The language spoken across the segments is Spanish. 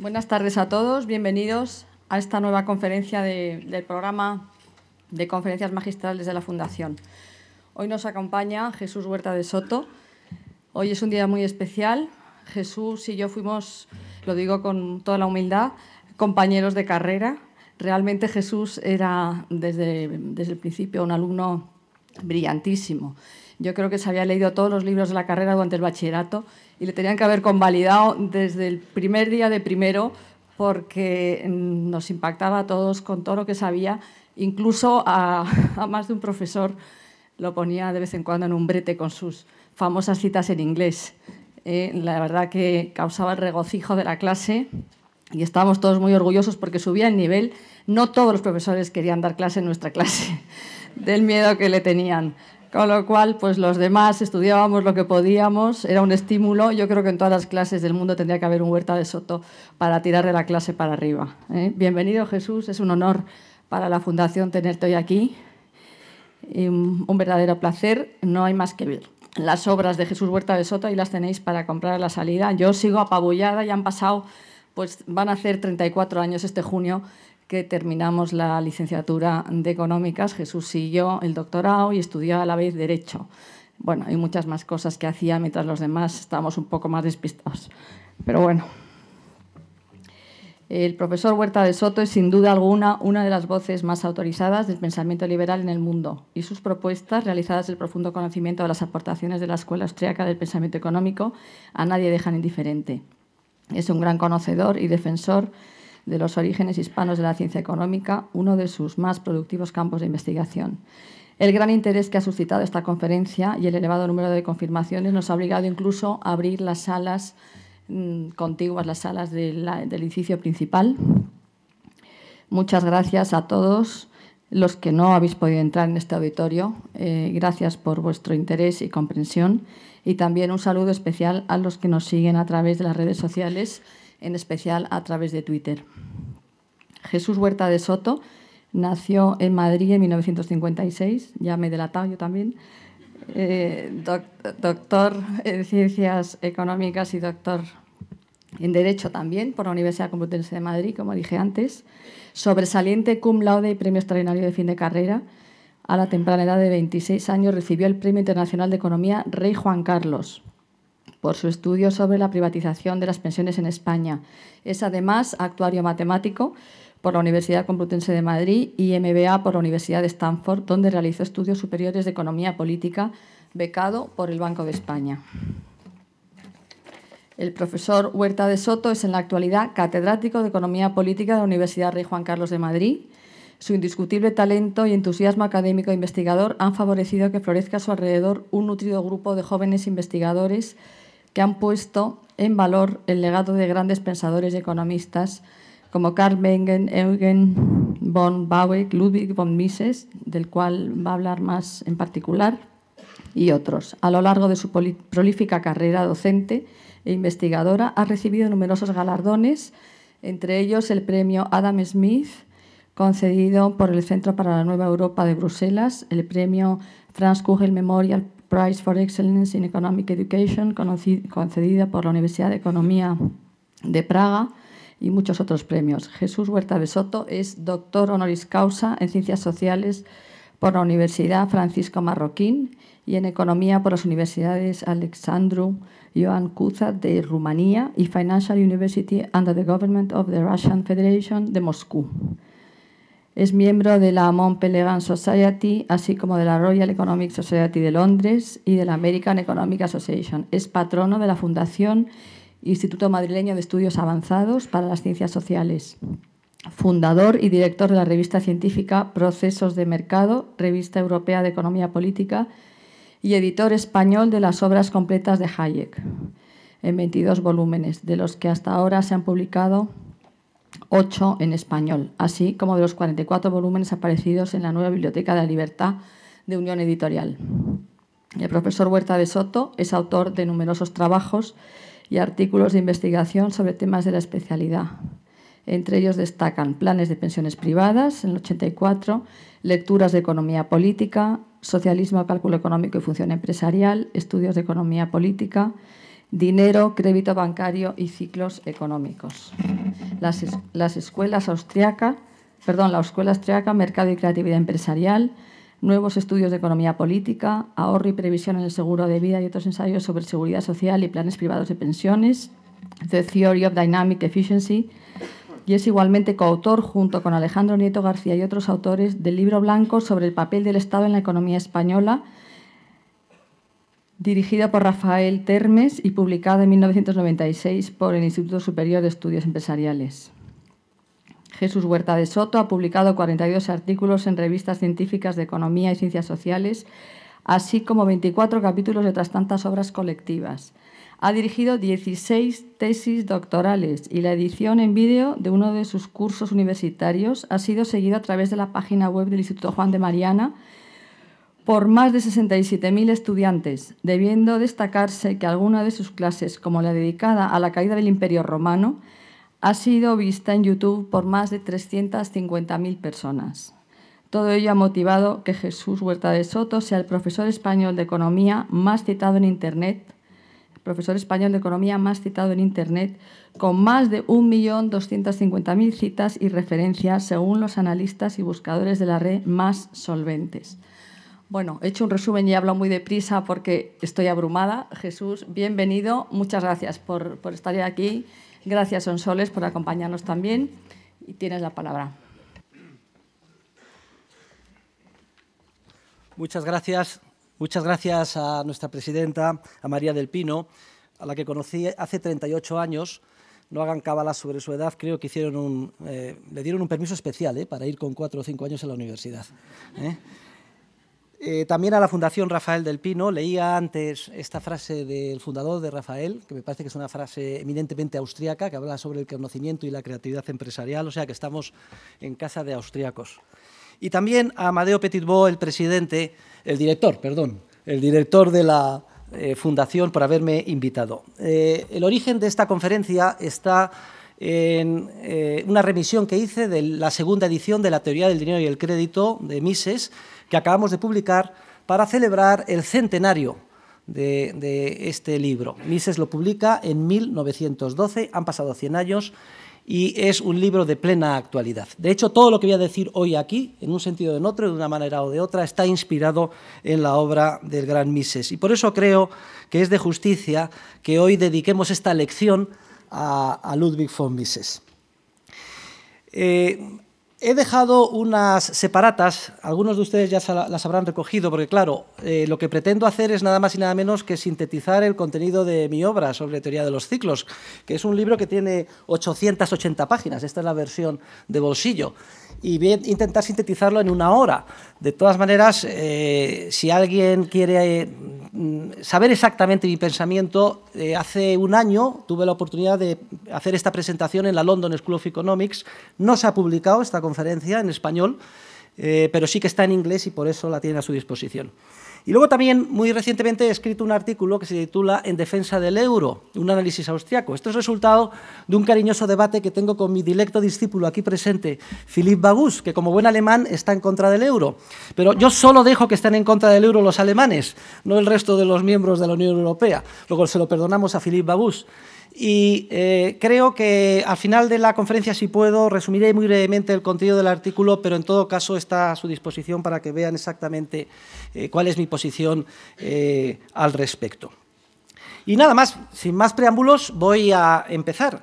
Buenas tardes a todos, bienvenidos a esta nueva conferencia del programa de conferencias magistrales de la Fundación. Hoy nos acompaña Jesús Huerta de Soto. Hoy es un día muy especial. Jesús y yo fuimos, lo digo con toda la humildad, compañeros de carrera. Realmente Jesús era desde, desde el principio un alumno brillantísimo yo creo que se había leído todos los libros de la carrera durante el bachillerato y le tenían que haber convalidado desde el primer día de primero porque mm, nos impactaba a todos con todo lo que sabía, incluso a, más de un profesor lo ponía de vez en cuando en un brete con sus famosas citas en inglés. Eh, la verdad que causaba el regocijo de la clase y estábamos todos muy orgullosos porque subía el nivel. No todos los profesores querían dar clase en nuestra clase, del miedo que le tenían. Con lo cual, pues los demás estudiábamos lo que podíamos, era un estímulo. Yo creo que en todas las clases del mundo tendría que haber un huerta de Soto para tirar de la clase para arriba. ¿eh? Bienvenido, Jesús, es un honor para la Fundación tenerte hoy aquí. un verdadero placer, no hay más que ver. Las obras de Jesús Huerta de Soto y las tenéis para comprar a la salida. Yo sigo apabullada, y han pasado, pues van a hacer 34 años este junio que terminamos la licenciatura de Económicas, Jesús siguió el doctorado y estudiaba a la vez Derecho. Bueno, hay muchas más cosas que hacía mientras los demás estábamos un poco más despistados. Pero bueno. El profesor Huerta de Soto es sin duda alguna una de las voces más autorizadas del pensamiento liberal en el mundo y sus propuestas, realizadas del profundo conocimiento de las aportaciones de la Escuela Austriaca del Pensamiento Económico, a nadie dejan indiferente. Es un gran conocedor y defensor de los orígenes hispanos de la ciencia económica, uno de sus más productivos campos de investigación. El gran interés que ha suscitado esta conferencia y el elevado número de confirmaciones nos ha obligado incluso a abrir las salas mm, contiguas, las salas del edificio principal. Muchas gracias a todos los que no habéis podido entrar en este auditorio. Eh, gracias por vuestro interés y comprensión. Y también un saludo especial a los que nos siguen a través de las redes sociales en especial a través de Twitter. Jesús Huerta de Soto nació en Madrid en 1956, ya me he delatado yo también, eh, doctor en Ciencias Económicas y doctor en Derecho también por la Universidad Complutense de Madrid, como dije antes, sobresaliente cum laude y premio extraordinario de fin de carrera. A la temprana edad de 26 años recibió el Premio Internacional de Economía Rey Juan Carlos por su estudio sobre la privatización de las pensiones en España. Es además actuario matemático por la Universidad Complutense de Madrid y MBA por la Universidad de Stanford, donde realizó estudios superiores de economía política, becado por el Banco de España. El profesor Huerta de Soto es en la actualidad catedrático de Economía Política de la Universidad Rey Juan Carlos de Madrid. Su indiscutible talento y entusiasmo académico e investigador han favorecido que florezca a su alrededor un nutrido grupo de jóvenes investigadores que han puesto en valor el legado de grandes pensadores y economistas como Karl Bengen, Eugen von Bauer, Ludwig von Mises, del cual va a hablar más en particular, y otros. A lo largo de su prolífica carrera docente e investigadora, ha recibido numerosos galardones, entre ellos el premio Adam Smith, concedido por el Centro para la Nueva Europa de Bruselas, el premio Franz Kugel Memorial Prize for Excellence in Economic Education, concedida por la Universidad de Economía de Praga y muchos otros premios. Jesús Huerta de Soto es doctor honoris causa en Ciencias Sociales por la Universidad Francisco Marroquín y en Economía por las universidades Alexandru Ioan Cuza de Rumanía y Financial University under the Government of the Russian Federation de Moscú. Es miembro de la Montpellier Society, así como de la Royal Economic Society de Londres y de la American Economic Association. Es patrono de la Fundación Instituto Madrileño de Estudios Avanzados para las Ciencias Sociales. Fundador y director de la revista científica Procesos de Mercado, revista europea de economía política y editor español de las obras completas de Hayek, en 22 volúmenes, de los que hasta ahora se han publicado 8 en español, así como de los 44 volúmenes aparecidos en la nueva Biblioteca de la Libertad de Unión Editorial. El profesor Huerta de Soto es autor de numerosos trabajos y artículos de investigación sobre temas de la especialidad. Entre ellos destacan planes de pensiones privadas en el 84, lecturas de economía política, socialismo, cálculo económico y función empresarial, estudios de economía política, dinero, crédito bancario y ciclos económicos. Las, escuelas austriaca, perdón, la escuela austriaca, mercado y creatividad empresarial, nuevos estudios de economía política, ahorro y previsión en el seguro de vida y otros ensayos sobre seguridad social y planes privados de pensiones, The Theory of Dynamic Efficiency, y es igualmente coautor junto con Alejandro Nieto García y otros autores del libro blanco sobre el papel del Estado en la economía española, dirigida por Rafael Termes y publicada en 1996 por el Instituto Superior de Estudios Empresariales. Jesús Huerta de Soto ha publicado 42 artículos en revistas científicas de economía y ciencias sociales, así como 24 capítulos de otras tantas obras colectivas. Ha dirigido 16 tesis doctorales y la edición en vídeo de uno de sus cursos universitarios ha sido seguida a través de la página web del Instituto Juan de Mariana por más de 67.000 estudiantes, debiendo destacarse que alguna de sus clases, como la dedicada a la caída del Imperio Romano, ha sido vista en YouTube por más de 350.000 personas. Todo ello ha motivado que Jesús Huerta de Soto sea el profesor español de economía más citado en Internet, profesor español de economía más citado en Internet, con más de 1.250.000 citas y referencias según los analistas y buscadores de la red más solventes. Bueno, he hecho un resumen y hablo muy deprisa porque estoy abrumada. Jesús, bienvenido. Muchas gracias por, estar aquí. Gracias, Sonsoles, por acompañarnos también. Y tienes la palabra. Muchas gracias. Muchas gracias a nuestra presidenta, a María del Pino, a la que conocí hace 38 años. No hagan cábalas sobre su edad, creo que hicieron eh, le dieron un permiso especial eh, para ir con cuatro o cinco años a la universidad. Eh. Eh, también a la Fundación Rafael del Pino. Leía antes esta frase del fundador de Rafael, que me parece que es una frase eminentemente austriaca, que habla sobre el conocimiento y la creatividad empresarial, o sea que estamos en casa de austriacos. Y también a Amadeo Petitbo, el presidente, el director, perdón, el director de la eh, Fundación por haberme invitado. Eh, el origen de esta conferencia está en una remisión que hice de la segunda edición de la Teoría del Dinero y el Crédito de Mises, que acabamos de publicar para celebrar el centenario de, este libro. Mises lo publica en 1912, han pasado 100 años y es un libro de plena actualidad. De hecho, todo lo que voy a decir hoy aquí, en un sentido o en otro, de una manera o de otra, está inspirado en la obra del gran Mises. Y por eso creo que es de justicia que hoy dediquemos esta lección a, Ludwig von Mises. Eh, He dejado unas separatas, algunos de ustedes ya las habrán recogido, porque claro, eh, lo que pretendo hacer es nada más y nada menos que sintetizar el contenido de mi obra sobre teoría de los ciclos, que es un libro que tiene 880 páginas, esta es la versión de bolsillo y intentar sintetizarlo en una hora. De todas maneras, eh, si alguien quiere eh, mm, saber exactamente mi pensamiento, eh, hace un año tuve la oportunidad de hacer esta presentación en la London School of Economics. No se ha publicado esta conferencia en español, pero sí que está en inglés y por eso la tiene a su disposición. Y luego también, muy recientemente, he escrito un artículo que se titula En defensa del euro, un análisis austriaco. Esto es resultado de un cariñoso debate que tengo con mi directo discípulo aquí presente, Philippe Bagus, que como buen alemán está en contra del euro. Pero yo solo dejo que estén en contra del euro los alemanes, no el resto de los miembros de la Unión Europea. Luego se lo perdonamos a Philippe Bagus. Y eh, creo que al final de la conferencia, si puedo, resumiré muy brevemente el contenido del artículo, pero en todo caso está a su disposición para que vean exactamente eh, cuál es mi posición eh, al respecto. Y nada más, sin más preámbulos, voy a empezar.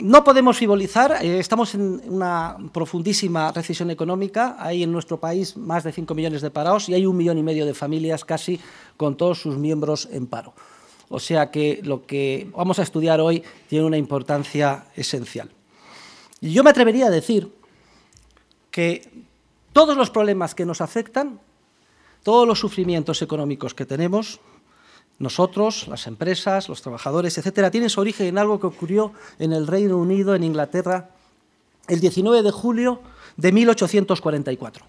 no podemos frivolizar, estamos en una profundísima recesión económica, hay en nuestro país más de 5 millones de parados y hay un millón y medio de familias casi con todos sus miembros en paro. O sea que lo que vamos a estudiar hoy tiene una importancia esencial. Y yo me atrevería a decir que todos los problemas que nos afectan, todos los sufrimientos económicos que tenemos, nosotros, las empresas, los trabajadores, etcétera, tienen su origen en algo que ocurrió en el Reino Unido, en Inglaterra, el 19 de julio de 1844.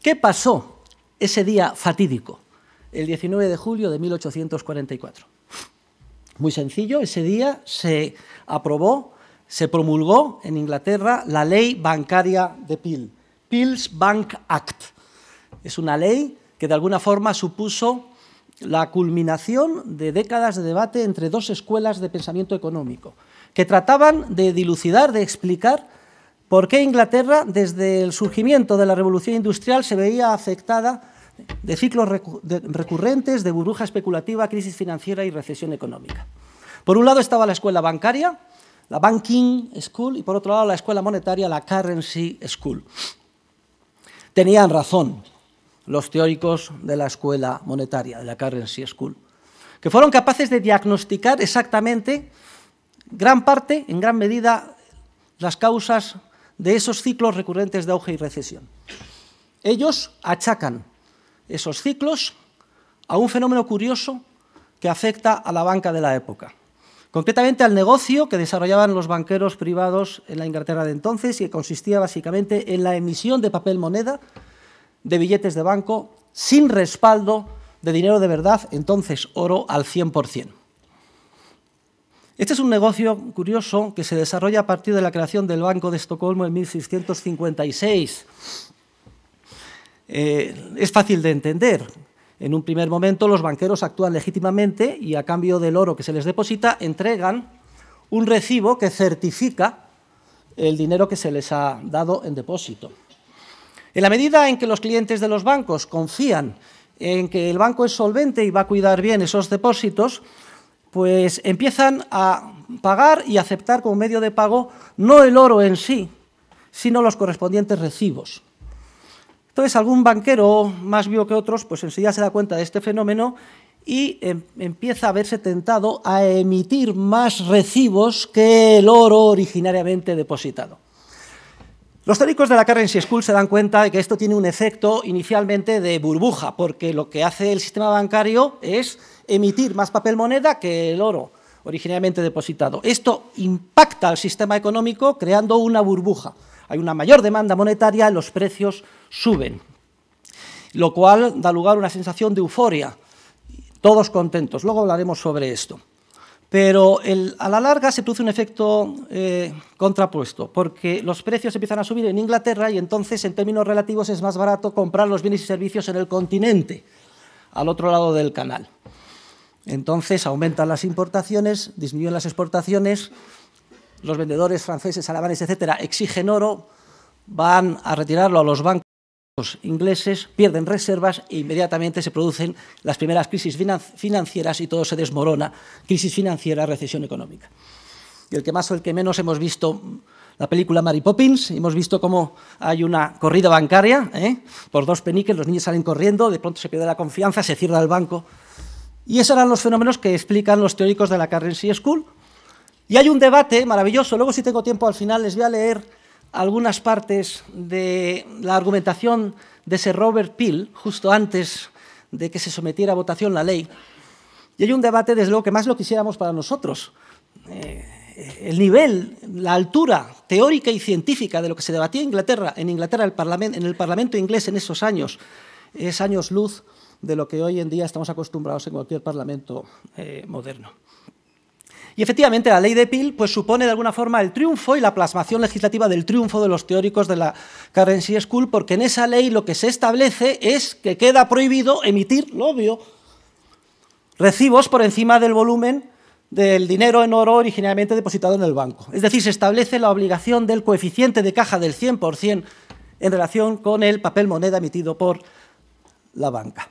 ¿Qué pasó ese día fatídico? el 19 de julio de 1844. Muy sencillo, ese día se aprobó, se promulgó en Inglaterra la ley bancaria de Peel, Peel's Bank Act. Es una ley que de alguna forma supuso la culminación de décadas de debate entre dos escuelas de pensamiento económico, que trataban de dilucidar, de explicar por qué Inglaterra, desde el surgimiento de la Revolución Industrial, se veía afectada de ciclos recurrentes, de burbuja especulativa, crisis financiera y recesión económica. Por un lado estaba la escuela bancaria, la Banking School, y por otro lado la escuela monetaria, la Currency School. Tenían razón los teóricos de la escuela monetaria, de la Currency School, que fueron capaces de diagnosticar exactamente, gran parte, en gran medida, las causas de esos ciclos recurrentes de auge y recesión. Ellos achacan esos ciclos a un fenómeno curioso que afecta a la banca de la época, concretamente al negocio que desarrollaban los banqueros privados en la Inglaterra de entonces y que consistía básicamente en la emisión de papel moneda de billetes de banco sin respaldo de dinero de verdad, entonces oro al 100%. Este es un negocio curioso que se desarrolla a partir de la creación del Banco de Estocolmo en 1656 eh, es fácil de entender. En un primer momento los banqueros actúan legítimamente y a cambio del oro que se les deposita entregan un recibo que certifica el dinero que se les ha dado en depósito. En la medida en que los clientes de los bancos confían en que el banco es solvente y va a cuidar bien esos depósitos, pues empiezan a pagar y aceptar como medio de pago no el oro en sí, sino los correspondientes recibos. Entonces, algún banquero más vivo que otros, pues enseguida se da cuenta de este fenómeno y em, empieza a verse tentado a emitir más recibos que el oro originariamente depositado. Los teóricos de la Currency School se dan cuenta de que esto tiene un efecto inicialmente de burbuja, porque lo que hace el sistema bancario es emitir más papel moneda que el oro originariamente depositado. Esto impacta al sistema económico creando una burbuja. Hay una mayor demanda monetaria, los precios suben, lo cual da lugar a una sensación de euforia, todos contentos. Luego hablaremos sobre esto. Pero a la larga se produce un efecto eh, contrapuesto, porque los precios empiezan a subir en Inglaterra y entonces en términos relativos es más barato comprar los bienes y servicios en el continente, al otro lado del canal. Entonces aumentan las importaciones, disminuyen las exportaciones, los vendedores franceses, alemanes, etcétera, exigen oro, van a retirarlo a los bancos. Los ingleses pierden reservas e inmediatamente se producen las primeras crisis financieras y todo se desmorona, crisis financiera, recesión económica. Y el que más o el que menos hemos visto la película Mary Poppins, hemos visto cómo hay una corrida bancaria, ¿eh? por dos peniques los niños salen corriendo, de pronto se pierde la confianza, se cierra el banco. Y esos eran los fenómenos que explican los teóricos de la Currency School. Y hay un debate maravilloso, luego si tengo tiempo al final les voy a leer algunas partes de la argumentación de ese Robert Peel, justo antes de que se sometiera a votación la ley. Y hay un debate, desde luego, que más lo quisiéramos para nosotros. Eh, el nivel, la altura teórica y científica de lo que se debatía en Inglaterra, en Inglaterra el Parlamento, en el Parlamento inglés en esos años, es años luz de lo que hoy en día estamos acostumbrados en cualquier Parlamento eh, moderno. Y efectivamente la ley de Pil pues, supone de alguna forma el triunfo y la plasmación legislativa del triunfo de los teóricos de la Currency School, porque en esa ley lo que se establece es que queda prohibido emitir, lo obvio, recibos por encima del volumen del dinero en oro originalmente depositado en el banco. Es decir, se establece la obligación del coeficiente de caja del 100% en relación con el papel moneda emitido por la banca.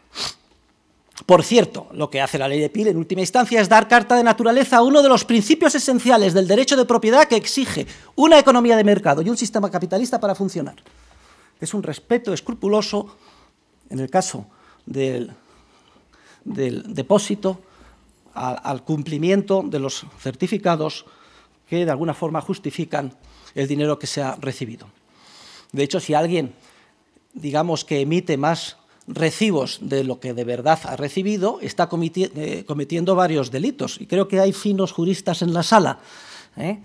Por cierto, lo que hace la ley de PIL, en última instancia es dar carta de naturaleza a uno de los principios esenciales del derecho de propiedad que exige una economía de mercado y un sistema capitalista para funcionar. Es un respeto escrupuloso, en el caso del, depósito, al cumplimiento de los certificados que de alguna forma justifican el dinero que se ha recibido. De hecho, si alguien, digamos, que emite más recibos de lo que de verdad ha recibido, está eh, cometiendo varios delitos. Y creo que hay finos juristas en la sala. ¿eh?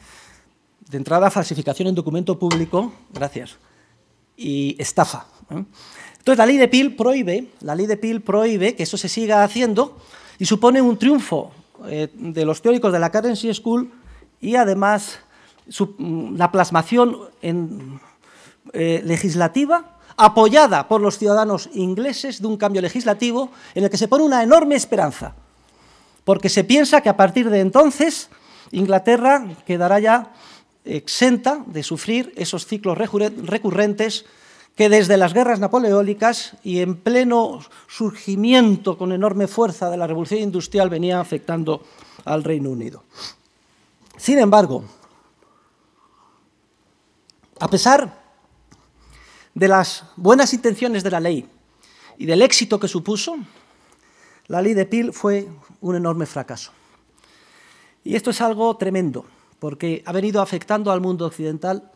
De entrada, falsificación en documento público, gracias, y estafa. ¿eh? Entonces, la ley de PIL prohíbe, la ley de PIL prohíbe que eso se siga haciendo y supone un triunfo de los teóricos de la Currency School y además mm, la plasmación en, legislativa apoyada por los ciudadanos ingleses de un cambio legislativo en el que se pone una enorme esperanza, porque se piensa que a partir de entonces Inglaterra quedará ya exenta de sufrir esos ciclos recurrentes que desde las guerras napoleónicas y en pleno surgimiento con enorme fuerza de la revolución industrial venía afectando al Reino Unido. Sin embargo, a pesar de las buenas intenciones de la ley y del éxito que supuso, la ley de pil fue un enorme fracaso. Y esto es algo tremendo, porque ha venido afectando al mundo occidental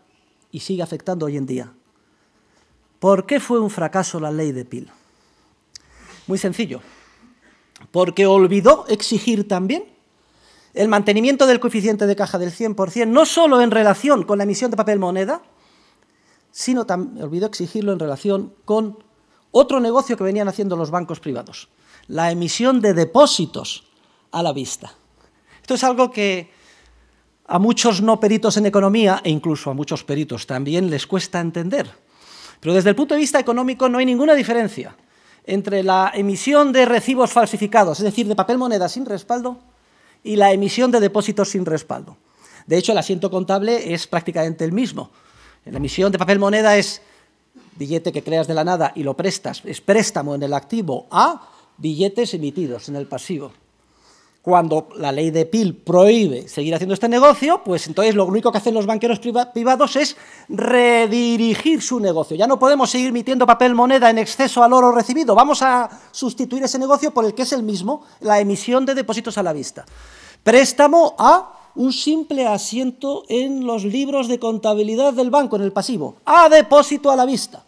y sigue afectando hoy en día. ¿Por qué fue un fracaso la ley de pil? Muy sencillo, porque olvidó exigir también el mantenimiento del coeficiente de caja del 100%, no solo en relación con la emisión de papel moneda, sino también, olvidó exigirlo en relación con otro negocio que venían haciendo los bancos privados, la emisión de depósitos a la vista. Esto es algo que a muchos no peritos en economía e incluso a muchos peritos también les cuesta entender. Pero desde el punto de vista económico no hay ninguna diferencia entre la emisión de recibos falsificados, es decir, de papel moneda sin respaldo, y la emisión de depósitos sin respaldo. De hecho, el asiento contable es prácticamente el mismo. La emisión de papel moneda es billete que creas de la nada y lo prestas, es préstamo en el activo a billetes emitidos en el pasivo. Cuando la ley de PIL prohíbe seguir haciendo este negocio, pues entonces lo único que hacen los banqueros privados es redirigir su negocio. Ya no podemos seguir emitiendo papel moneda en exceso al oro recibido. Vamos a sustituir ese negocio por el que es el mismo, la emisión de depósitos a la vista. Préstamo a un simple asiento en los libros de contabilidad del banco, en el pasivo, a depósito a la vista.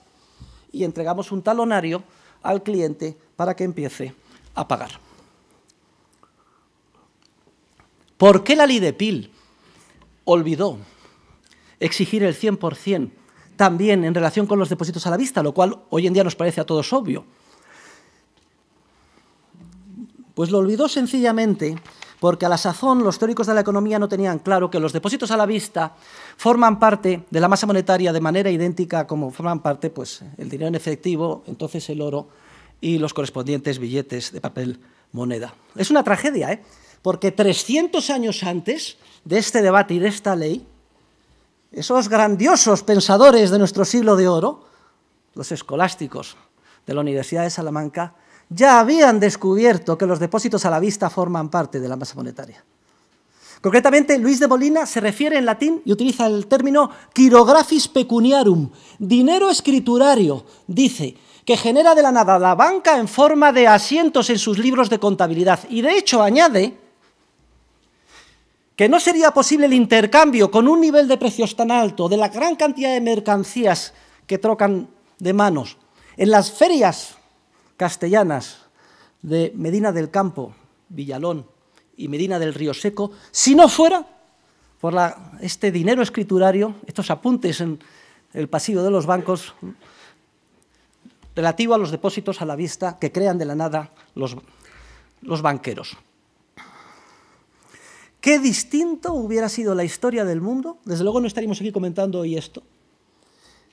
Y entregamos un talonario al cliente para que empiece a pagar. ¿Por qué la ley de olvidó exigir el 100% también en relación con los depósitos a la vista, lo cual hoy en día nos parece a todos obvio? Pues lo olvidó sencillamente porque a la sazón los teóricos de la economía no tenían claro que los depósitos a la vista forman parte de la masa monetaria de manera idéntica como forman parte pues, el dinero en efectivo, entonces el oro y los correspondientes billetes de papel moneda. Es una tragedia, ¿eh? porque 300 años antes de este debate y de esta ley, esos grandiosos pensadores de nuestro siglo de oro, los escolásticos de la Universidad de Salamanca, ya habían descubierto que los depósitos a la vista forman parte de la masa monetaria. Concretamente, Luis de Molina se refiere en latín y utiliza el término quirografis pecuniarum, dinero escriturario, dice, que genera de la nada la banca en forma de asientos en sus libros de contabilidad. Y de hecho añade que no sería posible el intercambio con un nivel de precios tan alto de la gran cantidad de mercancías que trocan de manos en las ferias castellanas de Medina del Campo, Villalón y Medina del Río Seco, si no fuera por este dinero escriturario, estos apuntes en el pasillo de los bancos relativo a los depósitos a la vista que crean de la nada los banqueros. Qué distinto hubiera sido la historia del mundo, desde luego no estaríamos aquí comentando hoy esto,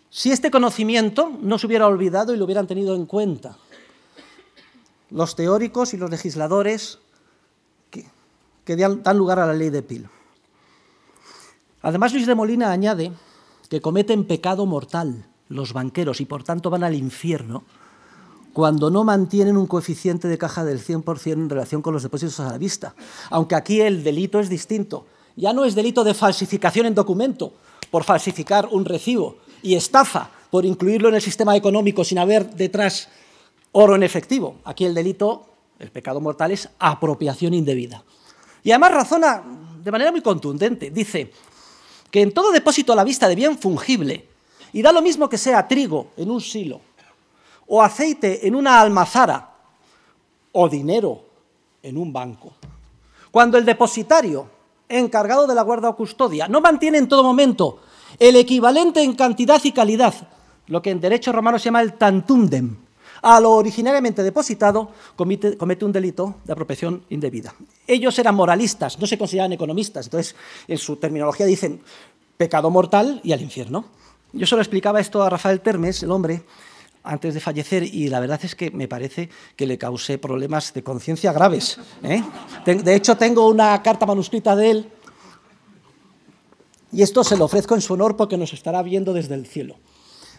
si este conocimiento no se hubiera olvidado y lo hubieran tenido en cuenta los teóricos y los legisladores que, dan lugar a la ley de PIL. Además, Luis de Molina añade que cometen pecado mortal los banqueros y por tanto van al infierno cuando no mantienen un coeficiente de caja del 100% en relación con los depósitos a la vista. Aunque aquí el delito es distinto. Ya no es delito de falsificación en documento por falsificar un recibo y estafa por incluirlo en el sistema económico sin haber detrás oro en efectivo. Aquí el delito, el pecado mortal, es apropiación indebida. Y además razona de manera muy contundente. Dice que en todo depósito a la vista de bien fungible, y da lo mismo que sea trigo en un silo, o aceite en una almazara, o dinero en un banco. Cuando el depositario, encargado de la guarda o custodia, no mantiene en todo momento el equivalente en cantidad y calidad, lo que en derecho romano se llama el tantundem, a lo originariamente depositado, comete, un delito de apropiación indebida. Ellos eran moralistas, no se consideraban economistas, entonces en su terminología dicen pecado mortal y al infierno. Yo solo explicaba esto a Rafael Termes, el hombre, antes de fallecer y la verdad es que me parece que le causé problemas de conciencia graves. ¿eh? De hecho, tengo una carta manuscrita de él y esto se lo ofrezco en su honor porque nos estará viendo desde el cielo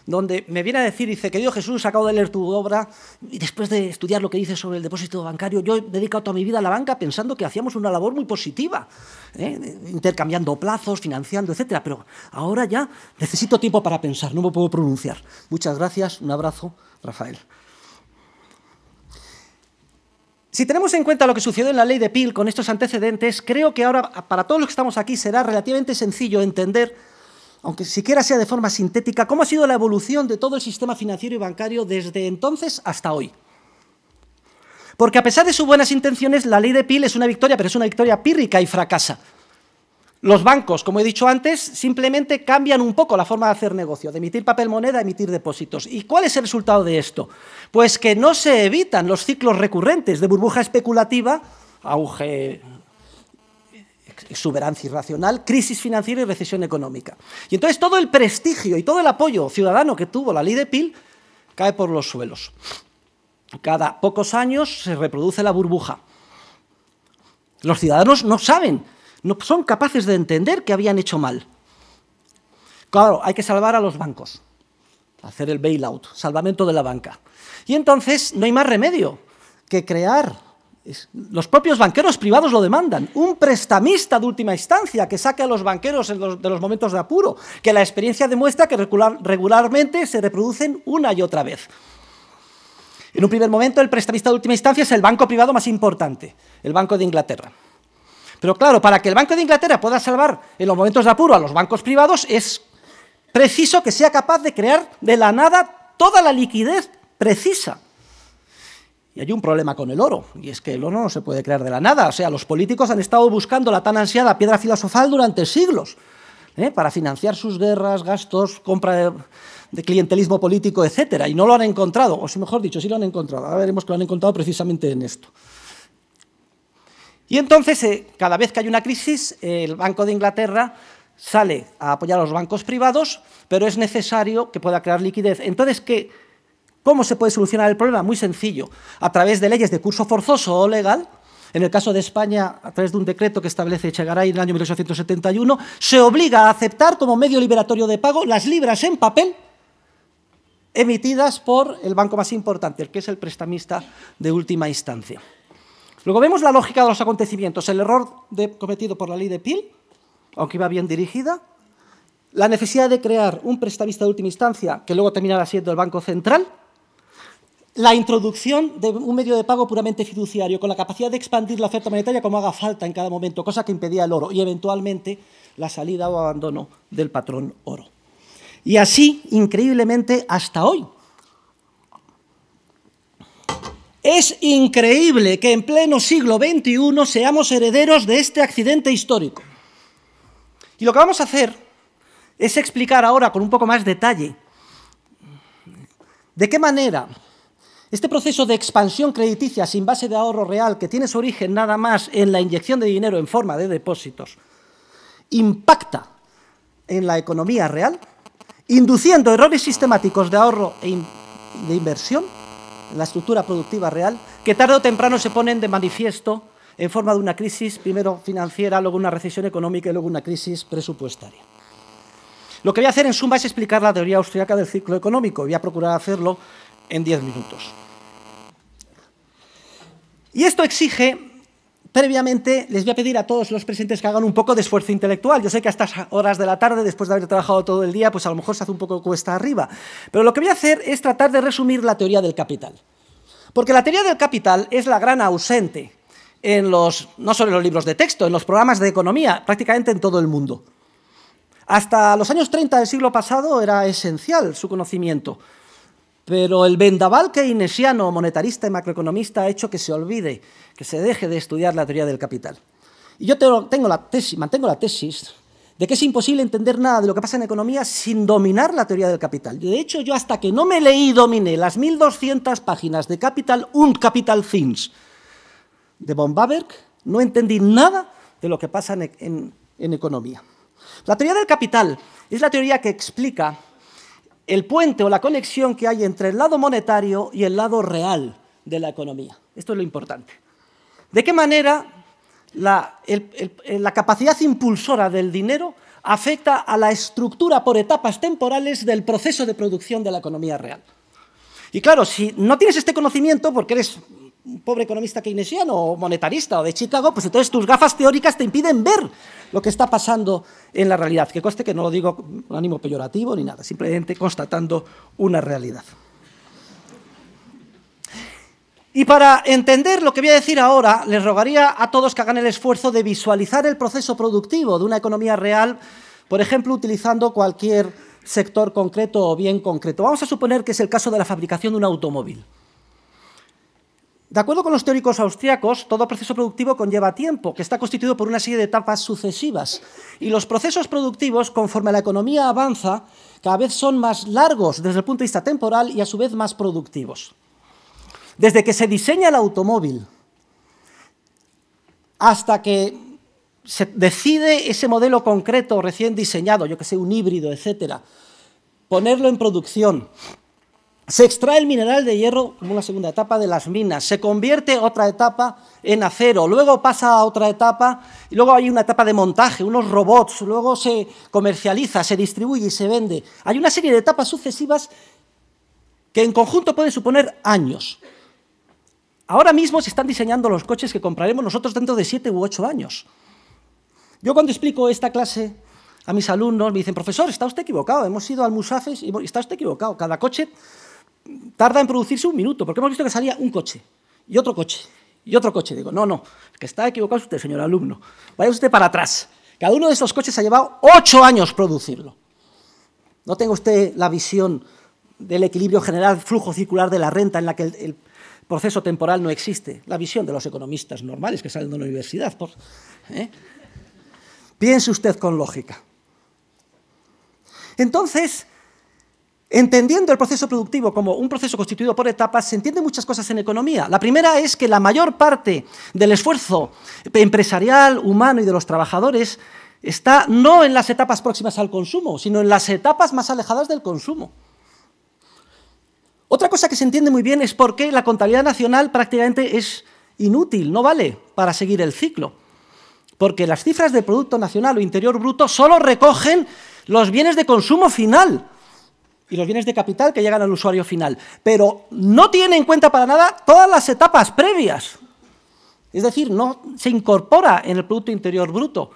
donde me viene a decir, dice, querido Jesús, acabo de leer tu obra y después de estudiar lo que dices sobre el depósito bancario, yo he dedicado toda mi vida a la banca pensando que hacíamos una labor muy positiva, ¿eh? intercambiando plazos, financiando, etcétera, pero ahora ya necesito tiempo para pensar, no me puedo pronunciar. Muchas gracias, un abrazo, Rafael. Si tenemos en cuenta lo que sucedió en la ley de PIL con estos antecedentes, creo que ahora para todos los que estamos aquí será relativamente sencillo entender aunque siquiera sea de forma sintética, cómo ha sido la evolución de todo el sistema financiero y bancario desde entonces hasta hoy. Porque a pesar de sus buenas intenciones, la ley de PIL es una victoria, pero es una victoria pírrica y fracasa. Los bancos, como he dicho antes, simplemente cambian un poco la forma de hacer negocio, de emitir papel moneda a emitir depósitos. ¿Y cuál es el resultado de esto? Pues que no se evitan los ciclos recurrentes de burbuja especulativa, auge exuberancia irracional, crisis financiera y recesión económica. Y entonces todo el prestigio y todo el apoyo ciudadano que tuvo la ley de PIL cae por los suelos. Cada pocos años se reproduce la burbuja. Los ciudadanos no saben, no son capaces de entender que habían hecho mal. Claro, hay que salvar a los bancos, hacer el bailout, salvamento de la banca. Y entonces no hay más remedio que crear los propios banqueros privados lo demandan. Un prestamista de última instancia que saque a los banqueros de los momentos de apuro, que la experiencia demuestra que regularmente se reproducen una y otra vez. En un primer momento, el prestamista de última instancia es el banco privado más importante, el Banco de Inglaterra. Pero claro, para que el Banco de Inglaterra pueda salvar en los momentos de apuro a los bancos privados, es preciso que sea capaz de crear de la nada toda la liquidez precisa y hay un problema con el oro, y es que el oro no se puede crear de la nada. O sea, los políticos han estado buscando la tan ansiada piedra filosofal durante siglos, ¿eh? para financiar sus guerras, gastos, compra de, clientelismo político, etc. Y no lo han encontrado, o si mejor dicho, sí lo han encontrado. Ahora veremos que lo han encontrado precisamente en esto. Y entonces, eh, cada vez que hay una crisis, el Banco de Inglaterra sale a apoyar a los bancos privados, pero es necesario que pueda crear liquidez. Entonces, ¿qué? ¿Cómo se puede solucionar el problema? Muy sencillo, a través de leyes de curso forzoso o legal. En el caso de España, a través de un decreto que establece Echegaray en el año 1871, se obliga a aceptar como medio liberatorio de pago las libras en papel emitidas por el banco más importante, el que es el prestamista de última instancia. Luego vemos la lógica de los acontecimientos, el error cometido por la ley de PIL, aunque iba bien dirigida, la necesidad de crear un prestamista de última instancia, que luego terminará siendo el Banco Central, la introducción de un medio de pago puramente fiduciario, con la capacidad de expandir la oferta monetaria como haga falta en cada momento, cosa que impedía el oro, y eventualmente la salida o abandono del patrón oro. Y así, increíblemente, hasta hoy. Es increíble que en pleno siglo XXI seamos herederos de este accidente histórico. Y lo que vamos a hacer es explicar ahora con un poco más detalle de qué manera este proceso de expansión crediticia sin base de ahorro real, que tiene su origen nada más en la inyección de dinero en forma de depósitos, impacta en la economía real, induciendo errores sistemáticos de ahorro e de inversión en la estructura productiva real, que tarde o temprano se ponen de manifiesto en forma de una crisis, primero financiera, luego una recesión económica y luego una crisis presupuestaria. Lo que voy a hacer en suma es explicar la teoría austriaca del ciclo económico. Voy a procurar hacerlo en diez minutos. Y esto exige, previamente, les voy a pedir a todos los presentes que hagan un poco de esfuerzo intelectual. Yo sé que a estas horas de la tarde, después de haber trabajado todo el día, pues a lo mejor se hace un poco cuesta arriba. Pero lo que voy a hacer es tratar de resumir la teoría del capital. Porque la teoría del capital es la gran ausente en los, no solo en los libros de texto, en los programas de economía, prácticamente en todo el mundo. Hasta los años 30 del siglo pasado era esencial su conocimiento. Pero el vendaval keynesiano, monetarista y macroeconomista ha hecho que se olvide, que se deje de estudiar la teoría del capital. Y yo tengo la mantengo la tesis de que es imposible entender nada de lo que pasa en economía sin dominar la teoría del capital. De hecho, yo hasta que no me leí y dominé las 1.200 páginas de Capital und Capital Things de von Baberck, no entendí nada de lo que pasa en economía. La teoría del capital es la teoría que explica el puente o la conexión que hay entre el lado monetario y el lado real de la economía. Esto es lo importante. ¿De qué manera eh, la, capacidad impulsora del dinero afecta a la estructura por etapas temporales del proceso de producción de la economía real? Y claro, si no tienes este conocimiento, porque eres un pobre economista keynesiano o monetarista o de Chicago, pues entonces tus gafas teóricas te impiden ver lo que está pasando en la realidad. Que conste que no lo digo con ánimo peyorativo ni nada, simplemente constatando una realidad. Y para entender lo que voy a decir ahora, les rogaría a todos que hagan el esfuerzo de visualizar el proceso productivo de una economía real, por ejemplo, utilizando cualquier sector concreto o bien concreto. Vamos a suponer que es el caso de la fabricación de un automóvil. De acuerdo con los teóricos austriacos, todo proceso productivo conlleva tiempo, que está constituido por una serie de etapas sucesivas. Y los procesos productivos, conforme la economía avanza, cada vez son más largos desde el punto de vista temporal y a su vez más productivos. Desde que se diseña el automóvil hasta que se decide ese modelo concreto recién diseñado, yo que sé, un híbrido, etcétera, ponerlo en producción, se extrae el mineral de hierro como una segunda etapa de las minas, se convierte otra etapa en acero, luego pasa a otra etapa, y luego hay una etapa de montaje, unos robots, luego se comercializa, se distribuye y se vende. Hay una serie de etapas sucesivas que en conjunto pueden suponer años. Ahora mismo se están diseñando los coches que compraremos nosotros dentro de siete u ocho años. Yo cuando explico esta clase a mis alumnos me dicen, profesor, está usted equivocado, hemos ido al Musafes y está usted equivocado, cada coche tarda en producirse un minuto, porque hemos visto que salía un coche y otro coche y otro coche. Digo, no, no, que está equivocado usted, señor alumno. Vaya usted para atrás. Cada uno de estos coches ha llevado ocho años producirlo. No tenga usted la visión del equilibrio general, flujo circular de la renta, en la que el, proceso temporal no existe. La visión de los economistas normales que salen de la universidad. ¿eh? Piense usted con lógica. Entonces, Entendiendo el proceso productivo como un proceso constituido por etapas, se entiende muchas cosas en economía. La primera es que la mayor parte del esfuerzo empresarial, humano y de los trabajadores está no en las etapas próximas al consumo, sino en las etapas más alejadas del consumo. Otra cosa que se entiende muy bien es por qué la contabilidad nacional prácticamente es inútil, no vale para seguir el ciclo. Porque las cifras de Producto Nacional o Interior Bruto solo recogen los bienes de consumo final y los bienes de capital que llegan al usuario final. Pero no tiene en cuenta para nada todas las etapas previas. Es decir, no se incorpora en el Producto Interior Bruto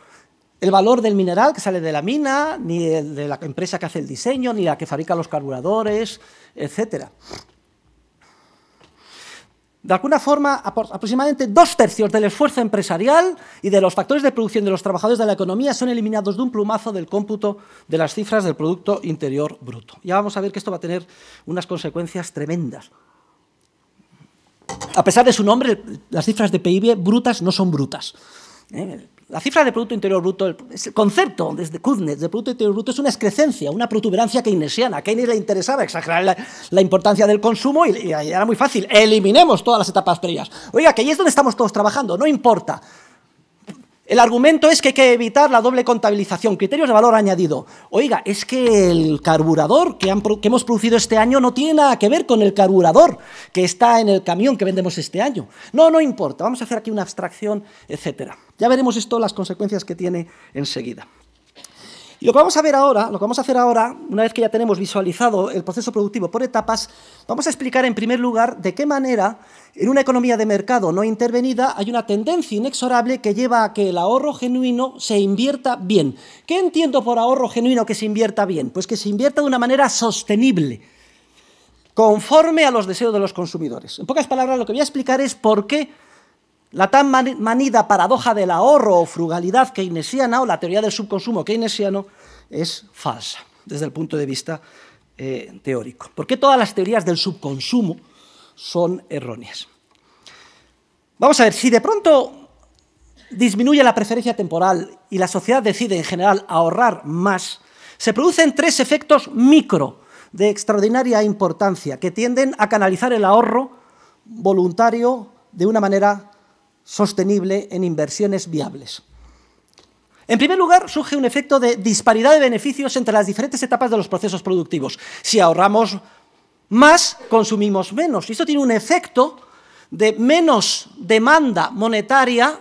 el valor del mineral que sale de la mina, ni de la empresa que hace el diseño, ni la que fabrica los carburadores, etcétera de alguna forma, aproximadamente dos tercios del esfuerzo empresarial y de los factores de producción de los trabajadores de la economía son eliminados de un plumazo del cómputo de las cifras del Producto Interior Bruto. Ya vamos a ver que esto va a tener unas consecuencias tremendas. A pesar de su nombre, las cifras de PIB brutas no son brutas. ¿eh? la cifra de Producto Interior Bruto, el, concepto desde Kuznets de Producto Interior Bruto es una excrecencia, una protuberancia keynesiana. A Keynes le interesaba exagerar la, importancia del consumo y, y, era muy fácil. Eliminemos todas las etapas previas. Oiga, que ahí es donde estamos todos trabajando, no importa. El argumento es que hay que evitar la doble contabilización, criterios de valor añadido. Oiga, es que el carburador que, hemos producido este año no tiene nada que ver con el carburador que está en el camión que vendemos este año. No, no importa, vamos a hacer aquí una abstracción, etc. Ya veremos esto, las consecuencias que tiene enseguida. Y lo que vamos a ver ahora, lo que vamos a hacer ahora, una vez que ya tenemos visualizado el proceso productivo por etapas, vamos a explicar en primer lugar de qué manera en una economía de mercado no intervenida hay una tendencia inexorable que lleva a que el ahorro genuino se invierta bien. ¿Qué entiendo por ahorro genuino que se invierta bien? Pues que se invierta de una manera sostenible conforme a los deseos de los consumidores. En pocas palabras, lo que voy a explicar es por qué la tan manida paradoja del ahorro o frugalidad keynesiana o la teoría del subconsumo keynesiano es falsa desde el punto de vista eh, teórico. ¿Por qué todas las teorías del subconsumo son erróneas? Vamos a ver, si de pronto disminuye la preferencia temporal y la sociedad decide en general ahorrar más, se producen tres efectos micro de extraordinaria importancia que tienden a canalizar el ahorro voluntario de una manera sostenible en inversiones viables. En primer lugar, surge un efecto de disparidad de beneficios entre las diferentes etapas de los procesos productivos. Si ahorramos más, consumimos menos. Y esto tiene un efecto de menos demanda monetaria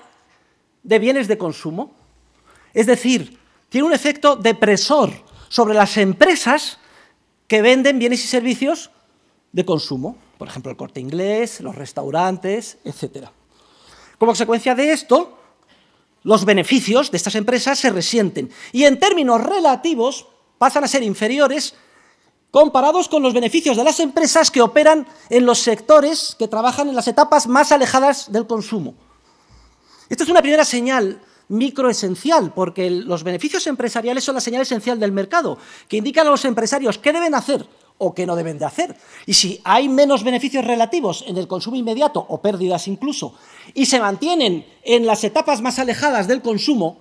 de bienes de consumo. Es decir, tiene un efecto depresor sobre las empresas que venden bienes y servicios de consumo, por ejemplo, el corte inglés, los restaurantes, etcétera. Como consecuencia de esto, los beneficios de estas empresas se resienten y en términos relativos pasan a ser inferiores comparados con los beneficios de las empresas que operan en los sectores que trabajan en las etapas más alejadas del consumo. Esta es una primera señal microesencial, porque los beneficios empresariales son la señal esencial del mercado, que indican a los empresarios qué deben hacer o que no deben de hacer. Y si hay menos beneficios relativos en el consumo inmediato o pérdidas incluso, y se mantienen en las etapas más alejadas del consumo,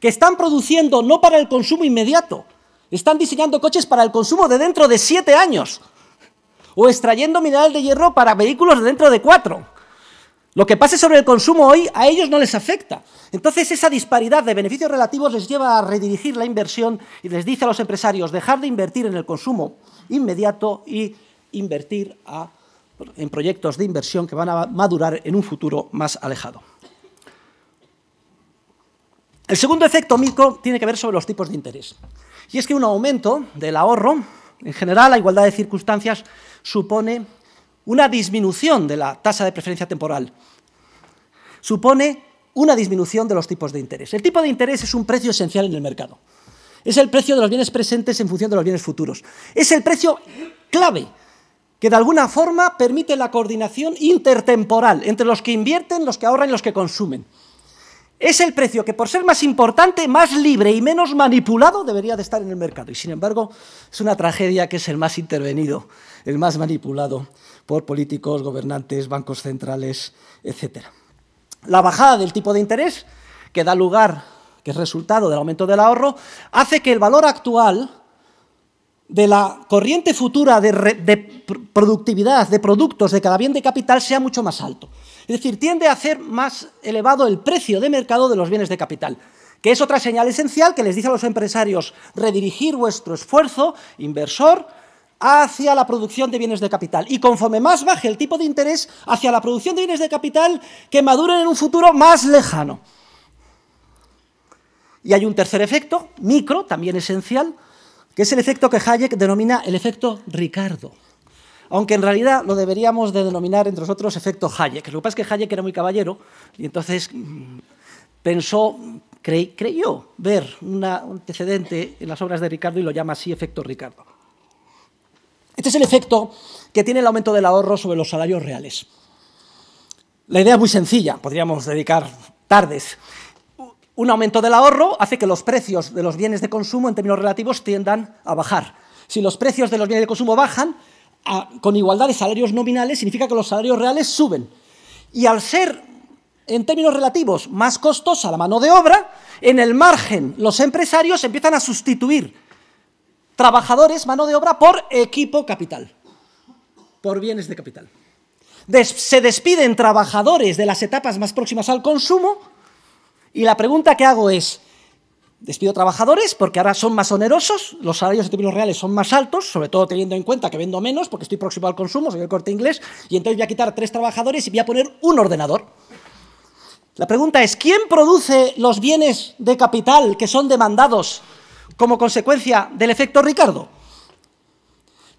que están produciendo no para el consumo inmediato, están diseñando coches para el consumo de dentro de siete años, o extrayendo mineral de hierro para vehículos de dentro de cuatro lo que pase sobre el consumo hoy a ellos no les afecta. Entonces esa disparidad de beneficios relativos les lleva a redirigir la inversión y les dice a los empresarios dejar de invertir en el consumo inmediato y invertir en proyectos de inversión que van a madurar en un futuro más alejado. El segundo efecto micro tiene que ver sobre los tipos de interés. Y es que un aumento del ahorro, en general, a igualdad de circunstancias, supone una disminución de la tasa de preferencia temporal. Supone una disminución de los tipos de interés. El tipo de interés es un precio esencial en el mercado. Es el precio de los bienes presentes en función de los bienes futuros. Es el precio clave que de alguna forma permite la coordinación intertemporal entre los que invierten, los que ahorran y los que consumen. Es el precio que por ser más importante, más libre y menos manipulado debería de estar en el mercado. Y sin embargo, es una tragedia que es el más intervenido, el más manipulado por políticos, gobernantes, bancos centrales, etc. La bajada del tipo de interés, que da lugar, que es resultado del aumento del ahorro, hace que el valor actual de la corriente futura de, de productividad de productos de cada bien de capital sea mucho más alto. Es decir, tiende a hacer más elevado el precio de mercado de los bienes de capital que es otra señal esencial que les dice a los empresarios, redirigir vuestro esfuerzo inversor hacia la producción de bienes de capital. Y conforme más baje el tipo de interés, hacia la producción de bienes de capital que maduren en un futuro más lejano. Y hay un tercer efecto, micro, también esencial, que es el efecto que Hayek denomina el efecto Ricardo aunque en realidad lo deberíamos de denominar entre nosotros efecto Hayek. Lo que pasa es que Hayek era muy caballero y entonces mm, pensó, creyó ver un antecedente en las obras de Ricardo y lo llama así efecto Ricardo. Este es el efecto que tiene el aumento del ahorro sobre los salarios reales. La idea es muy sencilla, podríamos dedicar tardes. Un aumento del ahorro hace que los precios de los bienes de consumo en términos relativos tiendan a bajar. Si los precios de los bienes de consumo bajan, con igualdad de salarios nominales significa que los salarios reales suben. Y al ser, en términos relativos, más costosa la mano de obra, en el margen los empresarios empiezan a sustituir trabajadores, mano de obra, por equipo capital, por bienes de capital. se despiden trabajadores de las etapas más próximas al consumo y la pregunta que hago es, despido trabajadores porque ahora son más onerosos, los salarios en términos reales son más altos, sobre todo teniendo en cuenta que vendo menos porque estoy próximo al consumo, soy el corte inglés, y entonces voy a quitar tres trabajadores y voy a poner un ordenador. La pregunta es, ¿quién produce los bienes de capital que son demandados como consecuencia del efecto Ricardo?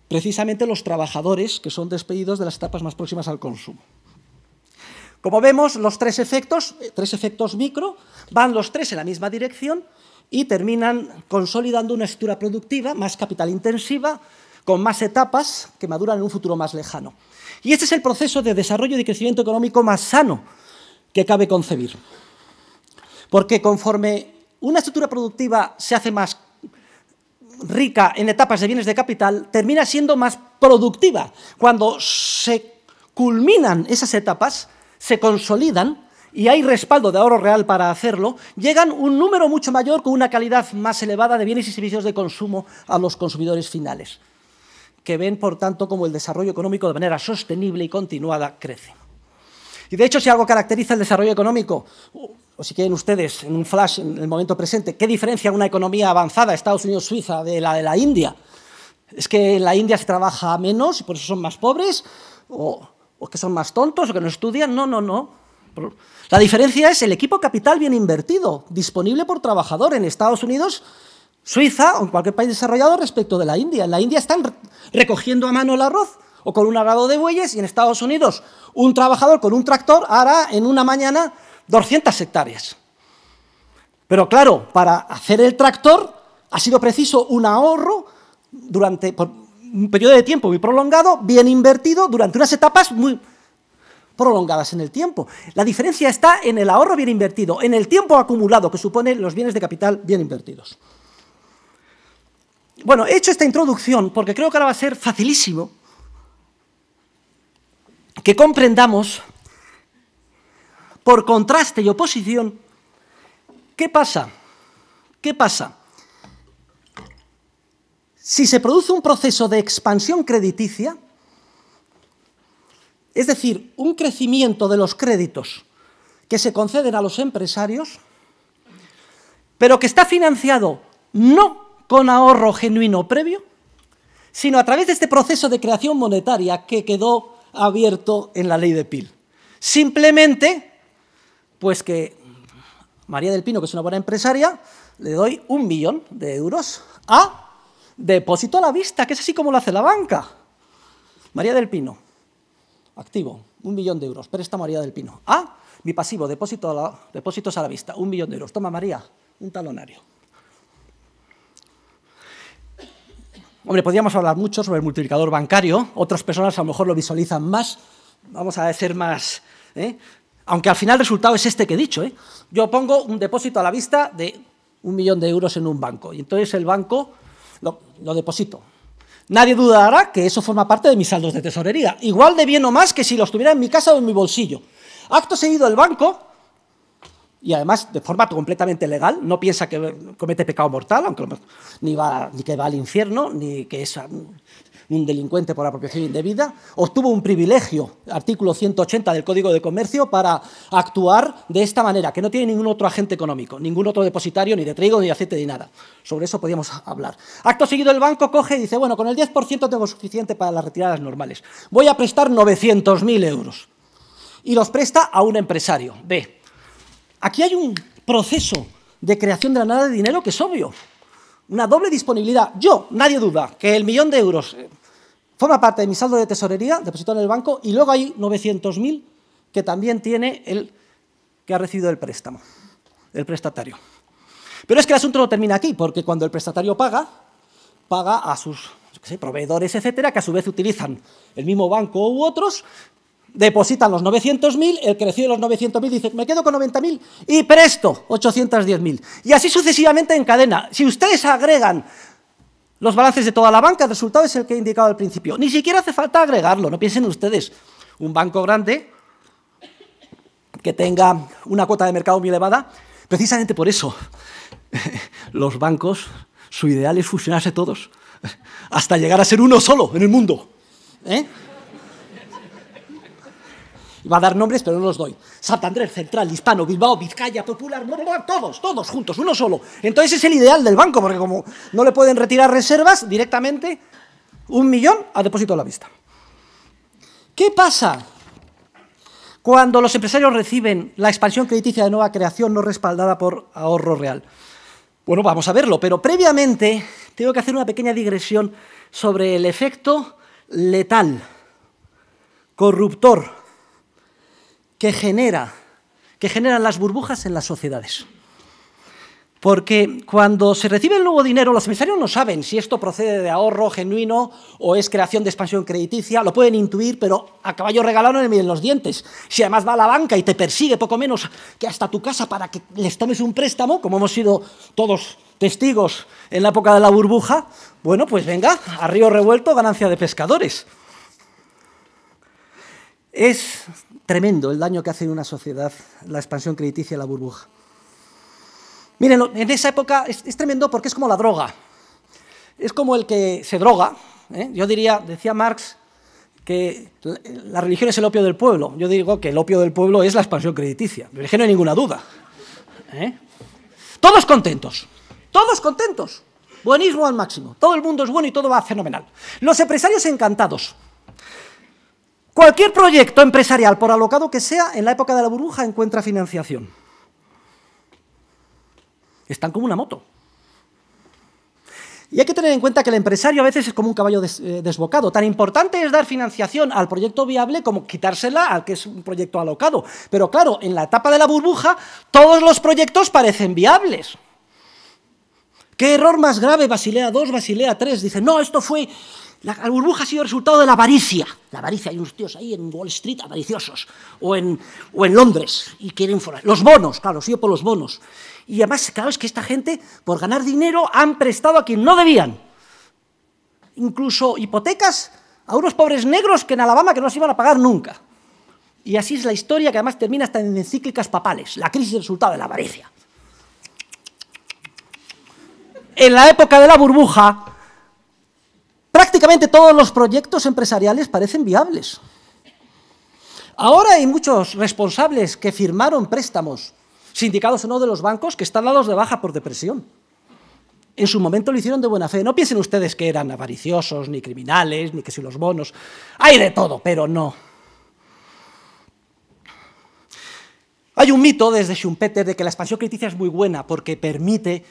Precisamente los trabajadores que son despedidos de las etapas más próximas al consumo. Como vemos, los tres efectos, eh, tres efectos micro, van los tres en la misma dirección, y terminan consolidando una estructura productiva más capital intensiva, con más etapas que maduran en un futuro más lejano. Y este es el proceso de desarrollo y crecimiento económico más sano que cabe concebir. Porque conforme una estructura productiva se hace más rica en etapas de bienes de capital, termina siendo más productiva. Cuando se culminan esas etapas, se consolidan y hay respaldo de ahorro real para hacerlo, llegan un número mucho mayor con una calidad más elevada de bienes y servicios de consumo a los consumidores finales, que ven, por tanto, como el desarrollo económico de manera sostenible y continuada crece. Y de hecho, si algo caracteriza el desarrollo económico, o si quieren ustedes, en un flash, en el momento presente, ¿qué diferencia una economía avanzada, Estados Unidos, Suiza, de la de la India? ¿Es que en la India se trabaja menos y por eso son más pobres? ¿O, o que son más tontos o que no estudian? No, no, no. La diferencia es el equipo capital bien invertido, disponible por trabajador en Estados Unidos, Suiza o en cualquier país desarrollado respecto de la India. En la India están recogiendo a mano el arroz o con un arado de bueyes y en Estados Unidos un trabajador con un tractor hará en una mañana 200 hectáreas. Pero claro, para hacer el tractor ha sido preciso un ahorro durante un periodo de tiempo muy prolongado, bien invertido, durante unas etapas muy, prolongadas en el tiempo. La diferencia está en el ahorro bien invertido, en el tiempo acumulado que suponen los bienes de capital bien invertidos. Bueno, he hecho esta introducción porque creo que ahora va a ser facilísimo que comprendamos, por contraste y oposición, qué pasa. ¿Qué pasa? Si se produce un proceso de expansión crediticia, es decir, un crecimiento de los créditos que se conceden a los empresarios, pero que está financiado no con ahorro genuino previo, sino a través de este proceso de creación monetaria que quedó abierto en la ley de PIL. Simplemente, pues que María del Pino, que es una buena empresaria, le doy un millón de euros a depósito a la vista, que es así como lo hace la banca. María del Pino, activo, un millón de euros, Presta María del Pino. Ah, mi pasivo, depósito depósitos a la vista, un millón de euros. Toma, María, un talonario. Hombre, podríamos hablar mucho sobre el multiplicador bancario, otras personas a lo mejor lo visualizan más, vamos a ser más... ¿eh? Aunque al final el resultado es este que he dicho. ¿eh? Yo pongo un depósito a la vista de un millón de euros en un banco y entonces el banco lo, lo deposito. Nadie dudará que eso forma parte de mis saldos de tesorería, igual de bien o más que si los tuviera en mi casa o en mi bolsillo. Acto seguido el banco, y además de forma completamente legal, no piensa que comete pecado mortal, aunque ni, ni que va al infierno, ni que es un delincuente por apropiación indebida, obtuvo un privilegio, artículo 180 del Código de Comercio, para actuar de esta manera, que no tiene ningún otro agente económico, ningún otro depositario, ni de trigo, ni de aceite, ni nada. Sobre eso podíamos hablar. Acto seguido, el banco coge y dice, bueno, con el 10% tengo suficiente para las retiradas normales. Voy a prestar 900.000 euros. Y los presta a un empresario. B. Aquí hay un proceso de creación de la nada de dinero que es obvio. Una doble disponibilidad. Yo, nadie duda, que el millón de euros eh, forma parte de mi saldo de tesorería, depositado en el banco, y luego hay 900.000 que también tiene el que ha recibido el préstamo, el prestatario. Pero es que el asunto no termina aquí, porque cuando el prestatario paga, paga a sus proveedores, etcétera, que a su vez utilizan el mismo banco u otros, depositan los 900.000, el que recibe los 900.000 dice, me quedo con 90.000 y presto 810.000. Y así sucesivamente en cadena. Si ustedes agregan los balances de toda la banca, el resultado es el que he indicado al principio. Ni siquiera hace falta agregarlo, no piensen ustedes. Un banco grande que tenga una cuota de mercado muy elevada, precisamente por eso los bancos, su ideal es fusionarse todos, hasta llegar a ser uno solo en el mundo. ¿eh? Iba a dar nombres, pero no los doy. Santander, Central, Hispano, Bilbao, Vizcaya, Popular, todos, todos juntos, uno solo. Entonces es el ideal del banco, porque como no le pueden retirar reservas directamente, un millón a depósito a la vista. ¿Qué pasa cuando los empresarios reciben la expansión crediticia de nueva creación no respaldada por ahorro real? Bueno, vamos a verlo, pero previamente tengo que hacer una pequeña digresión sobre el efecto letal, corruptor que genera, que generan las burbujas en las sociedades. Porque cuando se recibe el nuevo dinero, los empresarios no saben si esto procede de ahorro genuino o es creación de expansión crediticia, lo pueden intuir, pero a caballo regalado no le miden los dientes. Si además va a la banca y te persigue poco menos que hasta tu casa para que les tomes un préstamo, como hemos sido todos testigos en la época de la burbuja, bueno, pues venga, a río revuelto, ganancia de pescadores. Es tremendo el daño que hace en una sociedad la expansión crediticia y la burbuja. Miren, en esa época es, tremendo porque es como la droga. Es como el que se droga. ¿eh? Yo diría, decía Marx, que la, religión es el opio del pueblo. Yo digo que el opio del pueblo es la expansión crediticia. no hay ninguna duda. ¿eh? Todos contentos. Todos contentos. Buenismo al máximo. Todo el mundo es bueno y todo va fenomenal. Los empresarios encantados. Cualquier proyecto empresarial, por alocado que sea, en la época de la burbuja encuentra financiación. Están como una moto. Y hay que tener en cuenta que el empresario a veces es como un caballo eh, desbocado. Tan importante es dar financiación al proyecto viable como quitársela al que es un proyecto alocado. Pero claro, en la etapa de la burbuja, todos los proyectos parecen viables. ¿Qué error más grave? Basilea 2, Basilea 3. Dicen, no, esto fue la, burbuja ha sido resultado de la avaricia. La avaricia, hay unos tíos ahí en Wall Street avariciosos, o en, Londres, y quieren forar. Los bonos, claro, sí por los bonos. Y además, claro, es que esta gente, por ganar dinero, han prestado a quien no debían. Incluso hipotecas a unos pobres negros que en Alabama que no se iban a pagar nunca. Y así es la historia que además termina hasta en encíclicas papales. La crisis resultado de la avaricia. En la época de la burbuja, prácticamente todos los proyectos empresariales parecen viables. Ahora hay muchos responsables que firmaron préstamos, sindicados o no de los bancos, que están dados de baja por depresión. En su momento lo hicieron de buena fe. No piensen ustedes que eran avariciosos, ni criminales, ni que si los bonos. Hay de todo, pero no. Hay un mito desde Schumpeter de que la expansión crediticia es muy buena porque permite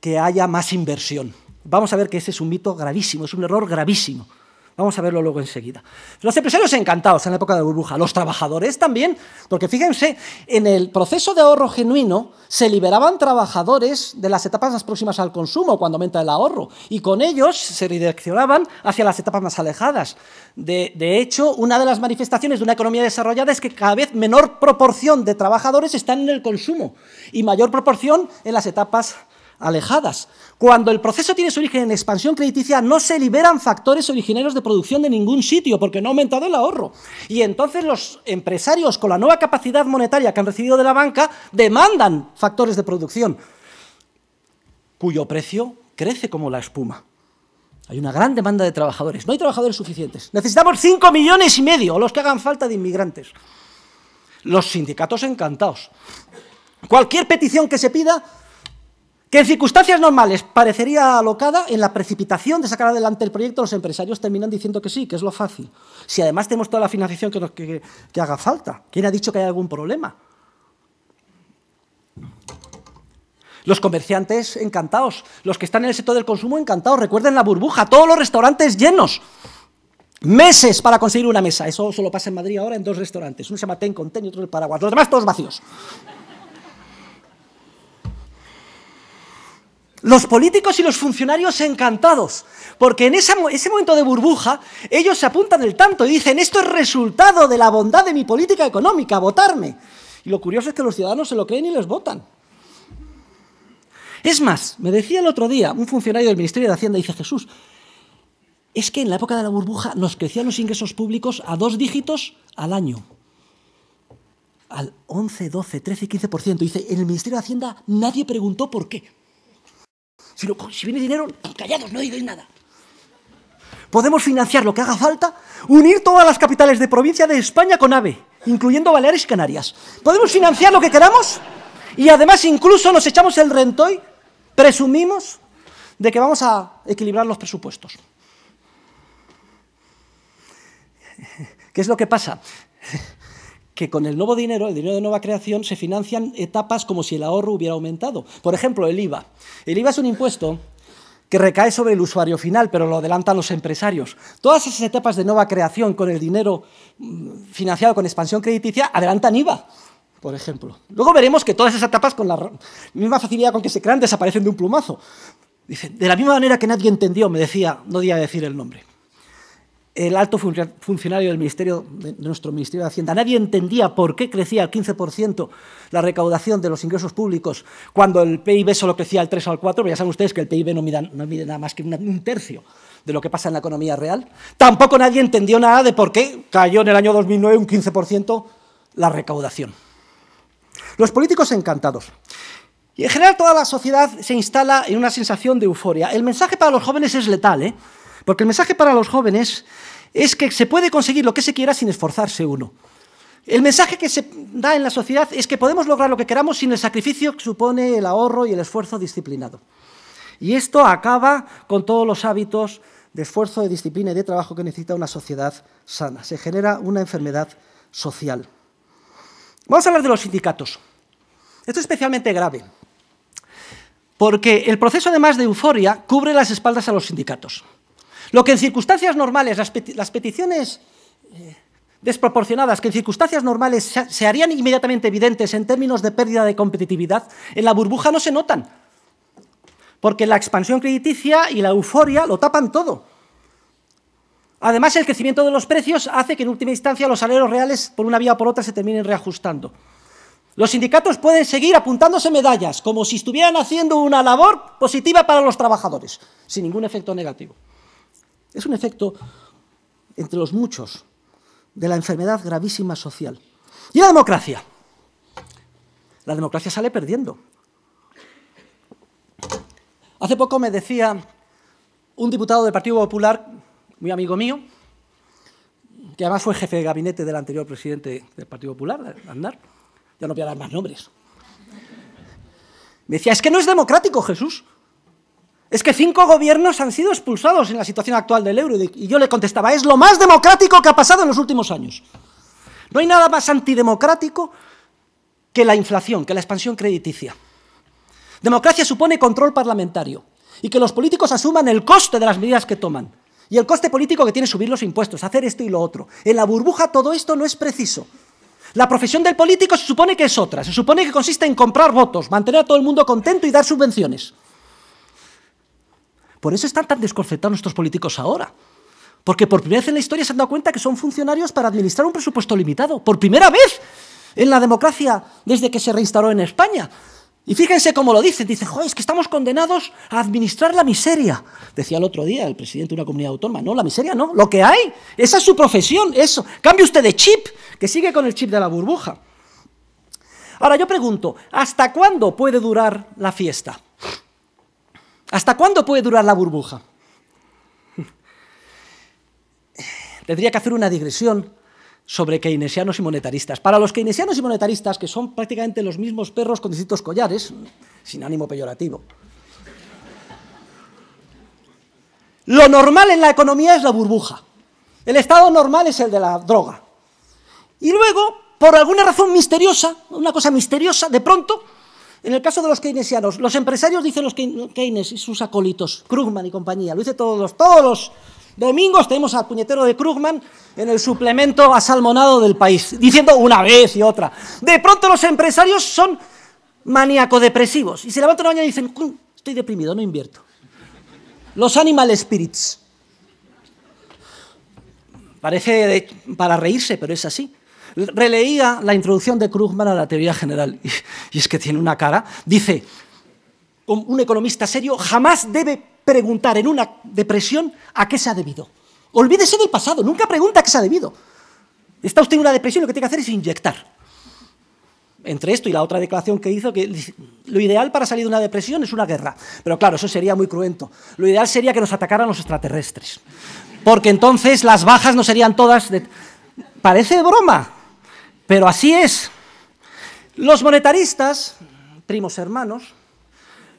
que haya más inversión. Vamos a ver que ese es un mito gravísimo, es un error gravísimo. Vamos a verlo luego enseguida. Los empresarios encantados en la época de la burbuja, los trabajadores también, porque fíjense, en el proceso de ahorro genuino se liberaban trabajadores de las etapas más próximas al consumo cuando aumenta el ahorro, y con ellos se redireccionaban hacia las etapas más alejadas. De, de hecho, una de las manifestaciones de una economía desarrollada es que cada vez menor proporción de trabajadores están en el consumo y mayor proporción en las etapas alejadas. Cuando el proceso tiene su origen en expansión crediticia, no se liberan factores originarios de producción de ningún sitio, porque no ha aumentado el ahorro. Y entonces los empresarios con la nueva capacidad monetaria que han recibido de la banca demandan factores de producción, cuyo precio crece como la espuma. Hay una gran demanda de trabajadores. No hay trabajadores suficientes. Necesitamos 5 millones y medio, los que hagan falta de inmigrantes. Los sindicatos encantados. Cualquier petición que se pida que en circunstancias normales parecería alocada, en la precipitación de sacar adelante el proyecto los empresarios terminan diciendo que sí, que es lo fácil. Si además tenemos toda la financiación que, que, haga falta. ¿Quién ha dicho que hay algún problema? Los comerciantes encantados, los que están en el sector del consumo encantados, recuerden la burbuja, todos los restaurantes llenos. Meses para conseguir una mesa. Eso solo pasa en Madrid ahora en dos restaurantes. Uno se llama Ten Conten y otro el Paraguas. Los demás todos vacíos. Los políticos y los funcionarios encantados, porque en ese momento de burbuja ellos se apuntan el tanto y dicen, esto es resultado de la bondad de mi política económica, votarme. Y lo curioso es que los ciudadanos se lo creen y les votan. Es más, me decía el otro día un funcionario del Ministerio de Hacienda, dice Jesús, es que en la época de la burbuja nos crecían los ingresos públicos a dos dígitos al año. Al 11, 12, 13, 15%. Dice, en el Ministerio de Hacienda nadie preguntó por qué. Si, viene dinero, callados, no digáis nada. Podemos financiar lo que haga falta, unir todas las capitales de provincia de España con AVE, incluyendo Baleares y Canarias. Podemos financiar lo que queramos y además incluso nos echamos el rentoy, presumimos de que vamos a equilibrar los presupuestos. ¿Qué es lo que pasa? que con el nuevo dinero, el dinero de nueva creación, se financian etapas como si el ahorro hubiera aumentado. Por ejemplo, el IVA. El IVA es un impuesto que recae sobre el usuario final, pero lo adelantan los empresarios. Todas esas etapas de nueva creación con el dinero mm, financiado con expansión crediticia adelantan IVA por ejemplo. Luego veremos que todas esas etapas, con la misma facilidad con que se crean, desaparecen de un plumazo. Dice, de la misma manera que nadie entendió, me decía, no a decir el nombre el alto funcionario del Ministerio, de nuestro Ministerio de Hacienda. Nadie entendía por qué crecía al 15% la recaudación de los ingresos públicos cuando el PIB solo crecía al 3 o al 4, pero ya saben ustedes que el PIB no mide, no mide nada más que un tercio de lo que pasa en la economía real. Tampoco nadie entendió nada de por qué cayó en el año 2009 un 15% la recaudación. Los políticos encantados. Y en general toda la sociedad se instala en una sensación de euforia. El mensaje para los jóvenes es letal, ¿eh? Porque el mensaje para los jóvenes es que se puede conseguir lo que se quiera sin esforzarse uno. El mensaje que se da en la sociedad es que podemos lograr lo que queramos sin el sacrificio que supone el ahorro y el esfuerzo disciplinado. Y esto acaba con todos los hábitos de esfuerzo, de disciplina y de trabajo que necesita una sociedad sana. Se genera una enfermedad social. Vamos a hablar de los sindicatos. Esto es especialmente grave, porque el proceso además de euforia cubre las espaldas a los sindicatos. Lo que en circunstancias normales, las, peticiones eh, desproporcionadas, que en circunstancias normales se harían inmediatamente evidentes en términos de pérdida de competitividad, en la burbuja no se notan. Porque la expansión crediticia y la euforia lo tapan todo. Además, el crecimiento de los precios hace que en última instancia los salarios reales, por una vía o por otra, se terminen reajustando. Los sindicatos pueden seguir apuntándose medallas, como si estuvieran haciendo una labor positiva para los trabajadores, sin ningún efecto negativo. Es un efecto entre los muchos de la enfermedad gravísima social. ¿Y la democracia? La democracia sale perdiendo. Hace poco me decía un diputado del Partido Popular, muy amigo mío, que además fue jefe de gabinete del anterior presidente del Partido Popular, Andar. ya no voy a dar más nombres. Me decía, es que no es democrático, Jesús. Es que cinco gobiernos han sido expulsados en la situación actual del euro. Y yo le contestaba, es lo más democrático que ha pasado en los últimos años. No hay nada más antidemocrático que la inflación, que la expansión crediticia. Democracia supone control parlamentario y que los políticos asuman el coste de las medidas que toman y el coste político que tiene subir los impuestos, hacer esto y lo otro. En la burbuja todo esto no es preciso. La profesión del político se supone que es otra, se supone que consiste en comprar votos, mantener a todo el mundo contento y dar subvenciones. Por eso están tan desconcertados nuestros políticos ahora. Porque por primera vez en la historia se han dado cuenta que son funcionarios para administrar un presupuesto limitado. Por primera vez en la democracia desde que se reinstauró en España. Y fíjense cómo lo dicen. Dice, joder, es que estamos condenados a administrar la miseria. Decía el otro día el presidente de una comunidad autónoma. No, la miseria no, lo que hay. Esa es su profesión, eso. Cambie usted de chip, que sigue con el chip de la burbuja. Ahora yo pregunto, ¿hasta cuándo puede durar la fiesta? ¿Hasta cuándo puede durar la burbuja? Tendría que hacer una digresión sobre keynesianos y monetaristas. Para los keynesianos y monetaristas, que son prácticamente los mismos perros con distintos collares, sin ánimo peyorativo, lo normal en la economía es la burbuja. El estado normal es el de la droga. Y luego, por alguna razón misteriosa, una cosa misteriosa, de pronto en el caso de los keynesianos, los empresarios, dicen los Keynes y sus acólitos, Krugman y compañía, lo dice todos los, todos los domingos, tenemos al puñetero de Krugman en el suplemento asalmonado del país, diciendo una vez y otra. De pronto los empresarios son maníaco-depresivos y se levantan la mañana y dicen, estoy deprimido, no invierto. Los animal spirits. Parece para reírse, pero es así releía la introducción de Krugman a la teoría general, y, es que tiene una cara, dice, un, un economista serio jamás debe preguntar en una depresión a qué se ha debido. Olvídese del pasado, nunca pregunta a qué se ha debido. Está usted en una depresión, lo que tiene que hacer es inyectar. Entre esto y la otra declaración que hizo, que lo ideal para salir de una depresión es una guerra. Pero claro, eso sería muy cruento. Lo ideal sería que nos atacaran los extraterrestres. Porque entonces las bajas no serían todas Parece broma, pero así es. Los monetaristas, primos hermanos,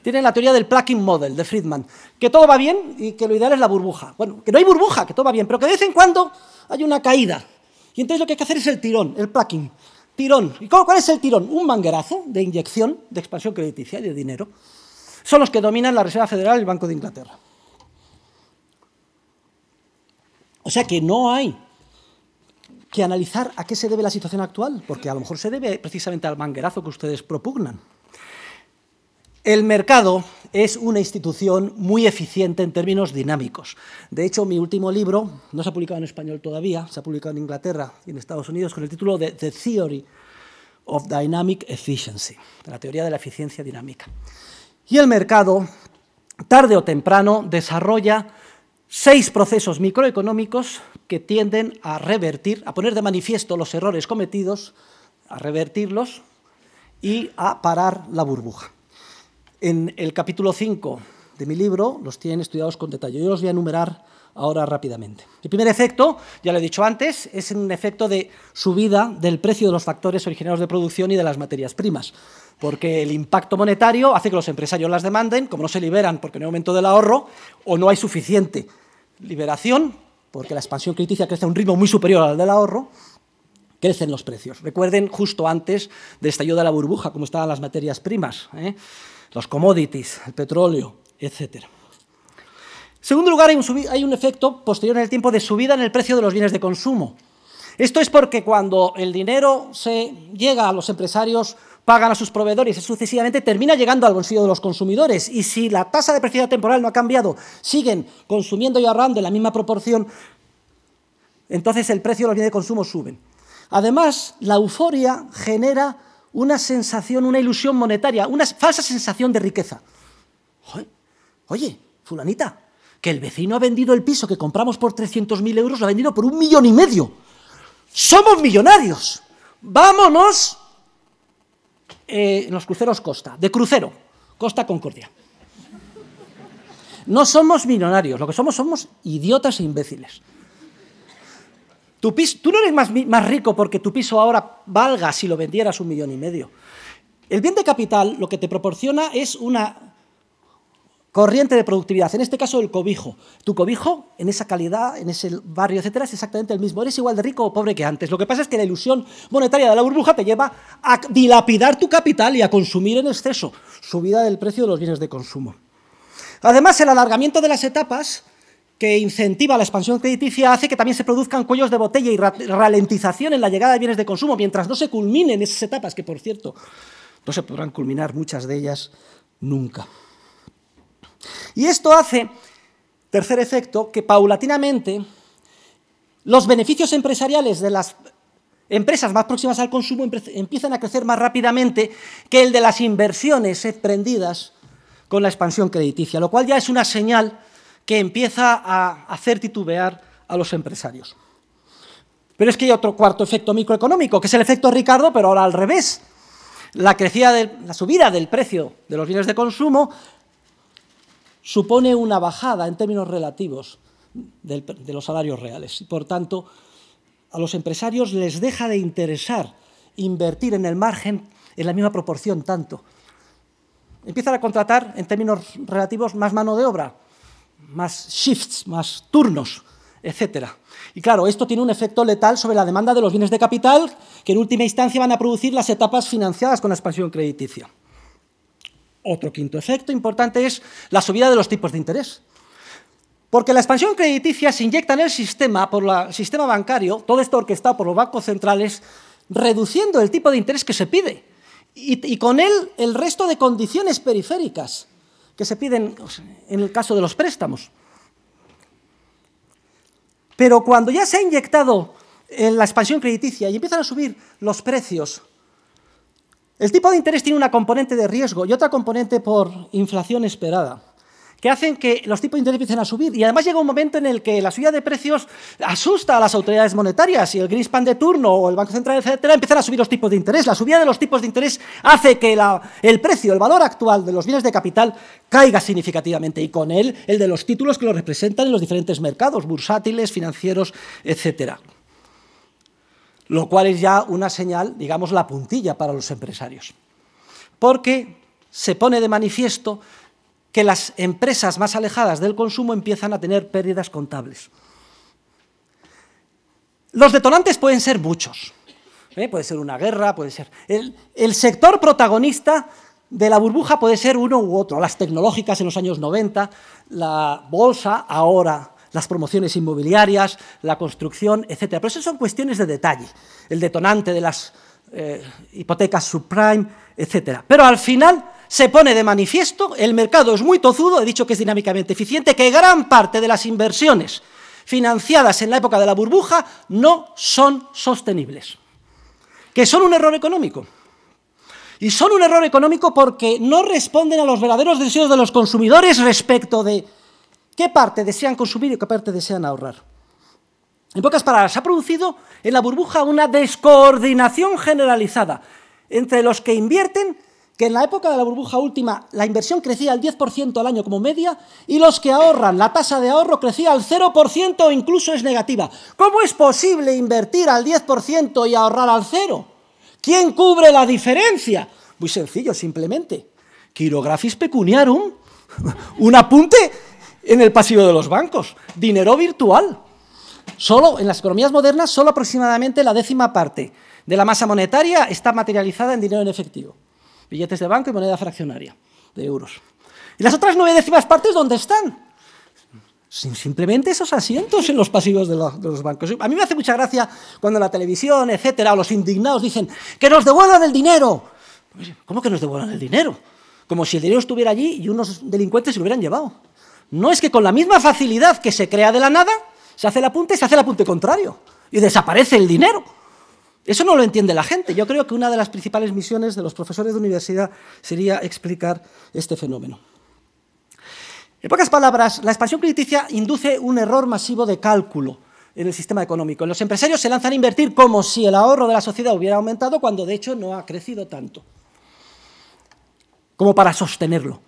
tienen la teoría del plucking model de Friedman, que todo va bien y que lo ideal es la burbuja. Bueno, que no hay burbuja, que todo va bien, pero que de vez en cuando hay una caída. Y entonces lo que hay que hacer es el tirón, el plucking. Tirón. ¿Y cuál es el tirón? Un manguerazo de inyección, de expansión crediticia y de dinero. Son los que dominan la Reserva Federal y el Banco de Inglaterra. O sea que no hay que analizar a qué se debe la situación actual, porque a lo mejor se debe precisamente al manguerazo que ustedes propugnan. El mercado es una institución muy eficiente en términos dinámicos. De hecho, mi último libro no se ha publicado en español todavía, se ha publicado en Inglaterra y en Estados Unidos con el título de The Theory of Dynamic Efficiency, la teoría de la eficiencia dinámica. Y el mercado, tarde o temprano, desarrolla seis procesos microeconómicos que tienden a revertir, a poner de manifiesto los errores cometidos, a revertirlos y a parar la burbuja. En el capítulo 5 de mi libro los tienen estudiados con detalle. Yo los voy a enumerar ahora rápidamente. El primer efecto, ya lo he dicho antes, es un efecto de subida del precio de los factores originarios de producción y de las materias primas, porque el impacto monetario hace que los empresarios las demanden, como no se liberan porque no hay aumento del ahorro o no hay suficiente liberación, porque la expansión crediticia crece a un ritmo muy superior al del ahorro, crecen los precios. Recuerden justo antes del estallido de la burbuja, cómo estaban las materias primas, ¿eh? los commodities, el petróleo, etc. En segundo lugar, hay un, hay un efecto posterior en el tiempo de subida en el precio de los bienes de consumo. Esto es porque cuando el dinero se llega a los empresarios pagan a sus proveedores y sucesivamente termina llegando al bolsillo de los consumidores. Y si la tasa de precios temporal no ha cambiado, siguen consumiendo y ahorrando en la misma proporción, entonces el precio de los bienes de consumo sube. Además, la euforia genera una sensación, una ilusión monetaria, una falsa sensación de riqueza. Oye, fulanita, que el vecino ha vendido el piso que compramos por 300.000 euros, lo ha vendido por un millón y medio. Somos millonarios. Vámonos eh, en los cruceros Costa, de crucero, Costa Concordia. No somos millonarios, lo que somos somos idiotas e imbéciles. Tu tú no eres más rico porque tu piso ahora valga si lo vendieras un millón y medio. El bien de capital lo que te proporciona es una corriente de productividad, en este caso el cobijo. Tu cobijo, en esa calidad, en ese barrio, etcétera, es exactamente el mismo. Eres igual de rico o pobre que antes. Lo que pasa es que la ilusión monetaria de la burbuja te lleva a dilapidar tu capital y a consumir en exceso, subida del precio de los bienes de consumo. Además, el alargamiento de las etapas que incentiva la expansión crediticia hace que también se produzcan cuellos de botella y ralentización en la llegada de bienes de consumo, mientras no se culminen esas etapas, que por cierto, no se podrán culminar muchas de ellas nunca. Y esto hace, tercer efecto, que paulatinamente los beneficios empresariales de las empresas más próximas al consumo empiezan a crecer más rápidamente que el de las inversiones emprendidas con la expansión crediticia, lo cual ya es una señal que empieza a hacer titubear a los empresarios. Pero es que hay otro cuarto efecto microeconómico, que es el efecto Ricardo, pero ahora al revés. La, la subida del precio de los bienes de consumo supone una bajada en términos relativos de los salarios reales. por tanto, a los empresarios les deja de interesar invertir en el margen en la misma proporción tanto. Empiezan a contratar, en términos relativos, más mano de obra, más shifts, más turnos, etc. Y claro, esto tiene un efecto letal sobre la demanda de los bienes de capital que en última instancia van a producir las etapas financiadas con la expansión crediticia. Otro quinto efecto importante es la subida de los tipos de interés. Porque la expansión crediticia se inyecta en el sistema, por el sistema bancario, todo esto orquestado por los bancos centrales, reduciendo el tipo de interés que se pide. Y, con él el resto de condiciones periféricas que se piden en el caso de los préstamos. Pero cuando ya se ha inyectado la expansión crediticia y empiezan a subir los precios el tipo de interés tiene una componente de riesgo y otra componente por inflación esperada que hacen que los tipos de interés empiecen a subir. Y además llega un momento en el que la subida de precios asusta a las autoridades monetarias y el Greenspan de turno o el Banco Central, etcétera, empiezan a subir los tipos de interés. La subida de los tipos de interés hace que el precio, el valor actual de los bienes de capital caiga significativamente y con él el de los títulos que lo representan en los diferentes mercados bursátiles, financieros, etcétera lo cual es ya una señal, digamos, la puntilla para los empresarios. Porque se pone de manifiesto que las empresas más alejadas del consumo empiezan a tener pérdidas contables. Los detonantes pueden ser muchos. ¿eh? Puede ser una guerra, puede ser... El, el sector protagonista de la burbuja puede ser uno u otro. Las tecnológicas en los años 90, la bolsa ahora las promociones inmobiliarias, la construcción, etcétera. Pero esas son cuestiones de detalle, el detonante de las eh, hipotecas subprime, etcétera. Pero al final se pone de manifiesto, el mercado es muy tozudo, he dicho que es dinámicamente eficiente, que gran parte de las inversiones financiadas en la época de la burbuja no son sostenibles, que son un error económico. Y son un error económico porque no responden a los verdaderos deseos de los consumidores respecto de ¿Qué parte desean consumir y qué parte desean ahorrar? En pocas palabras, ha producido en la burbuja una descoordinación generalizada entre los que invierten, que en la época de la burbuja última la inversión crecía al 10% al año como media, y los que ahorran, la tasa de ahorro crecía al 0% o incluso es negativa. ¿Cómo es posible invertir al 10% y ahorrar al 0%? ¿Quién cubre la diferencia? Muy sencillo, simplemente. Quirografis pecuniarum. Un apunte en el pasivo de los bancos. Dinero virtual. Solo en las economías modernas, solo aproximadamente la décima parte de la masa monetaria está materializada en dinero en efectivo. Billetes de banco y moneda fraccionaria de euros. ¿Y las otras nueve décimas partes dónde están? simplemente esos asientos en los pasivos de, los bancos. A mí me hace mucha gracia cuando en la televisión, etcétera, los indignados dicen que nos devuelvan el dinero. ¿Cómo que nos devuelvan el dinero? Como si el dinero estuviera allí y unos delincuentes se lo hubieran llevado. No es que con la misma facilidad que se crea de la nada, se hace el apunte, se hace el apunte contrario y desaparece el dinero. Eso no lo entiende la gente. Yo creo que una de las principales misiones de los profesores de universidad sería explicar este fenómeno. En pocas palabras, la expansión crediticia induce un error masivo de cálculo en el sistema económico. Los empresarios se lanzan a invertir como si el ahorro de la sociedad hubiera aumentado cuando de hecho no ha crecido tanto, como para sostenerlo.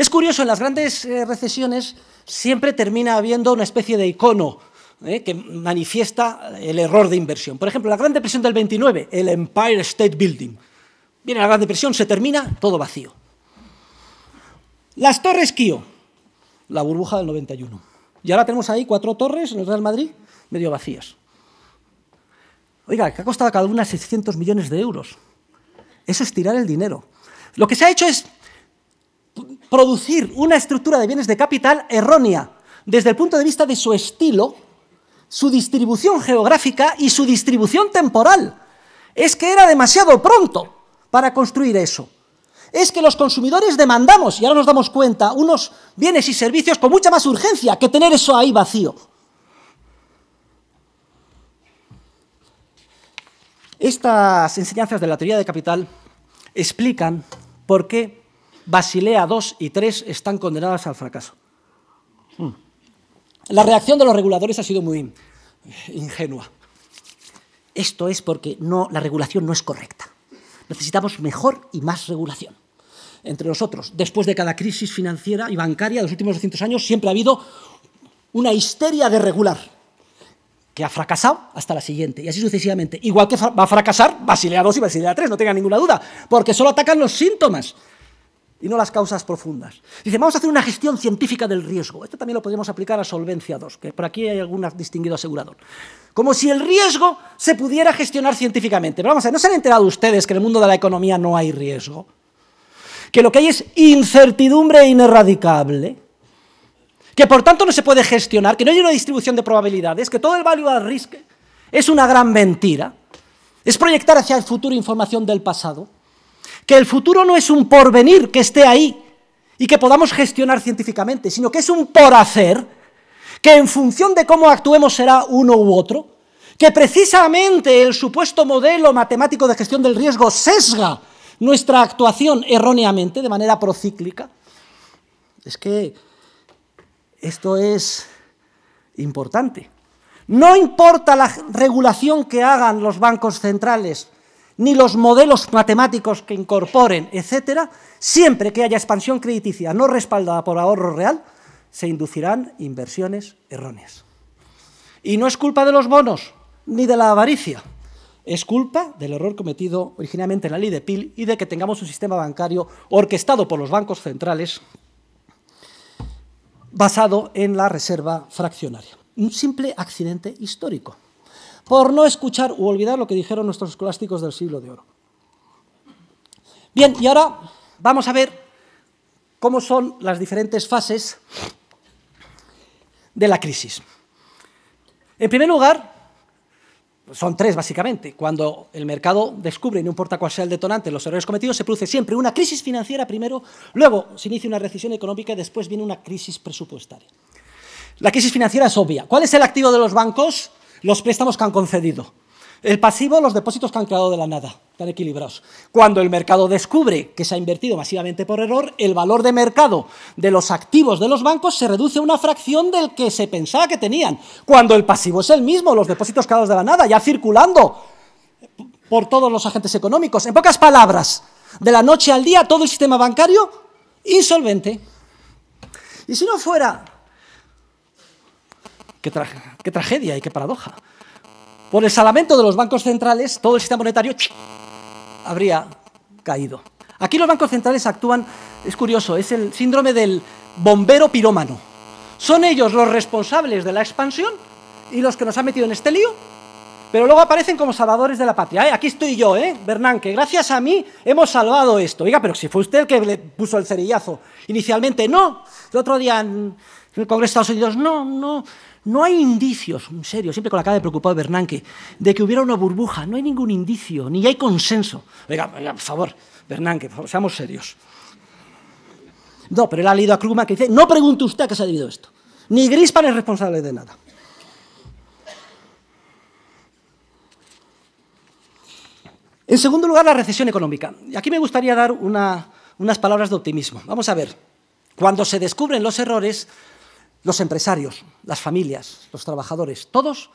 Es curioso, en las grandes eh, recesiones siempre termina habiendo una especie de icono eh, que manifiesta el error de inversión. Por ejemplo, la Gran Depresión del 29, el Empire State Building. Viene la Gran Depresión, se termina, todo vacío. Las torres Kio, la burbuja del 91. Y ahora tenemos ahí cuatro torres en el Real Madrid, medio vacías. Oiga, que ha costado cada una 600 millones de euros. Eso es tirar el dinero. Lo que se ha hecho es producir una estructura de bienes de capital errónea desde el punto de vista de su estilo, su distribución geográfica y su distribución temporal. Es que era demasiado pronto para construir eso. Es que los consumidores demandamos, y ahora nos damos cuenta, unos bienes y servicios con mucha más urgencia que tener eso ahí vacío. Estas enseñanzas de la teoría de capital explican por qué Basilea II y III están condenadas al fracaso. Hmm. La reacción de los reguladores ha sido muy ingenua. Esto es porque no, la regulación no es correcta. Necesitamos mejor y más regulación. Entre nosotros, después de cada crisis financiera y bancaria de los últimos 200 años, siempre ha habido una histeria de regular que ha fracasado hasta la siguiente, y así sucesivamente. Igual que va a fracasar Basilea II y Basilea III, no tengan ninguna duda, porque solo atacan los síntomas y no las causas profundas. Dice, vamos a hacer una gestión científica del riesgo. Esto también lo podríamos aplicar a Solvencia 2, que por aquí hay algún distinguido asegurador. Como si el riesgo se pudiera gestionar científicamente. Pero vamos a ver, ¿no se han enterado ustedes que en el mundo de la economía no hay riesgo? Que lo que hay es incertidumbre inerradicable. Que por tanto no se puede gestionar, que no hay una distribución de probabilidades, que todo el value at risk es una gran mentira. Es proyectar hacia el futuro información del pasado que el futuro no es un porvenir que esté ahí y que podamos gestionar científicamente, sino que es un por hacer, que en función de cómo actuemos será uno u otro, que precisamente el supuesto modelo matemático de gestión del riesgo sesga nuestra actuación erróneamente, de manera procíclica. Es que esto es importante. No importa la regulación que hagan los bancos centrales, ni los modelos matemáticos que incorporen, etcétera, siempre que haya expansión crediticia no respaldada por ahorro real, se inducirán inversiones erróneas. Y no es culpa de los bonos, ni de la avaricia. Es culpa del error cometido originalmente en la ley de PIL y de que tengamos un sistema bancario orquestado por los bancos centrales basado en la reserva fraccionaria. Un simple accidente histórico por no escuchar u olvidar lo que dijeron nuestros escolásticos del siglo de oro. Bien, y ahora vamos a ver cómo son las diferentes fases de la crisis. En primer lugar, son tres básicamente. Cuando el mercado descubre, no importa cuál sea el detonante, los errores cometidos, se produce siempre una crisis financiera primero, luego se inicia una recesión económica y después viene una crisis presupuestaria. La crisis financiera es obvia. ¿Cuál es el activo de los bancos? los préstamos que han concedido. El pasivo, los depósitos que han creado de la nada, están equilibrados. Cuando el mercado descubre que se ha invertido masivamente por error, el valor de mercado de los activos de los bancos se reduce a una fracción del que se pensaba que tenían. Cuando el pasivo es el mismo, los depósitos creados de la nada, ya circulando por todos los agentes económicos. En pocas palabras, de la noche al día, todo el sistema bancario insolvente. Y si no fuera Qué, tragedia y qué paradoja. Por el salamento de los bancos centrales, todo el sistema monetario habría caído. Aquí los bancos centrales actúan, es curioso, es el síndrome del bombero pirómano. Son ellos los responsables de la expansión y los que nos han metido en este lío, pero luego aparecen como salvadores de la patria. Eh, aquí estoy yo, ¿eh? Bernanke, que gracias a mí hemos salvado esto. Oiga, pero si fue usted el que le puso el cerillazo inicialmente, no. El otro día en el Congreso de Estados Unidos, no, no. No hay indicios, un serio, siempre con la cara de preocupado Bernanke, de que hubiera una burbuja. No hay ningún indicio, ni hay consenso. Oiga, por favor, Bernanke, por favor, seamos serios. No, pero él ha leído a Krugman que dice, no pregunte usted a qué se ha debido esto. Ni Grispan es responsable de nada. En segundo lugar, la recesión económica. Y aquí me gustaría dar unas palabras de optimismo. Vamos a ver. Cuando se descubren los errores, los empresarios, las familias, los trabajadores, todos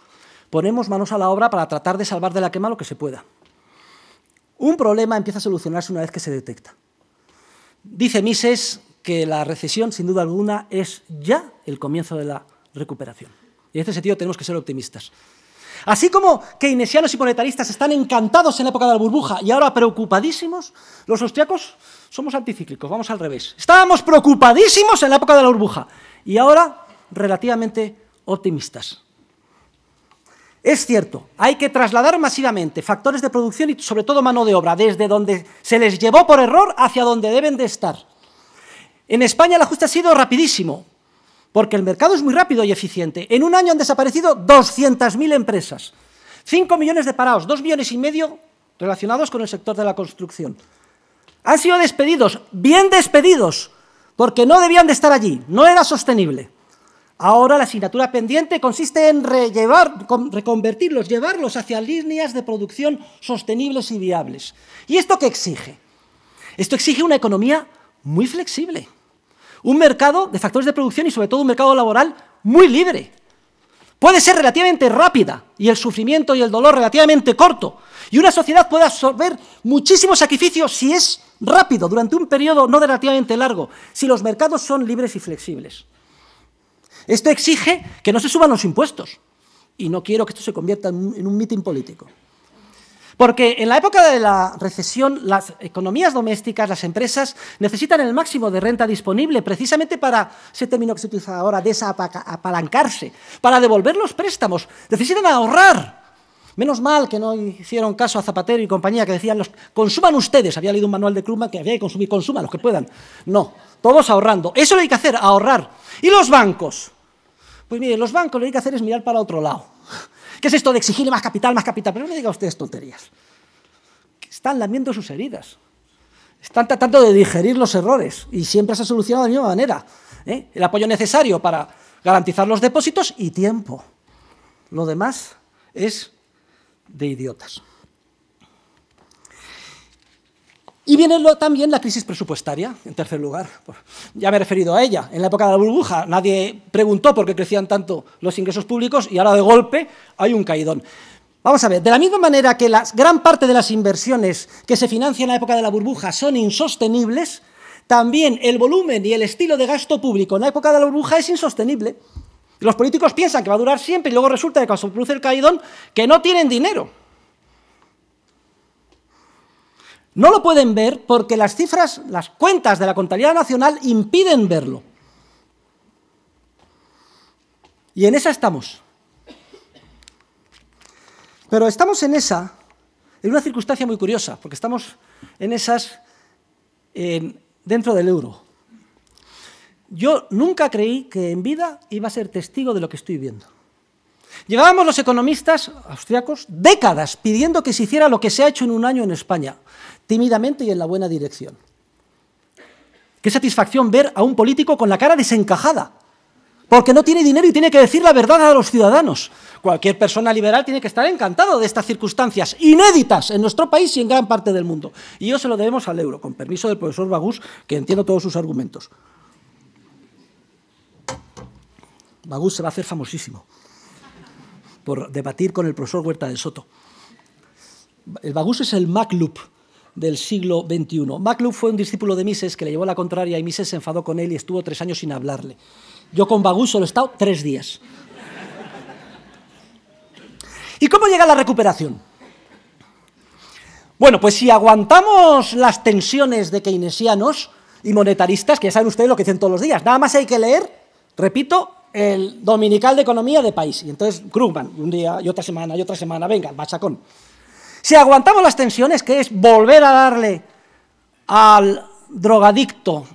ponemos manos a la obra para tratar de salvar de la quema lo que se pueda. Un problema empieza a solucionarse una vez que se detecta. Dice Mises que la recesión, sin duda alguna, es ya el comienzo de la recuperación. Y en este sentido tenemos que ser optimistas. Así como keynesianos y monetaristas están encantados en la época de la burbuja y ahora preocupadísimos, los austriacos somos anticíclicos, vamos al revés. Estábamos preocupadísimos en la época de la burbuja y ahora relativamente optimistas. Es cierto, hay que trasladar masivamente factores de producción y sobre todo mano de obra desde donde se les llevó por error hacia donde deben de estar. En España el ajuste ha sido rapidísimo, porque el mercado es muy rápido y eficiente. En un año han desaparecido 200.000 empresas, 5 millones de parados, 2 millones y medio relacionados con el sector de la construcción. Han sido despedidos, bien despedidos, porque no debían de estar allí, no era sostenible. Ahora la asignatura pendiente consiste en rellevar, reconvertirlos, llevarlos hacia líneas de producción sostenibles y viables. ¿Y esto qué exige? Esto exige una economía muy flexible, un mercado de factores de producción y sobre todo un mercado laboral muy libre. Puede ser relativamente rápida y el sufrimiento y el dolor relativamente corto. Y una sociedad puede absorber muchísimos sacrificios si es rápido, durante un periodo no relativamente largo, si los mercados son libres y flexibles. Esto exige que no se suban los impuestos. Y no quiero que esto se convierta en un mitin político. Porque en la época de la recesión, las economías domésticas, las empresas, necesitan el máximo de renta disponible precisamente para, ese término que se utiliza ahora, desapalancarse, para devolver los préstamos. Necesitan ahorrar Menos mal que no hicieron caso a Zapatero y compañía que decían, los, consuman ustedes. Había leído un manual de Krugman que había que consumir, consuman los que puedan. No, todos ahorrando. Eso lo hay que hacer, ahorrar. ¿Y los bancos? Pues mire, los bancos lo hay que hacer es mirar para otro lado. ¿Qué es esto de exigirle más capital, más capital? Pero no me a ustedes tonterías. Están lamiendo sus heridas. Están tratando de digerir los errores y siempre se ha solucionado de la misma manera. ¿eh? El apoyo necesario para garantizar los depósitos y tiempo. Lo demás es de idiotas. Y viene lo, también la crisis presupuestaria, en tercer lugar. Ya me he referido a ella. En la época de la burbuja nadie preguntó por qué crecían tanto los ingresos públicos y ahora de golpe hay un caidón. Vamos a ver, de la misma manera que la gran parte de las inversiones que se financian en la época de la burbuja son insostenibles, también el volumen y el estilo de gasto público en la época de la burbuja es insostenible. Los políticos piensan que va a durar siempre y luego resulta que cuando se produce el caidón que no tienen dinero. No lo pueden ver porque las cifras, las cuentas de la contabilidad nacional impiden verlo. Y en esa estamos. Pero estamos en esa, en una circunstancia muy curiosa, porque estamos en esas dentro del euro. Yo nunca creí que en vida iba a ser testigo de lo que estoy viendo. Llevábamos los economistas austriacos décadas pidiendo que se hiciera lo que se ha hecho en un año en España, tímidamente y en la buena dirección. Qué satisfacción ver a un político con la cara desencajada, porque no tiene dinero y tiene que decir la verdad a los ciudadanos. Cualquier persona liberal tiene que estar encantado de estas circunstancias inéditas en nuestro país y en gran parte del mundo. Y yo se lo debemos al euro, con permiso del profesor Bagus, que entiendo todos sus argumentos. Bagús se va a hacer famosísimo por debatir con el profesor Huerta de Soto. El Bagús es el Maclup del siglo XXI. Maclup fue un discípulo de Mises que le llevó a la contraria y Mises se enfadó con él y estuvo tres años sin hablarle. Yo con Bagús solo he estado tres días. ¿Y cómo llega la recuperación? Bueno, pues si aguantamos las tensiones de keynesianos y monetaristas, que ya saben ustedes lo que dicen todos los días, nada más hay que leer, repito, el Dominical de Economía de País. Y entonces, Krugman, un día y otra semana y otra semana, venga, machacón. Si aguantamos las tensiones, que es volver a darle al drogadicto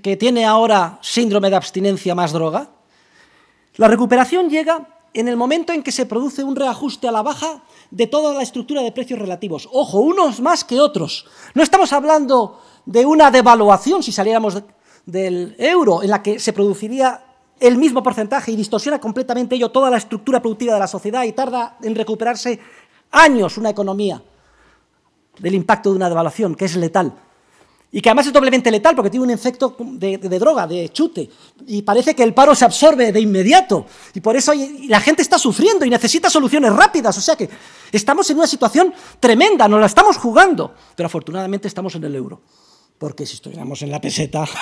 que tiene ahora síndrome de abstinencia más droga, la recuperación llega en el momento en que se produce un reajuste a la baja de toda la estructura de precios relativos. Ojo, unos más que otros. No estamos hablando de una devaluación si saliéramos del euro, en la que se produciría el mismo porcentaje y distorsiona completamente ello toda la estructura productiva de la sociedad y tarda en recuperarse años una economía del impacto de una devaluación que es letal. Y que además es doblemente letal porque tiene un efecto de, droga, de chute. Y parece que el paro se absorbe de inmediato. Y por eso la gente está sufriendo y necesita soluciones rápidas. O sea que estamos en una situación tremenda, nos la estamos jugando. Pero afortunadamente estamos en el euro. Porque si estuviéramos en la peseta...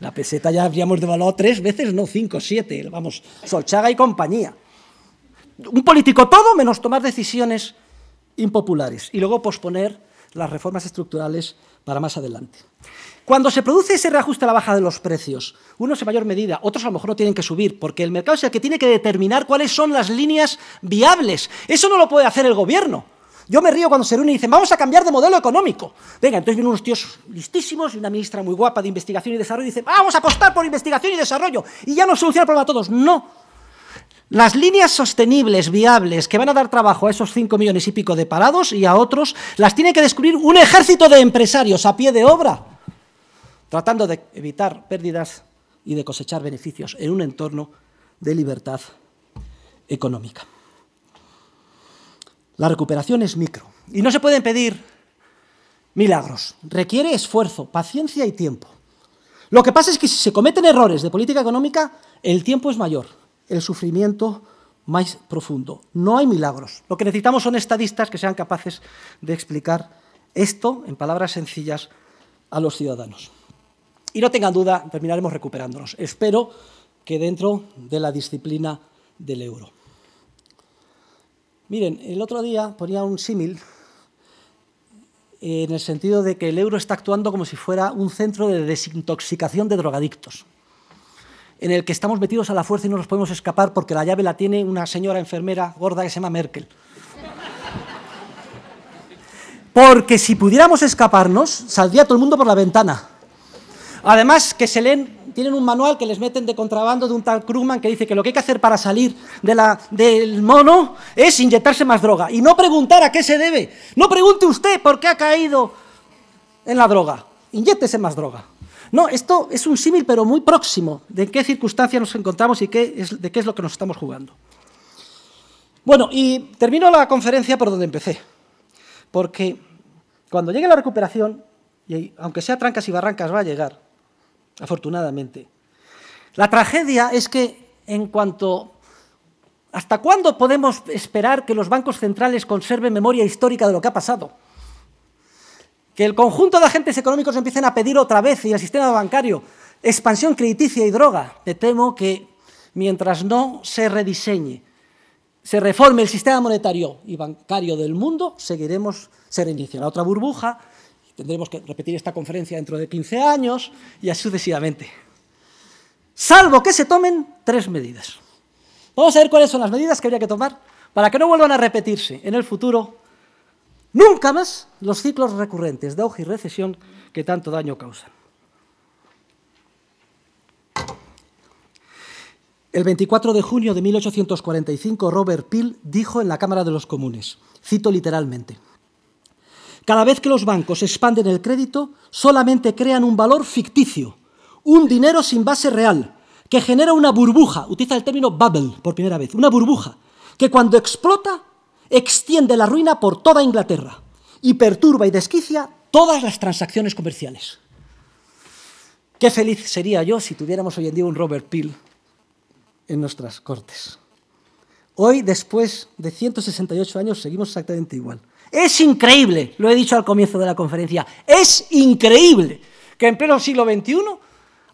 La peseta ya habríamos devaluado tres veces, no cinco, siete. Vamos, Solchaga y compañía. Un político todo menos tomar decisiones impopulares y luego posponer las reformas estructurales para más adelante. Cuando se produce ese reajuste a la baja de los precios, unos en mayor medida, otros a lo mejor no tienen que subir, porque el mercado es el que tiene que determinar cuáles son las líneas viables. Eso no lo puede hacer el gobierno. Yo me río cuando se reúnen y dicen, vamos a cambiar de modelo económico. Venga, entonces vienen unos tíos listísimos y una ministra muy guapa de investigación y desarrollo y dicen, vamos a apostar por investigación y desarrollo y ya nos soluciona el problema a todos. No. Las líneas sostenibles, viables, que van a dar trabajo a esos 5 millones y pico de parados y a otros, las tiene que descubrir un ejército de empresarios a pie de obra, tratando de evitar pérdidas y de cosechar beneficios en un entorno de libertad económica. La recuperación es micro. Y no se pueden pedir milagros. Requiere esfuerzo, paciencia y tiempo. Lo que pasa es que si se cometen errores de política económica, el tiempo es mayor, el sufrimiento más profundo. No hay milagros. Lo que necesitamos son estadistas que sean capaces de explicar esto en palabras sencillas a los ciudadanos. Y no tengan duda, terminaremos recuperándonos. Espero que dentro de la disciplina del euro. Miren, el otro día ponía un símil en el sentido de que el euro está actuando como si fuera un centro de desintoxicación de drogadictos, en el que estamos metidos a la fuerza y no nos podemos escapar porque la llave la tiene una señora enfermera gorda que se llama Merkel. Porque si pudiéramos escaparnos, saldría todo el mundo por la ventana. Además, que se leen tienen un manual que les meten de contrabando de un tal Krugman que dice que lo que hay que hacer para salir del mono es inyectarse más droga y no preguntar a qué se debe. No pregunte usted por qué ha caído en la droga. Inyéctese más droga. No, esto es un símil pero muy próximo de qué circunstancias nos encontramos y de qué es lo que nos estamos jugando. Bueno, y termino la conferencia por donde empecé. Porque cuando llegue la recuperación, y aunque sea trancas y barrancas va a llegar, afortunadamente. La tragedia es que en cuanto... ¿Hasta cuándo podemos esperar que los bancos centrales conserven memoria histórica de lo que ha pasado? Que el conjunto de agentes económicos empiecen a pedir otra vez y el sistema bancario expansión crediticia y droga. Me temo que mientras no se rediseñe, se reforme el sistema monetario y bancario del mundo, seguiremos, se reiniciará otra burbuja, Tendremos que repetir esta conferencia dentro de 15 años y así sucesivamente. Salvo que se tomen tres medidas. Vamos a ver cuáles son las medidas que habría que tomar para que no vuelvan a repetirse en el futuro nunca más los ciclos recurrentes de auge y recesión que tanto daño causan. El 24 de junio de 1845, Robert Peel dijo en la Cámara de los Comunes, cito literalmente, cada vez que los bancos expanden el crédito, solamente crean un valor ficticio, un dinero sin base real, que genera una burbuja, utiliza el término bubble por primera vez, una burbuja, que cuando explota extiende la ruina por toda Inglaterra y perturba y desquicia todas las transacciones comerciales. Qué feliz sería yo si tuviéramos hoy en día un Robert Peel en nuestras cortes. Hoy, después de 168 años, seguimos exactamente igual. Es increíble, lo he dicho al comienzo de la conferencia, es increíble que en pleno siglo XXI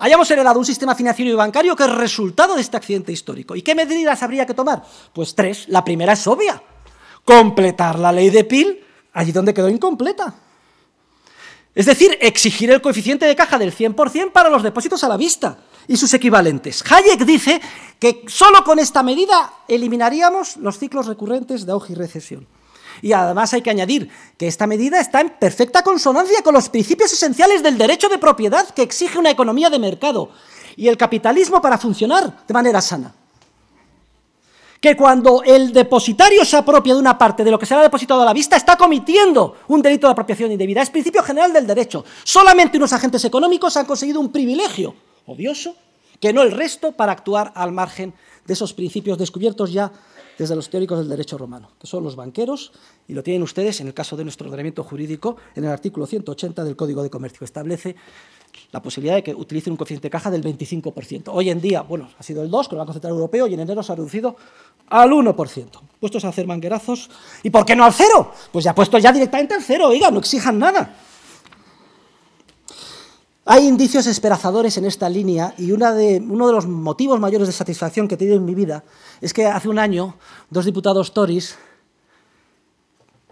hayamos heredado un sistema financiero y bancario que es resultado de este accidente histórico. ¿Y qué medidas habría que tomar? Pues tres. La primera es obvia. Completar la ley de PIL allí donde quedó incompleta. Es decir, exigir el coeficiente de caja del 100% para los depósitos a la vista y sus equivalentes. Hayek dice que solo con esta medida eliminaríamos los ciclos recurrentes de auge y recesión. Y además hay que añadir que esta medida está en perfecta consonancia con los principios esenciales del derecho de propiedad que exige una economía de mercado y el capitalismo para funcionar de manera sana. Que cuando el depositario se apropia de una parte de lo que será depositado a la vista, está cometiendo un delito de apropiación indebida. Es principio general del derecho. Solamente unos agentes económicos han conseguido un privilegio odioso que no el resto para actuar al margen de esos principios descubiertos ya desde los teóricos del derecho romano, que son los banqueros, y lo tienen ustedes en el caso de nuestro ordenamiento jurídico, en el artículo 180 del Código de Comercio, que establece la posibilidad de que utilicen un coeficiente de caja del 25%. Hoy en día, bueno, ha sido el 2 con el Banco Central Europeo y en enero se ha reducido al 1%. Puestos a hacer manguerazos, ¿y por qué no al cero? Pues ya puesto ya directamente al cero, oiga, no exijan nada. Hay indicios esperanzadores en esta línea y de, uno de los motivos mayores de satisfacción que he tenido en mi vida es que hace un año dos diputados Tories,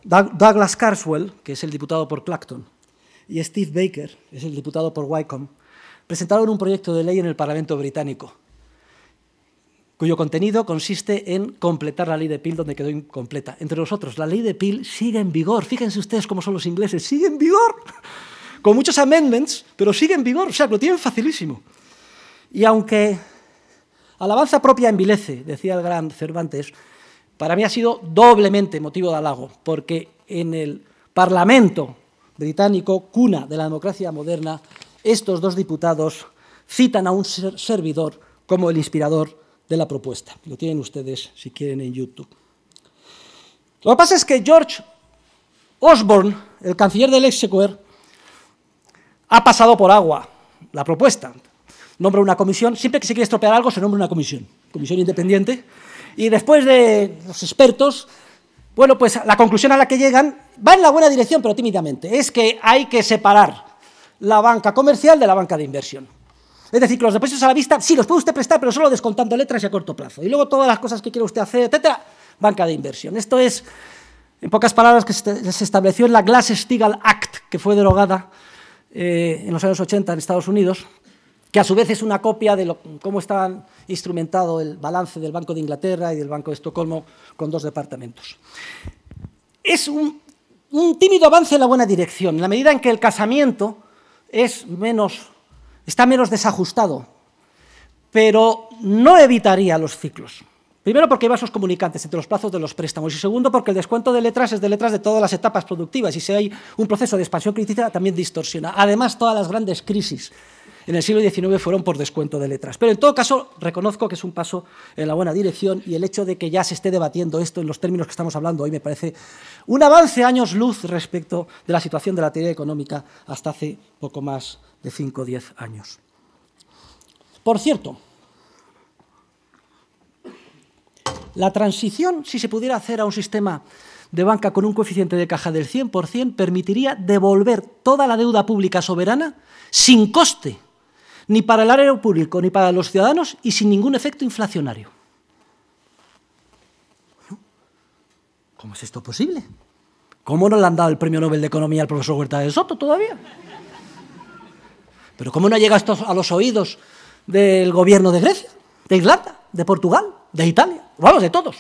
Douglas Carswell, que es el diputado por Clacton, y Steve Baker, que es el diputado por Wycombe, presentaron un proyecto de ley en el Parlamento británico cuyo contenido consiste en completar la ley de Peel donde quedó incompleta. Entre nosotros, la ley de Peel sigue en vigor. Fíjense ustedes cómo son los ingleses, sigue en vigor con muchos amendments, pero sigue en vigor, o sea, lo tienen facilísimo. Y aunque alabanza propia envilece, decía el gran Cervantes, para mí ha sido doblemente motivo de halago, porque en el Parlamento británico, cuna de la democracia moderna, estos dos diputados citan a un servidor como el inspirador de la propuesta. Lo tienen ustedes, si quieren, en YouTube. Lo que pasa es que George Osborne, el canciller del Exchequer, ha pasado por agua la propuesta. Nombra una comisión, siempre que se quiere estropear algo se nombra una comisión, comisión independiente, y después de los expertos, bueno, pues la conclusión a la que llegan va en la buena dirección, pero tímidamente, es que hay que separar la banca comercial de la banca de inversión. Es decir, que los depósitos a la vista, sí, los puede usted prestar, pero solo descontando letras y a corto plazo. Y luego todas las cosas que quiere usted hacer, etcétera, banca de inversión. Esto es, en pocas palabras, que se estableció en la Glass-Steagall Act, que fue derogada eh, en los años 80 en Estados Unidos, que a su vez es una copia de cómo está instrumentado el balance del Banco de Inglaterra y del Banco de Estocolmo con dos departamentos. Es un, tímido avance en la buena dirección, en la medida en que el casamiento está menos desajustado, pero no evitaría los ciclos. Primero, porque hay vasos comunicantes entre los plazos de los préstamos. Y segundo, porque el descuento de letras es de letras de todas las etapas productivas. Y si hay un proceso de expansión crítica, también distorsiona. Además, todas las grandes crisis en el siglo XIX fueron por descuento de letras. Pero en todo caso, reconozco que es un paso en la buena dirección y el hecho de que ya se esté debatiendo esto en los términos que estamos hablando hoy me parece un avance años luz respecto de la situación de la teoría económica hasta hace poco más de 5 o 10 años. Por cierto, La transición, si se pudiera hacer a un sistema de banca con un coeficiente de caja del 100%, permitiría devolver toda la deuda pública soberana sin coste, ni para el área público, ni para los ciudadanos y sin ningún efecto inflacionario. ¿Cómo es esto posible? ¿Cómo no le han dado el premio Nobel de Economía al profesor Huerta de Soto todavía? ¿Pero cómo no llega esto a los oídos del gobierno de Grecia, de Irlanda, de Portugal? de Italia, vamos, de todos.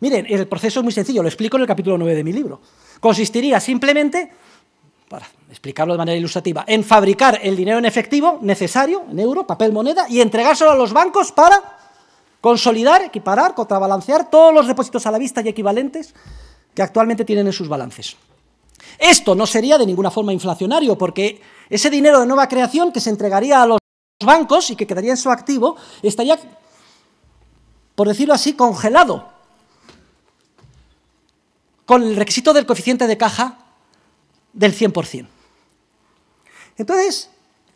Miren, el proceso es muy sencillo, lo explico en el capítulo 9 de mi libro. Consistiría simplemente, para explicarlo de manera ilustrativa, en fabricar el dinero en efectivo necesario, en euro, papel, moneda, y entregárselo a los bancos para consolidar, equiparar, contrabalancear todos los depósitos a la vista y equivalentes que actualmente tienen en sus balances. Esto no sería de ninguna forma inflacionario, porque ese dinero de nueva creación que se entregaría a los bancos y que quedaría en su activo estaría por decirlo así, congelado, con el requisito del coeficiente de caja del 100%. Entonces,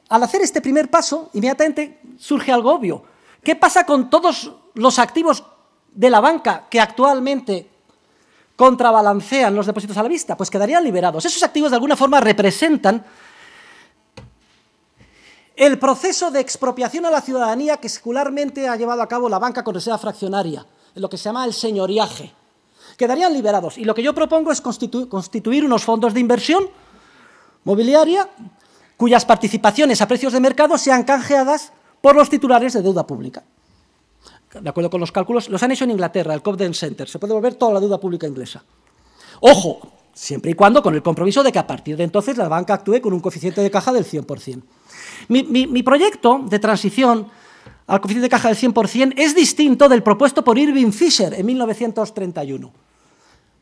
al hacer este primer paso, inmediatamente surge algo obvio. ¿Qué pasa con todos los activos de la banca que actualmente contrabalancean los depósitos a la vista? Pues quedarían liberados. Esos activos de alguna forma representan el proceso de expropiación a la ciudadanía que secularmente ha llevado a cabo la banca con reserva fraccionaria, lo que se llama el señoriaje, quedarían liberados. Y lo que yo propongo es constituir unos fondos de inversión mobiliaria cuyas participaciones a precios de mercado sean canjeadas por los titulares de deuda pública. De acuerdo con los cálculos, los han hecho en Inglaterra, el Cobden Center. Se puede volver toda la deuda pública inglesa. Ojo, siempre y cuando con el compromiso de que a partir de entonces la banca actúe con un coeficiente de caja del 100%. Mi, proyecto de transición al coeficiente de caja del 100% es distinto del propuesto por Irving Fisher en 1931.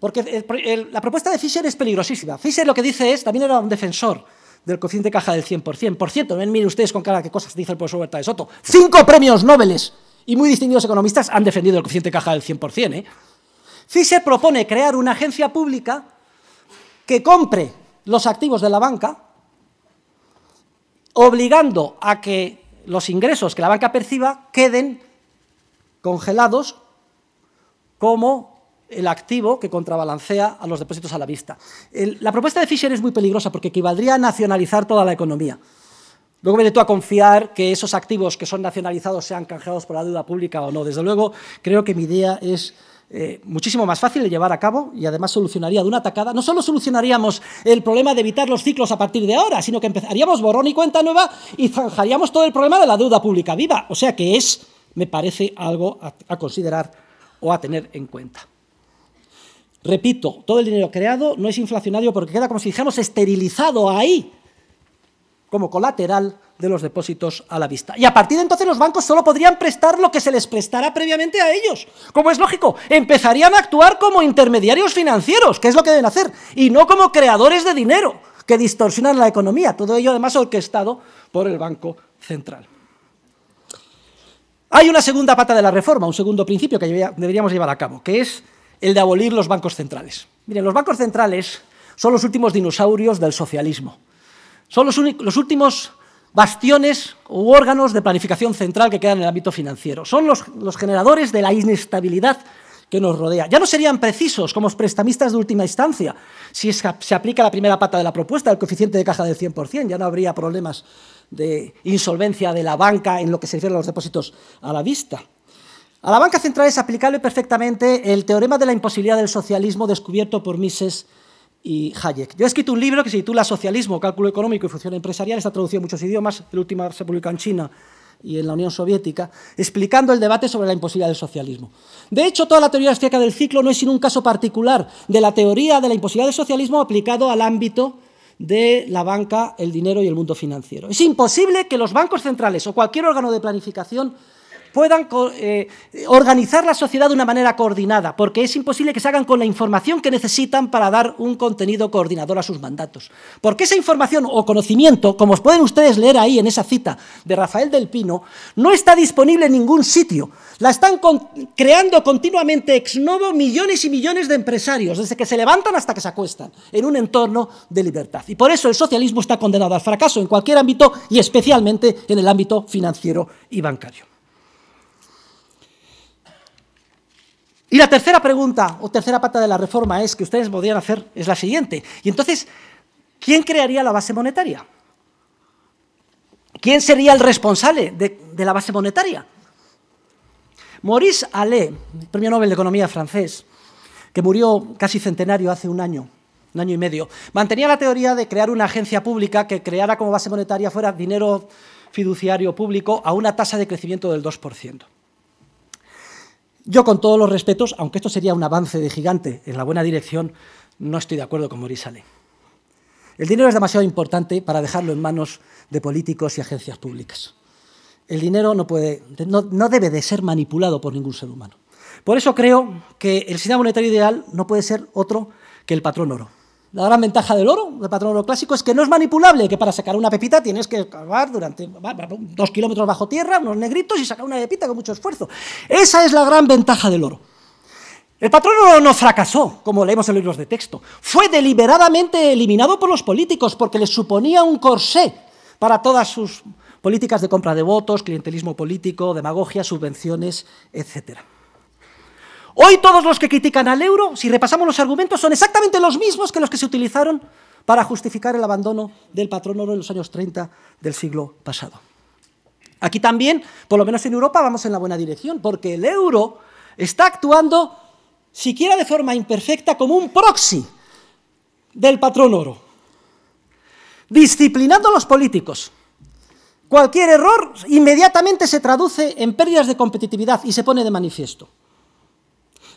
Porque la propuesta de Fisher es peligrosísima. Fisher lo que dice es, también era un defensor del coeficiente de caja del 100%. Por cierto, miren ustedes con cara qué cosas dice el profesor Berta de Soto. Cinco premios Nobel y muy distinguidos economistas han defendido el coeficiente de caja del 100%. ¿eh? Fisher propone crear una agencia pública que compre los activos de la banca obligando a que los ingresos que la banca perciba queden congelados como el activo que contrabalancea a los depósitos a la vista. la propuesta de Fischer es muy peligrosa porque equivaldría a nacionalizar toda la economía. Luego me tú a confiar que esos activos que son nacionalizados sean canjeados por la deuda pública o no. Desde luego, creo que mi idea es eh, muchísimo más fácil de llevar a cabo y además solucionaría de una tacada, no solo solucionaríamos el problema de evitar los ciclos a partir de ahora, sino que empezaríamos borrón y cuenta nueva y zanjaríamos todo el problema de la deuda pública viva. O sea que es, me parece, algo a, considerar o a tener en cuenta. Repito, todo el dinero creado no es inflacionario porque queda como si dijéramos esterilizado ahí como colateral de los depósitos a la vista. Y a partir de entonces los bancos solo podrían prestar lo que se les prestara previamente a ellos. Como es lógico, empezarían a actuar como intermediarios financieros, que es lo que deben hacer, y no como creadores de dinero que distorsionan la economía. Todo ello además orquestado por el Banco Central. Hay una segunda pata de la reforma, un segundo principio que deberíamos llevar a cabo, que es el de abolir los bancos centrales. Miren, los bancos centrales son los últimos dinosaurios del socialismo. Son los, últimos bastiones u órganos de planificación central que quedan en el ámbito financiero. Son los, generadores de la inestabilidad que nos rodea. Ya no serían precisos como prestamistas de última instancia si se aplica la primera pata de la propuesta, el coeficiente de caja del 100%, ya no habría problemas de insolvencia de la banca en lo que se refiere a los depósitos a la vista. A la banca central es aplicable perfectamente el teorema de la imposibilidad del socialismo descubierto por Mises y Hayek. Yo he escrito un libro que se titula Socialismo, Cálculo Económico y Función Empresarial, está traducido en muchos idiomas, el último se publicó en China y en la Unión Soviética, explicando el debate sobre la imposibilidad del socialismo. De hecho, toda la teoría austríaca del ciclo no es sino un caso particular de la teoría de la imposibilidad del socialismo aplicado al ámbito de la banca, el dinero y el mundo financiero. Es imposible que los bancos centrales o cualquier órgano de planificación puedan eh, organizar la sociedad de una manera coordinada, porque es imposible que se hagan con la información que necesitan para dar un contenido coordinador a sus mandatos. Porque esa información o conocimiento, como pueden ustedes leer ahí en esa cita de Rafael del Pino, no está disponible en ningún sitio. La están creando continuamente ex novo millones y millones de empresarios, desde que se levantan hasta que se acuestan, en un entorno de libertad. Y por eso el socialismo está condenado al fracaso en cualquier ámbito y especialmente en el ámbito financiero y bancario. Y la tercera pregunta o tercera pata de la reforma es que ustedes podrían hacer es la siguiente. Y entonces, ¿quién crearía la base monetaria? ¿Quién sería el responsable de, la base monetaria? Maurice Allais, premio Nobel de Economía francés, que murió casi centenario hace un año, un año y medio, mantenía la teoría de crear una agencia pública que creara como base monetaria fuera dinero fiduciario público a una tasa de crecimiento del 2%. Yo, con todos los respetos, aunque esto sería un avance de gigante en la buena dirección, no estoy de acuerdo con Morisale. El dinero es demasiado importante para dejarlo en manos de políticos y agencias públicas. El dinero no, no debe de ser manipulado por ningún ser humano. Por eso creo que el sistema monetario ideal no puede ser otro que el patrón oro. La gran ventaja del oro, del patrón oro clásico, es que no es manipulable, que para sacar una pepita tienes que cavar durante dos kilómetros bajo tierra, unos negritos, y sacar una pepita con mucho esfuerzo. Esa es la gran ventaja del oro. El patrón oro no fracasó, como leemos en los libros de texto. Fue deliberadamente eliminado por los políticos porque les suponía un corsé para todas sus políticas de compra de votos, clientelismo político, demagogia, subvenciones, etcétera. Hoy todos los que critican al euro, si repasamos los argumentos, son exactamente los mismos que los que se utilizaron para justificar el abandono del patrón oro en los años 30 del siglo pasado. Aquí también, por lo menos en Europa, vamos en la buena dirección, porque el euro está actuando, siquiera de forma imperfecta, como un proxy del patrón oro, disciplinando a los políticos. Cualquier error inmediatamente se traduce en pérdidas de competitividad y se pone de manifiesto.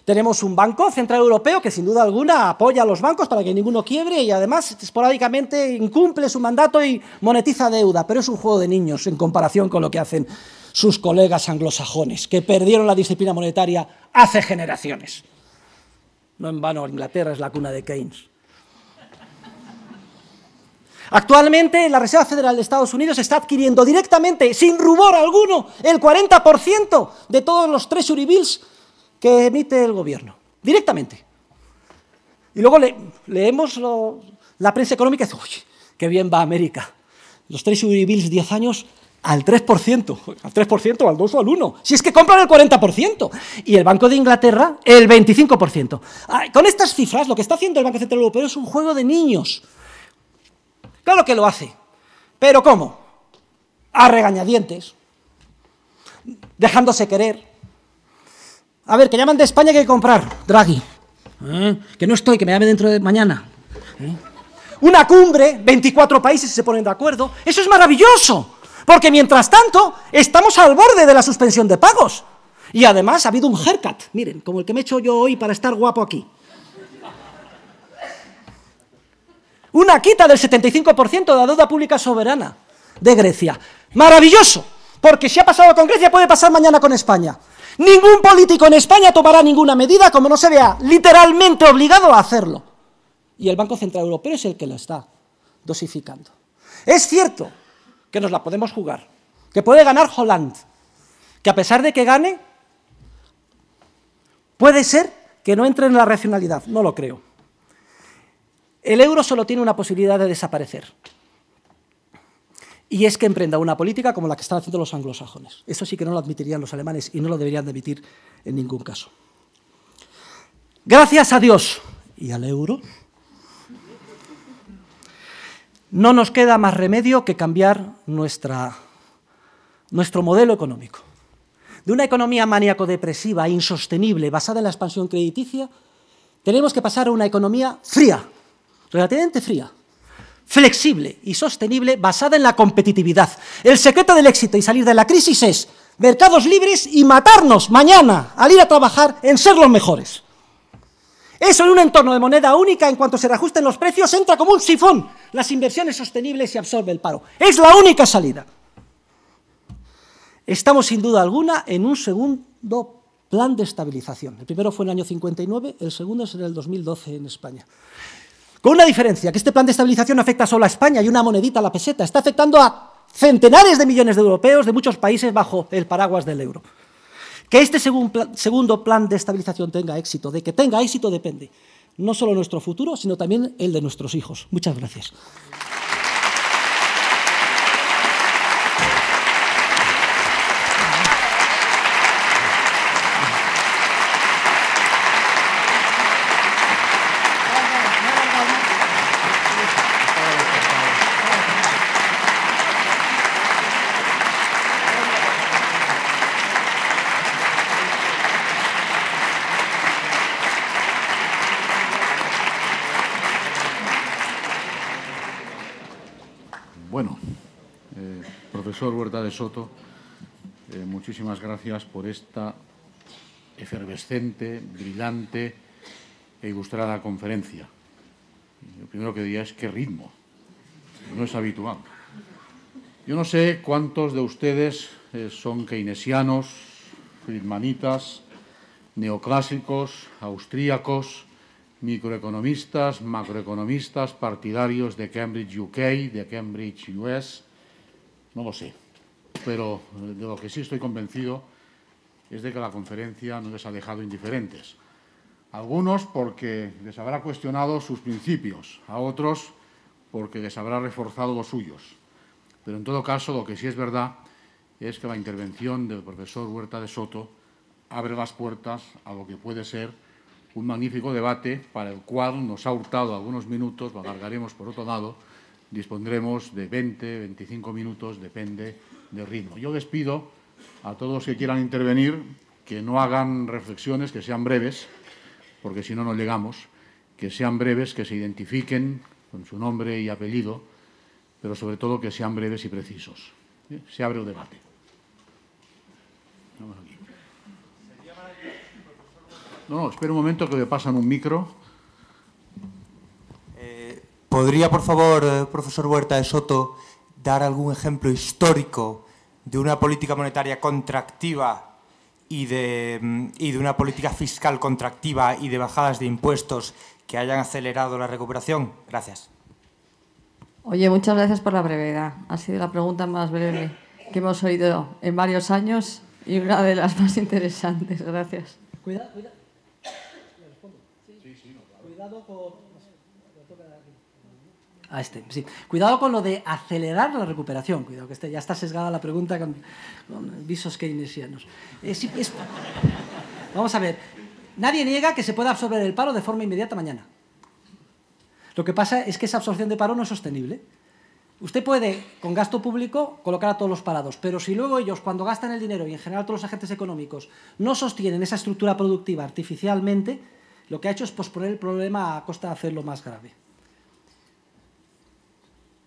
Tenemos un Banco Central Europeo que sin duda alguna apoya a los bancos para que ninguno quiebre y además esporádicamente incumple su mandato y monetiza deuda, pero es un juego de niños en comparación con lo que hacen sus colegas anglosajones, que perdieron la disciplina monetaria hace generaciones. No en vano, Inglaterra es la cuna de Keynes. Actualmente la Reserva Federal de Estados Unidos está adquiriendo directamente, sin rubor alguno, el 40% de todos los Treasury Bills que emite el gobierno, directamente. Y luego leemos la prensa económica y dice, uy, qué bien va América. Los tres Bills 10 años al 3%, al 3%, al 2 o al 1. Si es que compran el 40% y el Banco de Inglaterra el 25%. con estas cifras lo que está haciendo el Banco Central Europeo es un juego de niños. Claro que lo hace. Pero ¿cómo? A regañadientes, dejándose querer, a ver, que llaman de España que hay que comprar, Draghi. ¿Eh? Que no estoy, que me llame dentro de mañana. ¿Eh? Una cumbre, 24 países se ponen de acuerdo. Eso es maravilloso. Porque mientras tanto, estamos al borde de la suspensión de pagos. Y además ha habido un haircut, miren, como el que me he hecho yo hoy para estar guapo aquí. Una quita del 75% de la deuda pública soberana de Grecia. Maravilloso, porque si ha pasado con Grecia puede pasar mañana con España. Ningún político en España tomará ninguna medida como no se vea literalmente obligado a hacerlo. Y el Banco Central Europeo es el que lo está dosificando. Es cierto que nos la podemos jugar, que puede ganar Holland, que a pesar de que gane, puede ser que no entre en la racionalidad, no lo creo. El euro solo tiene una posibilidad de desaparecer, y es que emprenda una política como la que están haciendo los anglosajones. Eso sí que no lo admitirían los alemanes y no lo deberían admitir en ningún caso. Gracias a Dios y al euro, no nos queda más remedio que cambiar nuestro modelo económico. De una economía maníaco-depresiva, e insostenible, basada en la expansión crediticia, tenemos que pasar a una economía fría, relativamente fría, flexible y sostenible basada en la competitividad. El secreto del éxito y salir de la crisis es mercados libres y matarnos mañana al ir a trabajar en ser los mejores. Eso en un entorno de moneda única, en cuanto se reajusten los precios, entra como un sifón. Las inversiones sostenibles y absorbe el paro. Es la única salida. Estamos sin duda alguna en un segundo plan de estabilización. El primero fue en el año 59, el segundo es en el 2012 en España. Con una diferencia, que este plan de estabilización no afecta solo a España y una monedita, a la peseta. Está afectando a centenares de millones de europeos de muchos países bajo el paraguas del euro. Que este segundo plan de estabilización tenga éxito, de que tenga éxito depende no solo nuestro futuro, sino también el de nuestros hijos. Muchas gracias. profesor Huerta de Soto, eh, muchísimas gracias por esta efervescente, brillante e ilustrada conferencia. Lo primero que diría es qué ritmo, no es habitual. Yo no sé cuántos de ustedes eh, son keynesianos, friedmanitas, neoclásicos, austríacos, microeconomistas, macroeconomistas, partidarios de Cambridge UK, de Cambridge US, no lo sé, pero eh, de lo que sí estoy convencido es de que la conferencia no les ha dejado indiferentes. Algunos porque les habrá cuestionado sus principios, a otros porque les habrá reforzado los suyos. Pero en todo caso, lo que sí es verdad es que la intervención del profesor Huerta de Soto abre las puertas a lo que puede ser un magnífico debate para el cual nos ha hurtado algunos minutos, lo alargaremos por otro lado, dispondremos de 20, 25 minutos, depende del ritmo. Yo les pido a todos los que quieran intervenir que no hagan reflexiones, que sean breves, porque si no, no llegamos, que sean breves, que se identifiquen con su nombre y apellido, pero sobre todo que sean breves y precisos. ¿Eh? Se abre el debate. No, no, un momento que le pasan un micro. ¿Podría, por favor, eh, profesor Huerta de Soto, dar algún ejemplo histórico de una política monetaria contractiva mm, y de, una política fiscal contractiva y de bajadas de impuestos que hayan acelerado la recuperación? Gracias. Oye, muchas gracias por la brevedad. Ha sido la pregunta más breve que hemos oído en varios años y una de las más interesantes. Gracias. Cuidado, cuidado. Sí, sí, Cuidado con a este, sí. Cuidado con lo de acelerar la recuperación. Cuidado, que este, ya está sesgada la pregunta con, visos keynesianos. Eh, vamos a ver. Nadie niega que se pueda absorber el paro de forma inmediata mañana. Lo que pasa es que esa absorción de paro no es sostenible. Usted puede, con gasto público, colocar a todos los parados, pero si luego ellos, cuando gastan el dinero y en general todos los agentes económicos, no sostienen esa estructura productiva artificialmente, lo que ha hecho es posponer el problema a costa de hacerlo más grave.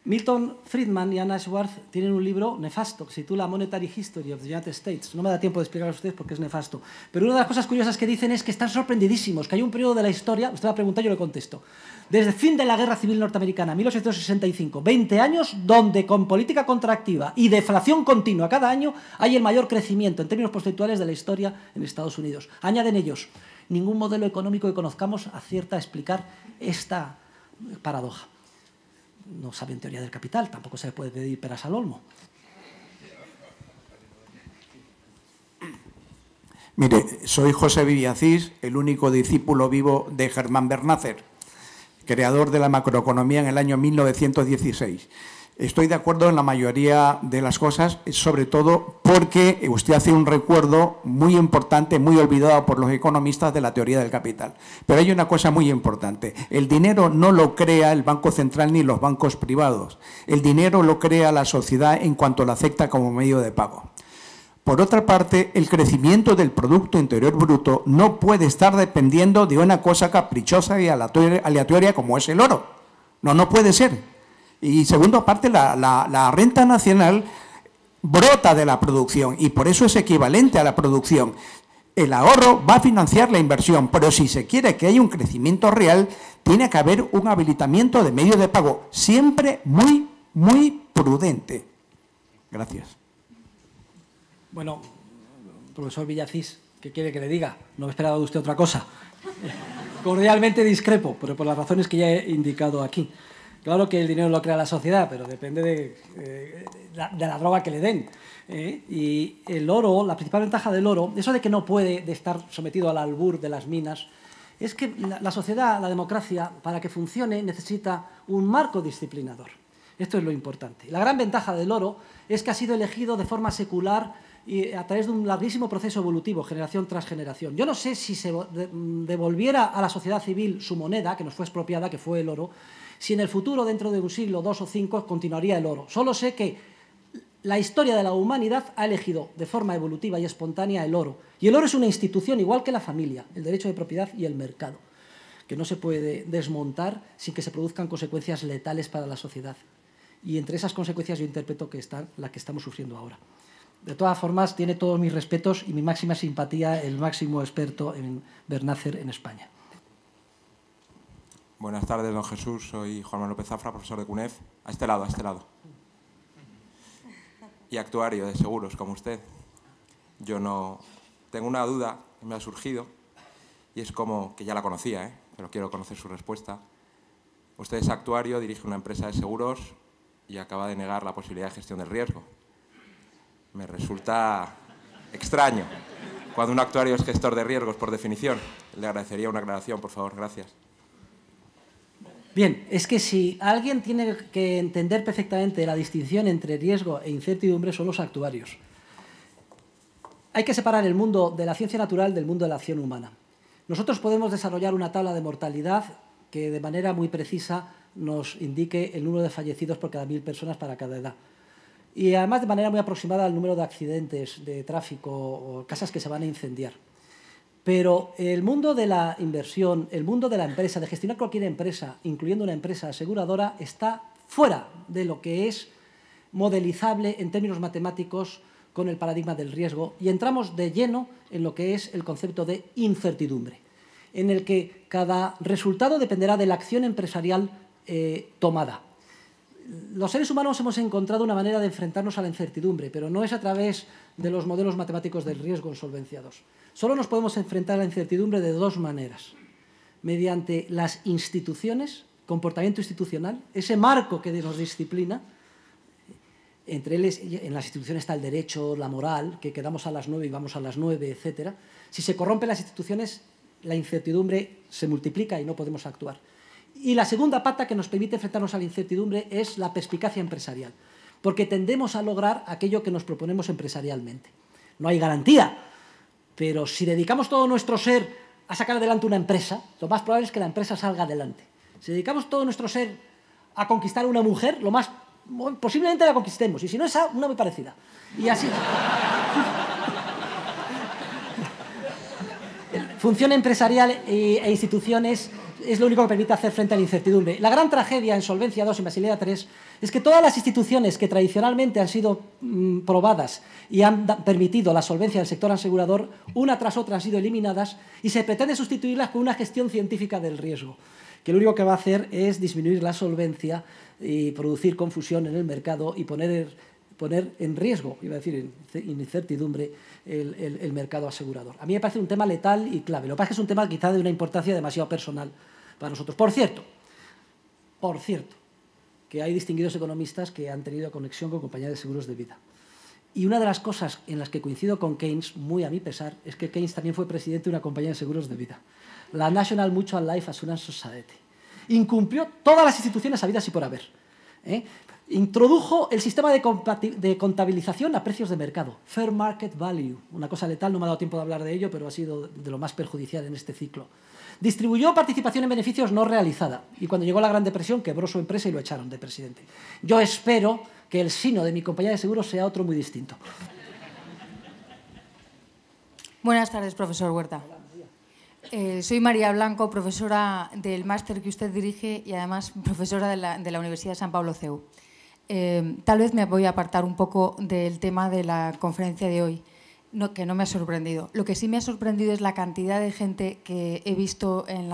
Milton Friedman y Anna Schwartz tienen un libro nefasto que titula Monetary History of the United States. No me da tiempo de explicarlo a ustedes porque es nefasto. Pero una de las cosas curiosas que dicen es que están sorprendidísimos, que hay un periodo de la historia, usted va a preguntar, yo le contesto, desde el fin de la Guerra Civil Norteamericana, 1865, 20 años, donde con política contractiva y deflación continua cada año hay el mayor crecimiento en términos porcentuales de la historia en Estados Unidos. Añaden ellos, ningún modelo económico que conozcamos acierta a explicar esta paradoja no saben teoría del capital, tampoco se les puede pedir peras al olmo. Mire, soy José Viviacís, el único discípulo vivo de Germán Bernácer, creador de la macroeconomía en el año 1916. Estoy de acuerdo en la mayoría de las cosas, sobre todo porque usted hace un recuerdo muy importante, muy olvidado por los economistas de la teoría del capital. Pero hay una cosa muy importante. El dinero no lo crea el Banco Central ni los bancos privados. El dinero lo crea la sociedad en cuanto lo acepta como medio de pago. Por otra parte, el crecimiento del Producto Interior Bruto no puede estar dependiendo de una cosa caprichosa y aleatoria como es el oro. No, no puede ser. Y segundo, aparte, la, renta nacional brota de la producción y por eso es equivalente a la producción. El ahorro va a financiar la inversión, pero si se quiere que haya un crecimiento real, tiene que haber un habilitamiento de medios de pago, siempre muy, muy prudente. Gracias. Bueno, profesor Villacís, ¿qué quiere que le diga? No me esperaba de usted otra cosa. Cordialmente discrepo, pero por las razones que ya he indicado aquí. Claro que el dinero lo crea la sociedad, pero depende de, eh, la droga que le den. ¿eh? Y el oro, la principal ventaja del oro, eso de que no puede estar sometido al albur de las minas, es que la, la sociedad, la democracia, para que funcione necesita un marco disciplinador. Esto es lo importante. La gran ventaja del oro es que ha sido elegido de forma secular y a través de un larguísimo proceso evolutivo, generación tras generación. Yo no sé si se mm, devolviera a la sociedad civil su moneda, que nos fue expropiada, que fue el oro, si en el futuro, dentro de un siglo, dos o cinco, continuaría el oro. Solo sé que la historia de la humanidad ha elegido de forma evolutiva y espontánea el oro. Y el oro es una institución igual que la familia, el derecho de propiedad y el mercado, que no se puede desmontar sin que se produzcan consecuencias letales para la sociedad. Y entre esas consecuencias yo interpreto que están la que estamos sufriendo ahora. De todas formas, tiene todos mis respetos y mi máxima simpatía el máximo experto en Bernácer en España. Buenas tardes, don Jesús. Soy Juan Manuel López Zafra, profesor de CUNEF. A este lado, a este lado. Y actuario de seguros, como usted. Yo no... Tengo una duda que me ha surgido y es como que ya la conocía, ¿eh? pero quiero conocer su respuesta. Usted es actuario, dirige una empresa de seguros y acaba de negar la posibilidad de gestión del riesgo. Me resulta extraño cuando un actuario es gestor de riesgos, por definición. Le agradecería una aclaración, por favor. Gracias. Bien, es que si alguien tiene que entender perfectamente la distinción entre riesgo e incertidumbre son los actuarios. Hay que separar el mundo de la ciencia natural del mundo de la acción humana. Nosotros podemos desarrollar una tabla de mortalidad que de manera muy precisa nos indique el número de fallecidos por cada mil personas para cada edad. Y además de manera muy aproximada el número de accidentes de tráfico o casas que se van a incendiar. Pero el mundo de la inversión, el mundo de la empresa, de gestionar cualquier empresa, incluyendo una empresa aseguradora, está fuera de lo que es modelizable en términos matemáticos con el paradigma del riesgo y entramos de lleno en lo que es el concepto de incertidumbre, en el que cada resultado dependerá de la acción empresarial eh, tomada los seres humanos hemos encontrado una manera de enfrentarnos a la incertidumbre, pero no es a través de los modelos matemáticos del riesgo en solvenciados. Solo nos podemos enfrentar a la incertidumbre de dos maneras. Mediante las instituciones, comportamiento institucional, ese marco que nos disciplina, entre en las instituciones está el derecho, la moral, que quedamos a las nueve y vamos a las nueve, etcétera. Si se corrompen las instituciones, la incertidumbre se multiplica y no podemos actuar. Y la segunda pata que nos permite enfrentarnos a la incertidumbre es la perspicacia empresarial, porque tendemos a lograr aquello que nos proponemos empresarialmente. No hay garantía, pero si dedicamos todo nuestro ser a sacar adelante una empresa, lo más probable es que la empresa salga adelante. Si dedicamos todo nuestro ser a conquistar a una mujer, lo más posiblemente la conquistemos, y si no esa, una muy parecida. Y así. Función empresarial e instituciones es lo único que permite hacer frente a la incertidumbre. La gran tragedia en Solvencia II y Basilea III es que todas las instituciones que tradicionalmente han sido mm, probadas y han permitido la solvencia del sector asegurador, una tras otra han sido eliminadas y se pretende sustituirlas con una gestión científica del riesgo, que lo único que va a hacer es disminuir la solvencia y producir confusión en el mercado y poner, er, en riesgo, iba a decir, en incertidumbre el, el mercado asegurador. A mí me parece un tema letal y clave. Lo que pasa es que es un tema quizá de una importancia demasiado personal para nosotros. Por cierto, por cierto, que hay distinguidos economistas que han tenido conexión con compañías de seguros de vida. Y una de las cosas en las que coincido con Keynes, muy a mi pesar, es que Keynes también fue presidente de una compañía de seguros de vida, la National Mutual Life Assurance Society. Incumplió todas las instituciones habidas y por haber. ¿eh? Introdujo el sistema de, de, contabilización a precios de mercado, Fair Market Value, una cosa letal, no me ha dado tiempo de hablar de ello, pero ha sido de lo más perjudicial en este ciclo. Distribuyó participación en beneficios no realizada y cuando llegó la Gran Depresión quebró su empresa y lo echaron de presidente. Yo espero que el sino de mi compañía de seguros sea otro muy distinto. Buenas tardes, profesor Huerta. Eh, soy María Blanco, profesora del máster que usted dirige y además profesora de la, Universidad de San Pablo CEU. Eh, tal vez me voy a apartar un poco del tema de la conferencia de hoy. No, que no me ha sorprendido. Lo que sí me ha sorprendido es la cantidad de gente que he visto en,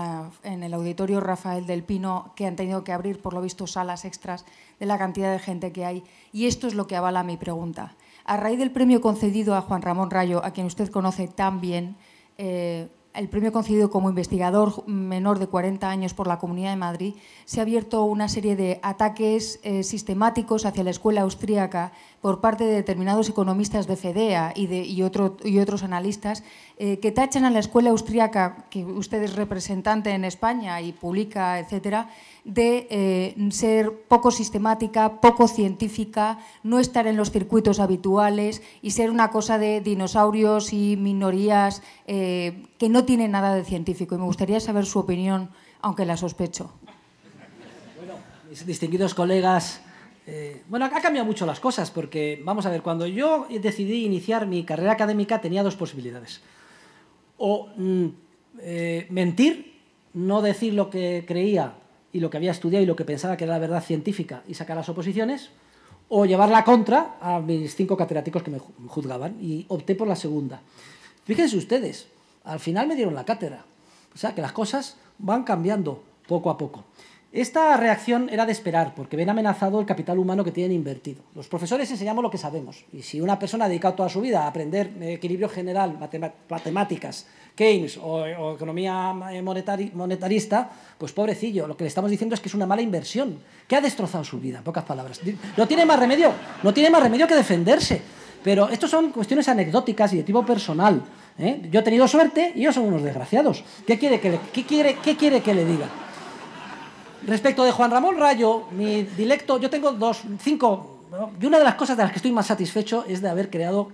el auditorio Rafael del Pino, que han tenido que abrir, por lo visto, salas extras, de la cantidad de gente que hay. Y esto es lo que avala mi pregunta. A raíz del premio concedido a Juan Ramón Rayo, a quien usted conoce tan bien, eh, el premio concedido como investigador menor de 40 años por la Comunidad de Madrid, se ha abierto una serie de ataques eh, sistemáticos hacia la escuela austríaca por parte de determinados economistas de FEDEA y, de, y, y otros analistas eh, que tachan a la escuela austriaca, que usted es representante en España y publica, etcétera, de eh, ser poco sistemática, poco científica, no estar en los circuitos habituales y ser una cosa de dinosaurios y minorías eh, que no tiene nada de científico. Y me gustaría saber su opinión, aunque la sospecho. Bueno, mis distinguidos colegas eh, bueno, ha cambiado mucho las cosas porque, vamos a ver, cuando yo decidí iniciar mi carrera académica tenía dos posibilidades. O mm, eh, mentir, no decir lo que creía y lo que había estudiado y lo que pensaba que era la verdad científica y sacar las oposiciones, o llevar la contra a mis cinco catedráticos que me juzgaban y opté por la segunda. Fíjense ustedes, al final me dieron la cátedra. O sea que las cosas van cambiando poco a poco. Esta reacción era de esperar, porque ven amenazado el capital humano que tienen invertido. Los profesores enseñamos lo que sabemos, y si una persona ha dedicado toda su vida a aprender eh, equilibrio general, matemáticas, Keynes o, economía eh, monetarista, pues pobrecillo, lo que le estamos diciendo es que es una mala inversión, que ha destrozado su vida, en pocas palabras. No tiene más remedio, no tiene más remedio que defenderse. Pero estas son cuestiones anecdóticas y de tipo personal. ¿eh? Yo he tenido suerte y ellos son unos desgraciados. qué quiere que le diga? Respecto de Juan Ramón Rayo, mi dilecto, yo tengo dos, cinco, y una de las cosas de las que estoy más satisfecho es de haber creado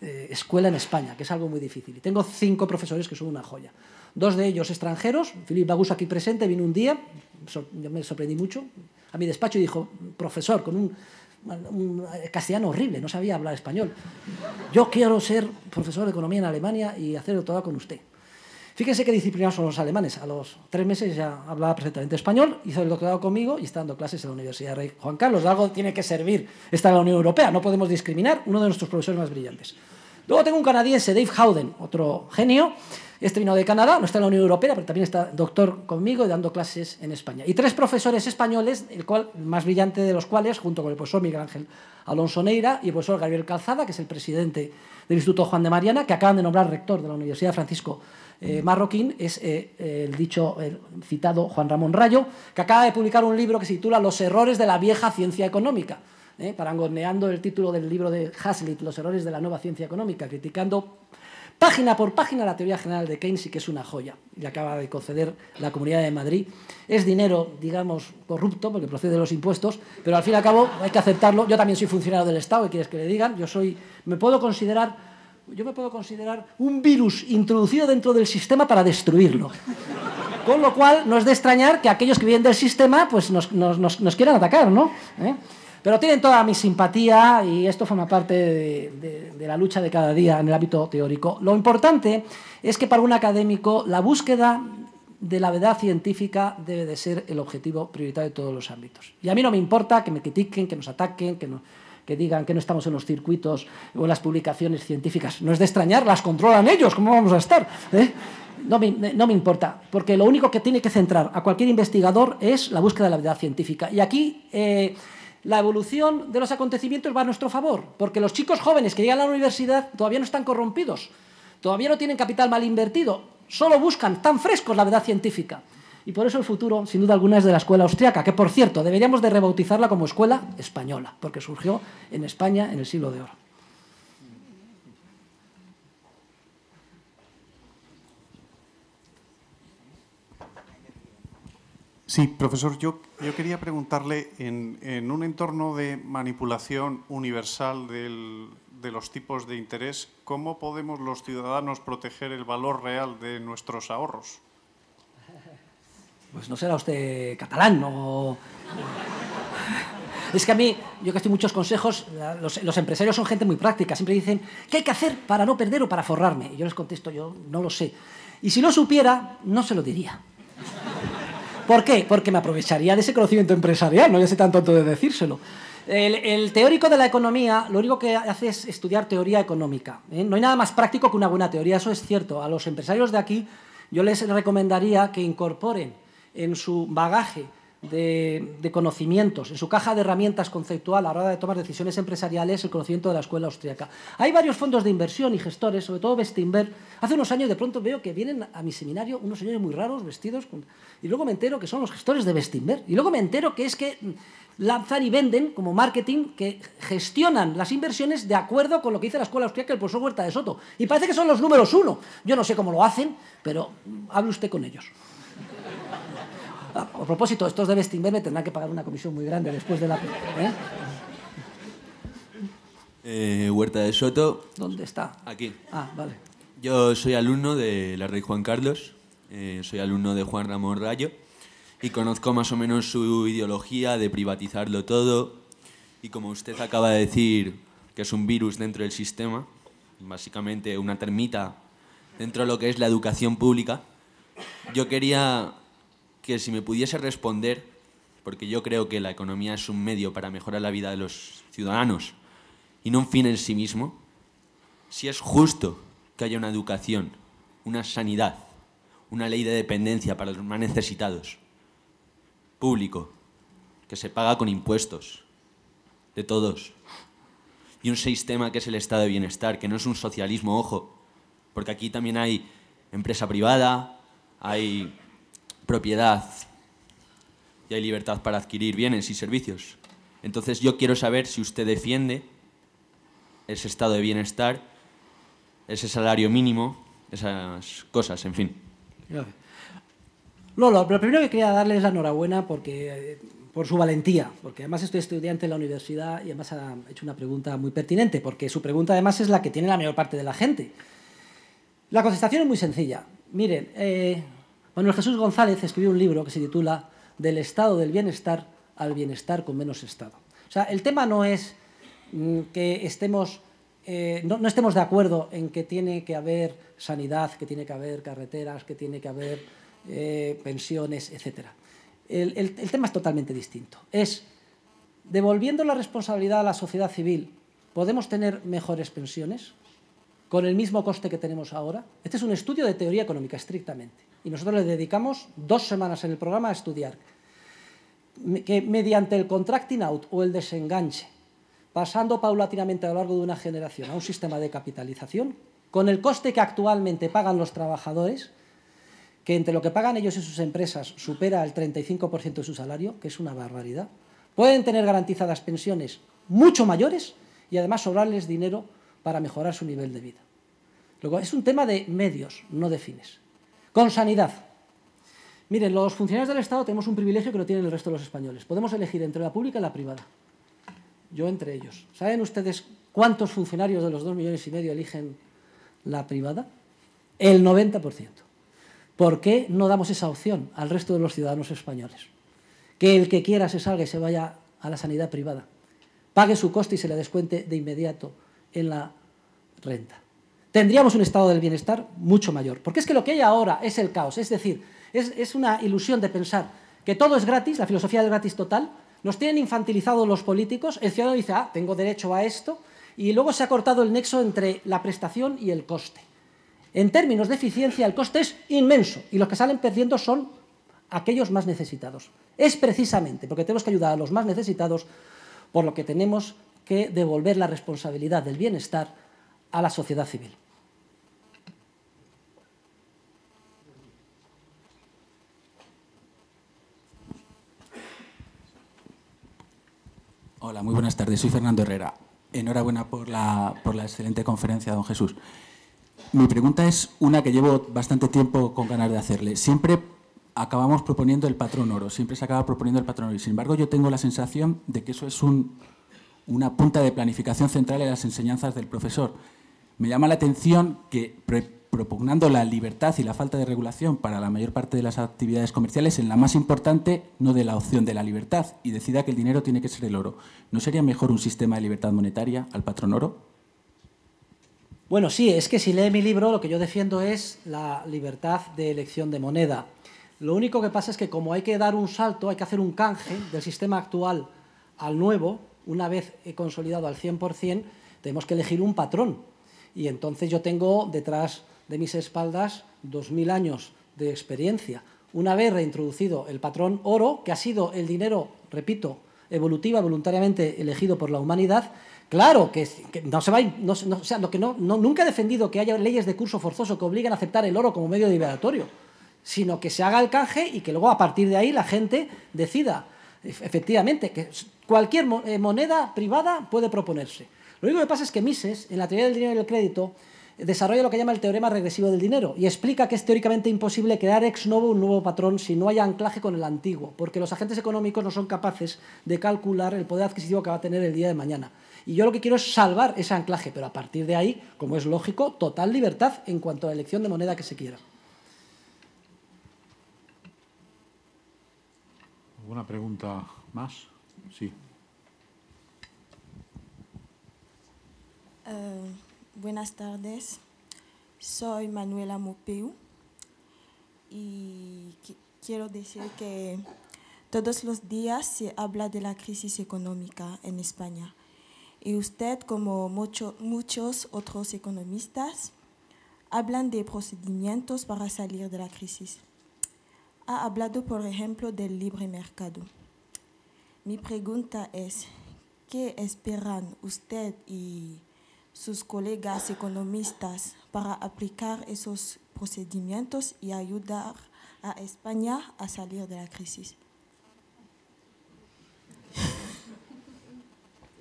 eh, escuela en España, que es algo muy difícil. Y tengo cinco profesores que son una joya. Dos de ellos extranjeros, Philip Bagus aquí presente, vino un día, yo me sorprendí mucho, a mi despacho y dijo, profesor, con un, castellano horrible, no sabía hablar español, yo quiero ser profesor de economía en Alemania y hacer todo con usted. Fíjense qué disciplinados son los alemanes. A los tres meses ya hablaba perfectamente español, hizo el doctorado conmigo y está dando clases en la Universidad de Rey Juan Carlos. algo tiene que servir en la Unión Europea. No podemos discriminar. Uno de nuestros profesores más brillantes. Luego tengo un canadiense, Dave Howden, otro genio. Este vino de Canadá, no está en la Unión Europea, pero también está doctor conmigo y dando clases en España. Y tres profesores españoles, el, cual, el más brillante de los cuales, junto con el profesor Miguel Ángel Alonso Neira y el profesor Gabriel Calzada, que es el presidente del Instituto Juan de Mariana, que acaban de nombrar rector de la Universidad Francisco eh, marroquín es eh, el dicho citado Juan Ramón Rayo, que acaba de publicar un libro que se titula Los errores de la vieja ciencia económica, ¿eh? parangoneando el título del libro de Hazlitt, Los errores de la nueva ciencia económica, criticando página por página la teoría general de Keynes, y que es una joya, y acaba de conceder la Comunidad de Madrid. Es dinero, digamos, corrupto, porque procede de los impuestos, pero al fin y al cabo hay que aceptarlo. Yo también soy funcionario del Estado, ¿qué quieres que le digan? Yo soy, me puedo considerar yo me puedo considerar un virus introducido dentro del sistema para destruirlo. Con lo cual, no es de extrañar que aquellos que vienen del sistema pues nos, nos, nos, quieran atacar, ¿no? ¿Eh? Pero tienen toda mi simpatía y esto forma parte de, de la lucha de cada día en el ámbito teórico. Lo importante es que para un académico la búsqueda de la verdad científica debe de ser el objetivo prioritario de todos los ámbitos. Y a mí no me importa que me critiquen, que nos ataquen, que nos que digan que no estamos en los circuitos o en las publicaciones científicas. No es de extrañar, las controlan ellos, ¿cómo vamos a estar? ¿Eh? No, me, importa, porque lo único que tiene que centrar a cualquier investigador es la búsqueda de la verdad científica. Y aquí... Eh, la evolución de los acontecimientos va a nuestro favor, porque los chicos jóvenes que llegan a la universidad todavía no están corrompidos, todavía no tienen capital mal invertido, solo buscan tan frescos la verdad científica. Y por eso el futuro, sin duda alguna, es de la escuela austriaca, que por cierto, deberíamos de rebautizarla como escuela española, porque surgió en España en el siglo de oro. Sí, profesor, yo, yo quería preguntarle, en, un entorno de manipulación universal de los tipos de interés, ¿cómo podemos los ciudadanos proteger el valor real de nuestros ahorros? pues no será usted catalán, o. Es que a mí, yo que estoy muchos consejos, los, empresarios son gente muy práctica, siempre dicen, ¿qué hay que hacer para no perder o para forrarme? Y yo les contesto, yo no lo sé. Y si lo supiera, no se lo diría. ¿Por qué? Porque me aprovecharía de ese conocimiento empresarial, no yo sé tan tonto de decírselo. El, teórico de la economía lo único que hace es estudiar teoría económica. ¿eh? No hay nada más práctico que una buena teoría, eso es cierto. A los empresarios de aquí yo les recomendaría que incorporen en su bagaje de, conocimientos, en su caja de herramientas conceptual a la hora de tomar decisiones empresariales, el conocimiento de la escuela austríaca. Hay varios fondos de inversión y gestores, sobre todo Vestinberg. Hace unos años de pronto veo que vienen a mi seminario unos señores muy raros vestidos y luego me entero que son los gestores de Vestinberg. Y luego me entero que es que lanzan y venden como marketing que gestionan las inversiones de acuerdo con lo que dice la escuela austríaca el profesor Huerta de Soto. Y parece que son los números uno. Yo no sé cómo lo hacen, pero hable usted con ellos. A, propósito, estos de Vestinver tendrán que pagar una comisión muy grande después de la... ¿eh? Eh, Huerta de Soto. ¿Dónde está? Aquí. Ah, vale. Yo soy alumno de la Rey Juan Carlos, eh, soy alumno de Juan Ramón Rayo y conozco más o menos su ideología de privatizarlo todo y como usted acaba de decir que es un virus dentro del sistema, básicamente una termita dentro de lo que es la educación pública, yo quería que si me pudiese responder, porque yo creo que la economía es un medio para mejorar la vida de los ciudadanos y no un fin en sí mismo, si es justo que haya una educación, una sanidad, una ley de dependencia para los más necesitados, público, que se paga con impuestos, de todos, y un sistema que es el estado de bienestar, que no es un socialismo, ojo, porque aquí también hay empresa privada, hay propiedad y hay libertad para adquirir bienes y servicios. Entonces yo quiero saber si usted defiende ese estado de bienestar, ese salario mínimo, esas cosas, en fin. Lolo, lo primero que quería darle es la enhorabuena porque, eh, por su valentía, porque además estoy estudiante en la universidad y además ha hecho una pregunta muy pertinente, porque su pregunta además es la que tiene la mayor parte de la gente. La contestación es muy sencilla. Miren, eh, Manuel Jesús González escribió un libro que se titula Del estado del bienestar al bienestar con menos estado. O sea, el tema no es mm, que estemos, eh, no, estemos de acuerdo en que tiene que haber sanidad, que tiene que haber carreteras, que tiene que haber eh, pensiones, etc. el tema es totalmente distinto. Es, devolviendo la responsabilidad a la sociedad civil, ¿podemos tener mejores pensiones? con el mismo coste que tenemos ahora? Este es un estudio de teoría económica, estrictamente. Y nosotros le dedicamos dos semanas en el programa a estudiar que mediante el contracting out o el desenganche, pasando paulatinamente a lo largo de una generación a un sistema de capitalización, con el coste que actualmente pagan los trabajadores, que entre lo que pagan ellos y sus empresas supera el 35% de su salario, que es una barbaridad, pueden tener garantizadas pensiones mucho mayores y además sobrarles dinero para mejorar su nivel de vida. es un tema de medios, no de fines. Con sanidad. Miren, los funcionarios del Estado tenemos un privilegio que no tienen el resto de los españoles. Podemos elegir entre la pública y la privada. Yo entre ellos. ¿Saben ustedes cuántos funcionarios de los dos millones y medio eligen la privada? El 90%. ¿Por qué no damos esa opción al resto de los ciudadanos españoles? Que el que quiera se salga y se vaya a la sanidad privada, pague su coste y se le descuente de inmediato en la renta. Tendríamos un estado del bienestar mucho mayor. Porque es que lo que hay ahora es el caos. Es decir, es, es una ilusión de pensar que todo es gratis, la filosofía del gratis total. Nos tienen infantilizados los políticos. El ciudadano dice, ah, tengo derecho a esto. Y luego se ha cortado el nexo entre la prestación y el coste. En términos de eficiencia, el coste es inmenso y los que salen perdiendo son aquellos más necesitados. Es precisamente porque tenemos que ayudar a los más necesitados por lo que tenemos que devolver la responsabilidad del bienestar a la sociedad civil. Hola, muy buenas tardes. Soy Fernando Herrera. Enhorabuena por la, por la excelente conferencia, don Jesús. Mi pregunta es una que llevo bastante tiempo con ganas de hacerle. Siempre acabamos proponiendo el patrón oro, siempre se acaba proponiendo el patrón oro. Y sin embargo, yo tengo la sensación de que eso es un, una punta de planificación central en las enseñanzas del profesor. Me llama la atención que propugnando la libertad y la falta de regulación para la mayor parte de las actividades comerciales, en la más importante no de la opción de la libertad y decida que el dinero tiene que ser el oro. ¿No sería mejor un sistema de libertad monetaria al patrón oro? Bueno, sí, es que si lee mi libro lo que yo defiendo es la libertad de elección de moneda. Lo único que pasa es que como hay que dar un salto, hay que hacer un canje del sistema actual al nuevo, una vez consolidado al 100%, tenemos que elegir un patrón y entonces yo tengo detrás de mis espaldas 2.000 años de experiencia. Una vez reintroducido el patrón oro, que ha sido el dinero, repito, evolutiva, voluntariamente elegido por la humanidad, Claro, que, no se va, que nunca he defendido que haya leyes de curso forzoso que obliguen a aceptar el oro como medio liberatorio, sino que se haga el canje y que luego a partir de ahí la gente decida. Efectivamente, que cualquier eh, moneda privada puede proponerse. Lo único que pasa es que Mises, en la teoría del dinero y del crédito, desarrolla lo que llama el teorema regresivo del dinero y explica que es teóricamente imposible crear ex novo un nuevo patrón si no hay anclaje con el antiguo, porque los agentes económicos no son capaces de calcular el poder adquisitivo que va a tener el día de mañana. Y yo lo que quiero es salvar ese anclaje, pero a partir de ahí, como es lógico, total libertad en cuanto a la elección de moneda que se quiera. ¿Alguna pregunta más? Sí. Eh, buenas tardes, soy Manuela Mopeu y quiero decir que todos los días se habla de la crisis económica en España y usted, como muchos otros economistas, hablan de procedimientos para salir de la crisis. Ha hablado, por ejemplo, del libre mercado. Mi pregunta es, ¿qué esperan usted y sus colegas economistas para aplicar esos procedimientos y ayudar a España a salir de la crisis.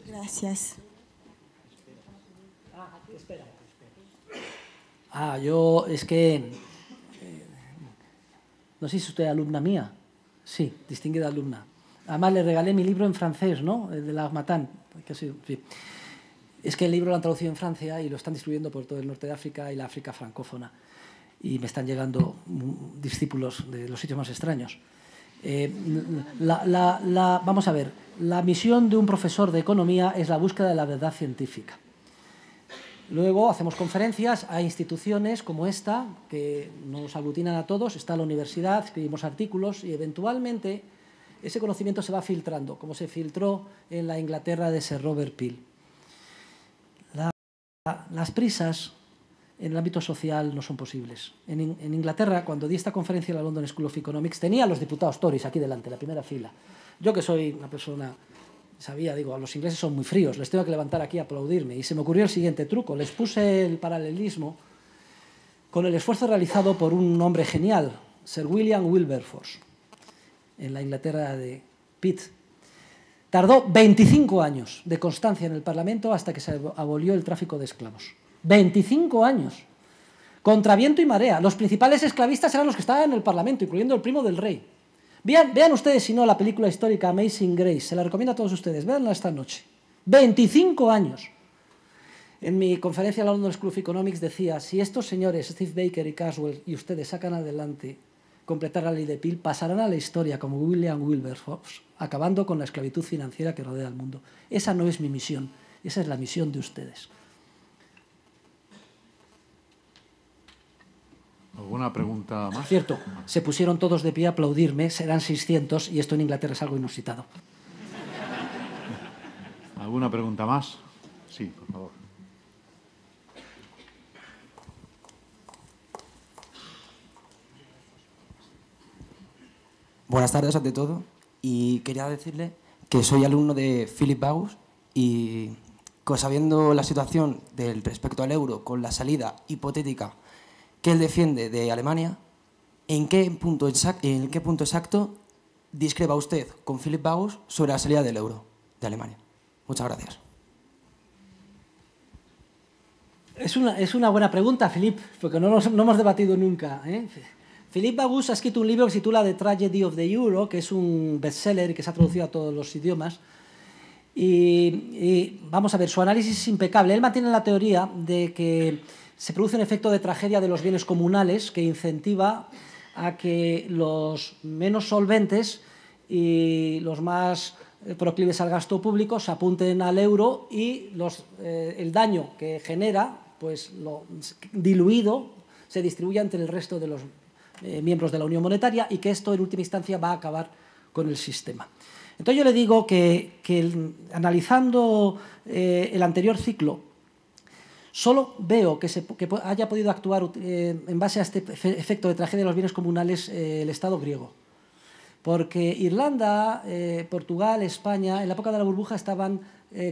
Gracias. Ah, yo es que... Eh, no sé si usted es alumna mía. Sí, distinguida alumna. Además le regalé mi libro en francés, ¿no? El de la Matán. Que sí es que el libro lo han traducido en Francia y lo están distribuyendo por todo el norte de África y la África francófona. Y me están llegando discípulos de los sitios más extraños. Eh, vamos a ver, la misión de un profesor de economía es la búsqueda de la verdad científica. Luego hacemos conferencias a instituciones como esta, que nos aglutinan a todos, está la universidad, escribimos artículos y eventualmente ese conocimiento se va filtrando, como se filtró en la Inglaterra de Sir Robert Peel las prisas en el ámbito social no son posibles. En, Inglaterra, cuando di esta conferencia en la London School of Economics, tenía a los diputados Tories aquí delante, la primera fila. Yo que soy una persona, sabía, digo, a los ingleses son muy fríos, les tengo que levantar aquí a aplaudirme. Y se me ocurrió el siguiente truco, les puse el paralelismo con el esfuerzo realizado por un hombre genial, Sir William Wilberforce, en la Inglaterra de Pitt, Tardó 25 años de constancia en el Parlamento hasta que se abolió el tráfico de esclavos. 25 años. Contra viento y marea. Los principales esclavistas eran los que estaban en el Parlamento, incluyendo el primo del rey. Vean, vean ustedes, si no, la película histórica Amazing Grace. Se la recomiendo a todos ustedes. Veanla esta noche. 25 años. En mi conferencia en la London School of Economics decía, si estos señores, Steve Baker y Caswell, y ustedes sacan adelante completar la ley de Peel, pasarán a la historia como William Wilberforce, acabando con la esclavitud financiera que rodea al mundo. Esa no es mi misión, esa es la misión de ustedes. ¿Alguna pregunta más? Cierto, se pusieron todos de pie a aplaudirme, serán 600 y esto en Inglaterra es algo inusitado. ¿Alguna pregunta más? Sí, por favor. Buenas tardes ante todo y quería decirle que soy alumno de Philip Baus y sabiendo la situación del respecto al euro con la salida hipotética que él defiende de Alemania, ¿en qué punto, exacto, en discrepa usted con Philip Baus sobre la salida del euro de Alemania? Muchas gracias. Es una, buena pregunta, Philip, porque no, no hemos debatido nunca. ¿eh? Philippe Bagus ha escrito un libro que se titula The Tragedy of the Euro, que es un bestseller que se ha traducido a todos los idiomas. Y, vamos a ver, su análisis es impecable. Él mantiene la teoría de que se produce un efecto de tragedia de los bienes comunales que incentiva a que los menos solventes y los más proclives al gasto público se apunten al euro y eh, el daño que genera, pues lo diluido, se distribuya entre el resto de los eh, miembros de la Unión Monetaria y que esto en última instancia va a acabar con el sistema. Entonces yo le digo que, analizando eh, el anterior ciclo, solo veo que, se, haya podido actuar eh, en base a este efecto de tragedia de los bienes comunales el Estado griego. Porque Irlanda, Portugal, España, en la época de la burbuja estaban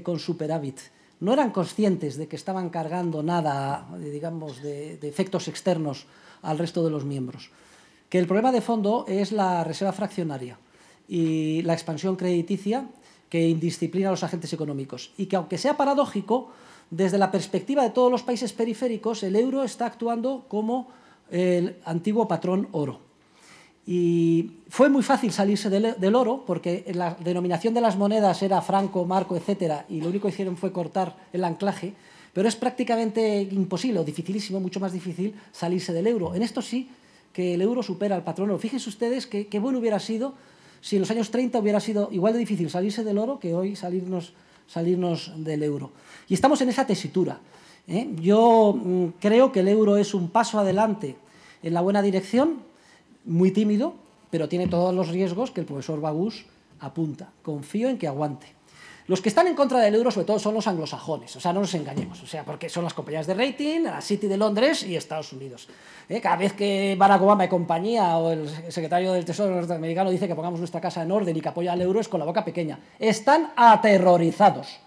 con superávit no eran conscientes de que estaban cargando nada, de efectos externos al resto de los miembros. Que el problema de fondo es la reserva fraccionaria y la expansión crediticia que indisciplina a los agentes económicos y que aunque sea paradójico, desde la perspectiva de todos los países periféricos, el euro está actuando como el antiguo patrón oro. Y fue muy fácil salirse del, oro porque la denominación de las monedas era franco, marco, etcétera, y lo único que hicieron fue cortar el anclaje pero es prácticamente imposible o dificilísimo, mucho más difícil salirse del euro. En esto sí que el euro supera al patrón Fíjense ustedes qué bueno hubiera sido si en los años 30 hubiera sido igual de difícil salirse del oro que hoy salirnos, salirnos del euro. Y estamos en esa tesitura. ¿eh? Yo mm, creo que el euro es un paso adelante en la buena dirección, muy tímido, pero tiene todos los riesgos que el profesor Bagus apunta. Confío en que aguante. Los que están en contra del euro, sobre todo, son los anglosajones, o sea, no nos engañemos, o sea, porque son las compañías de rating, la City de Londres y Estados Unidos. ¿Eh? Cada vez que Barack Obama y compañía o el secretario del Tesoro norteamericano dice que pongamos nuestra casa en orden y que apoya al euro, es con la boca pequeña. Están aterrorizados.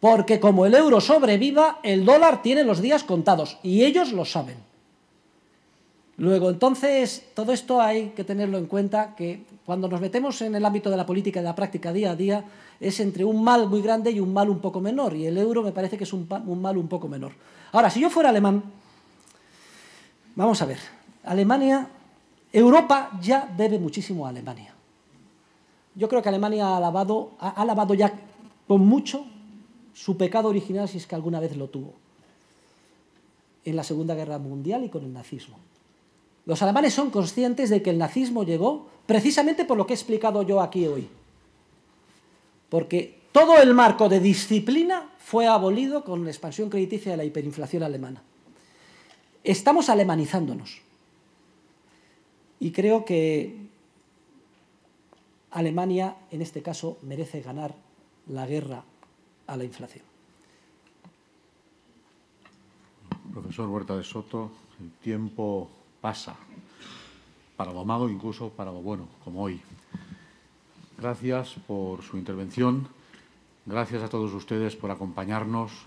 Porque como el euro sobreviva, el dólar tiene los días contados y ellos lo saben. Luego, entonces, todo esto hay que tenerlo en cuenta, que cuando nos metemos en el ámbito de la política y de la práctica día a día, es entre un mal muy grande y un mal un poco menor, y el euro me parece que es un, mal un poco menor. Ahora, si yo fuera alemán, vamos a ver, Alemania, Europa ya debe muchísimo a Alemania. Yo creo que Alemania ha lavado ha alabado ya con mucho su pecado original, si es que alguna vez lo tuvo, en la Segunda Guerra Mundial y con el nazismo. Los alemanes son conscientes de que el nazismo llegó precisamente por lo que he explicado yo aquí hoy. Porque todo el marco de disciplina fue abolido con la expansión crediticia de la hiperinflación alemana. Estamos alemanizándonos. Y creo que Alemania, en este caso, merece ganar la guerra a la inflación. Profesor Huerta de Soto, el tiempo pasa, para lo malo, incluso para lo bueno, como hoy. Gracias por su intervención, gracias a todos ustedes por acompañarnos.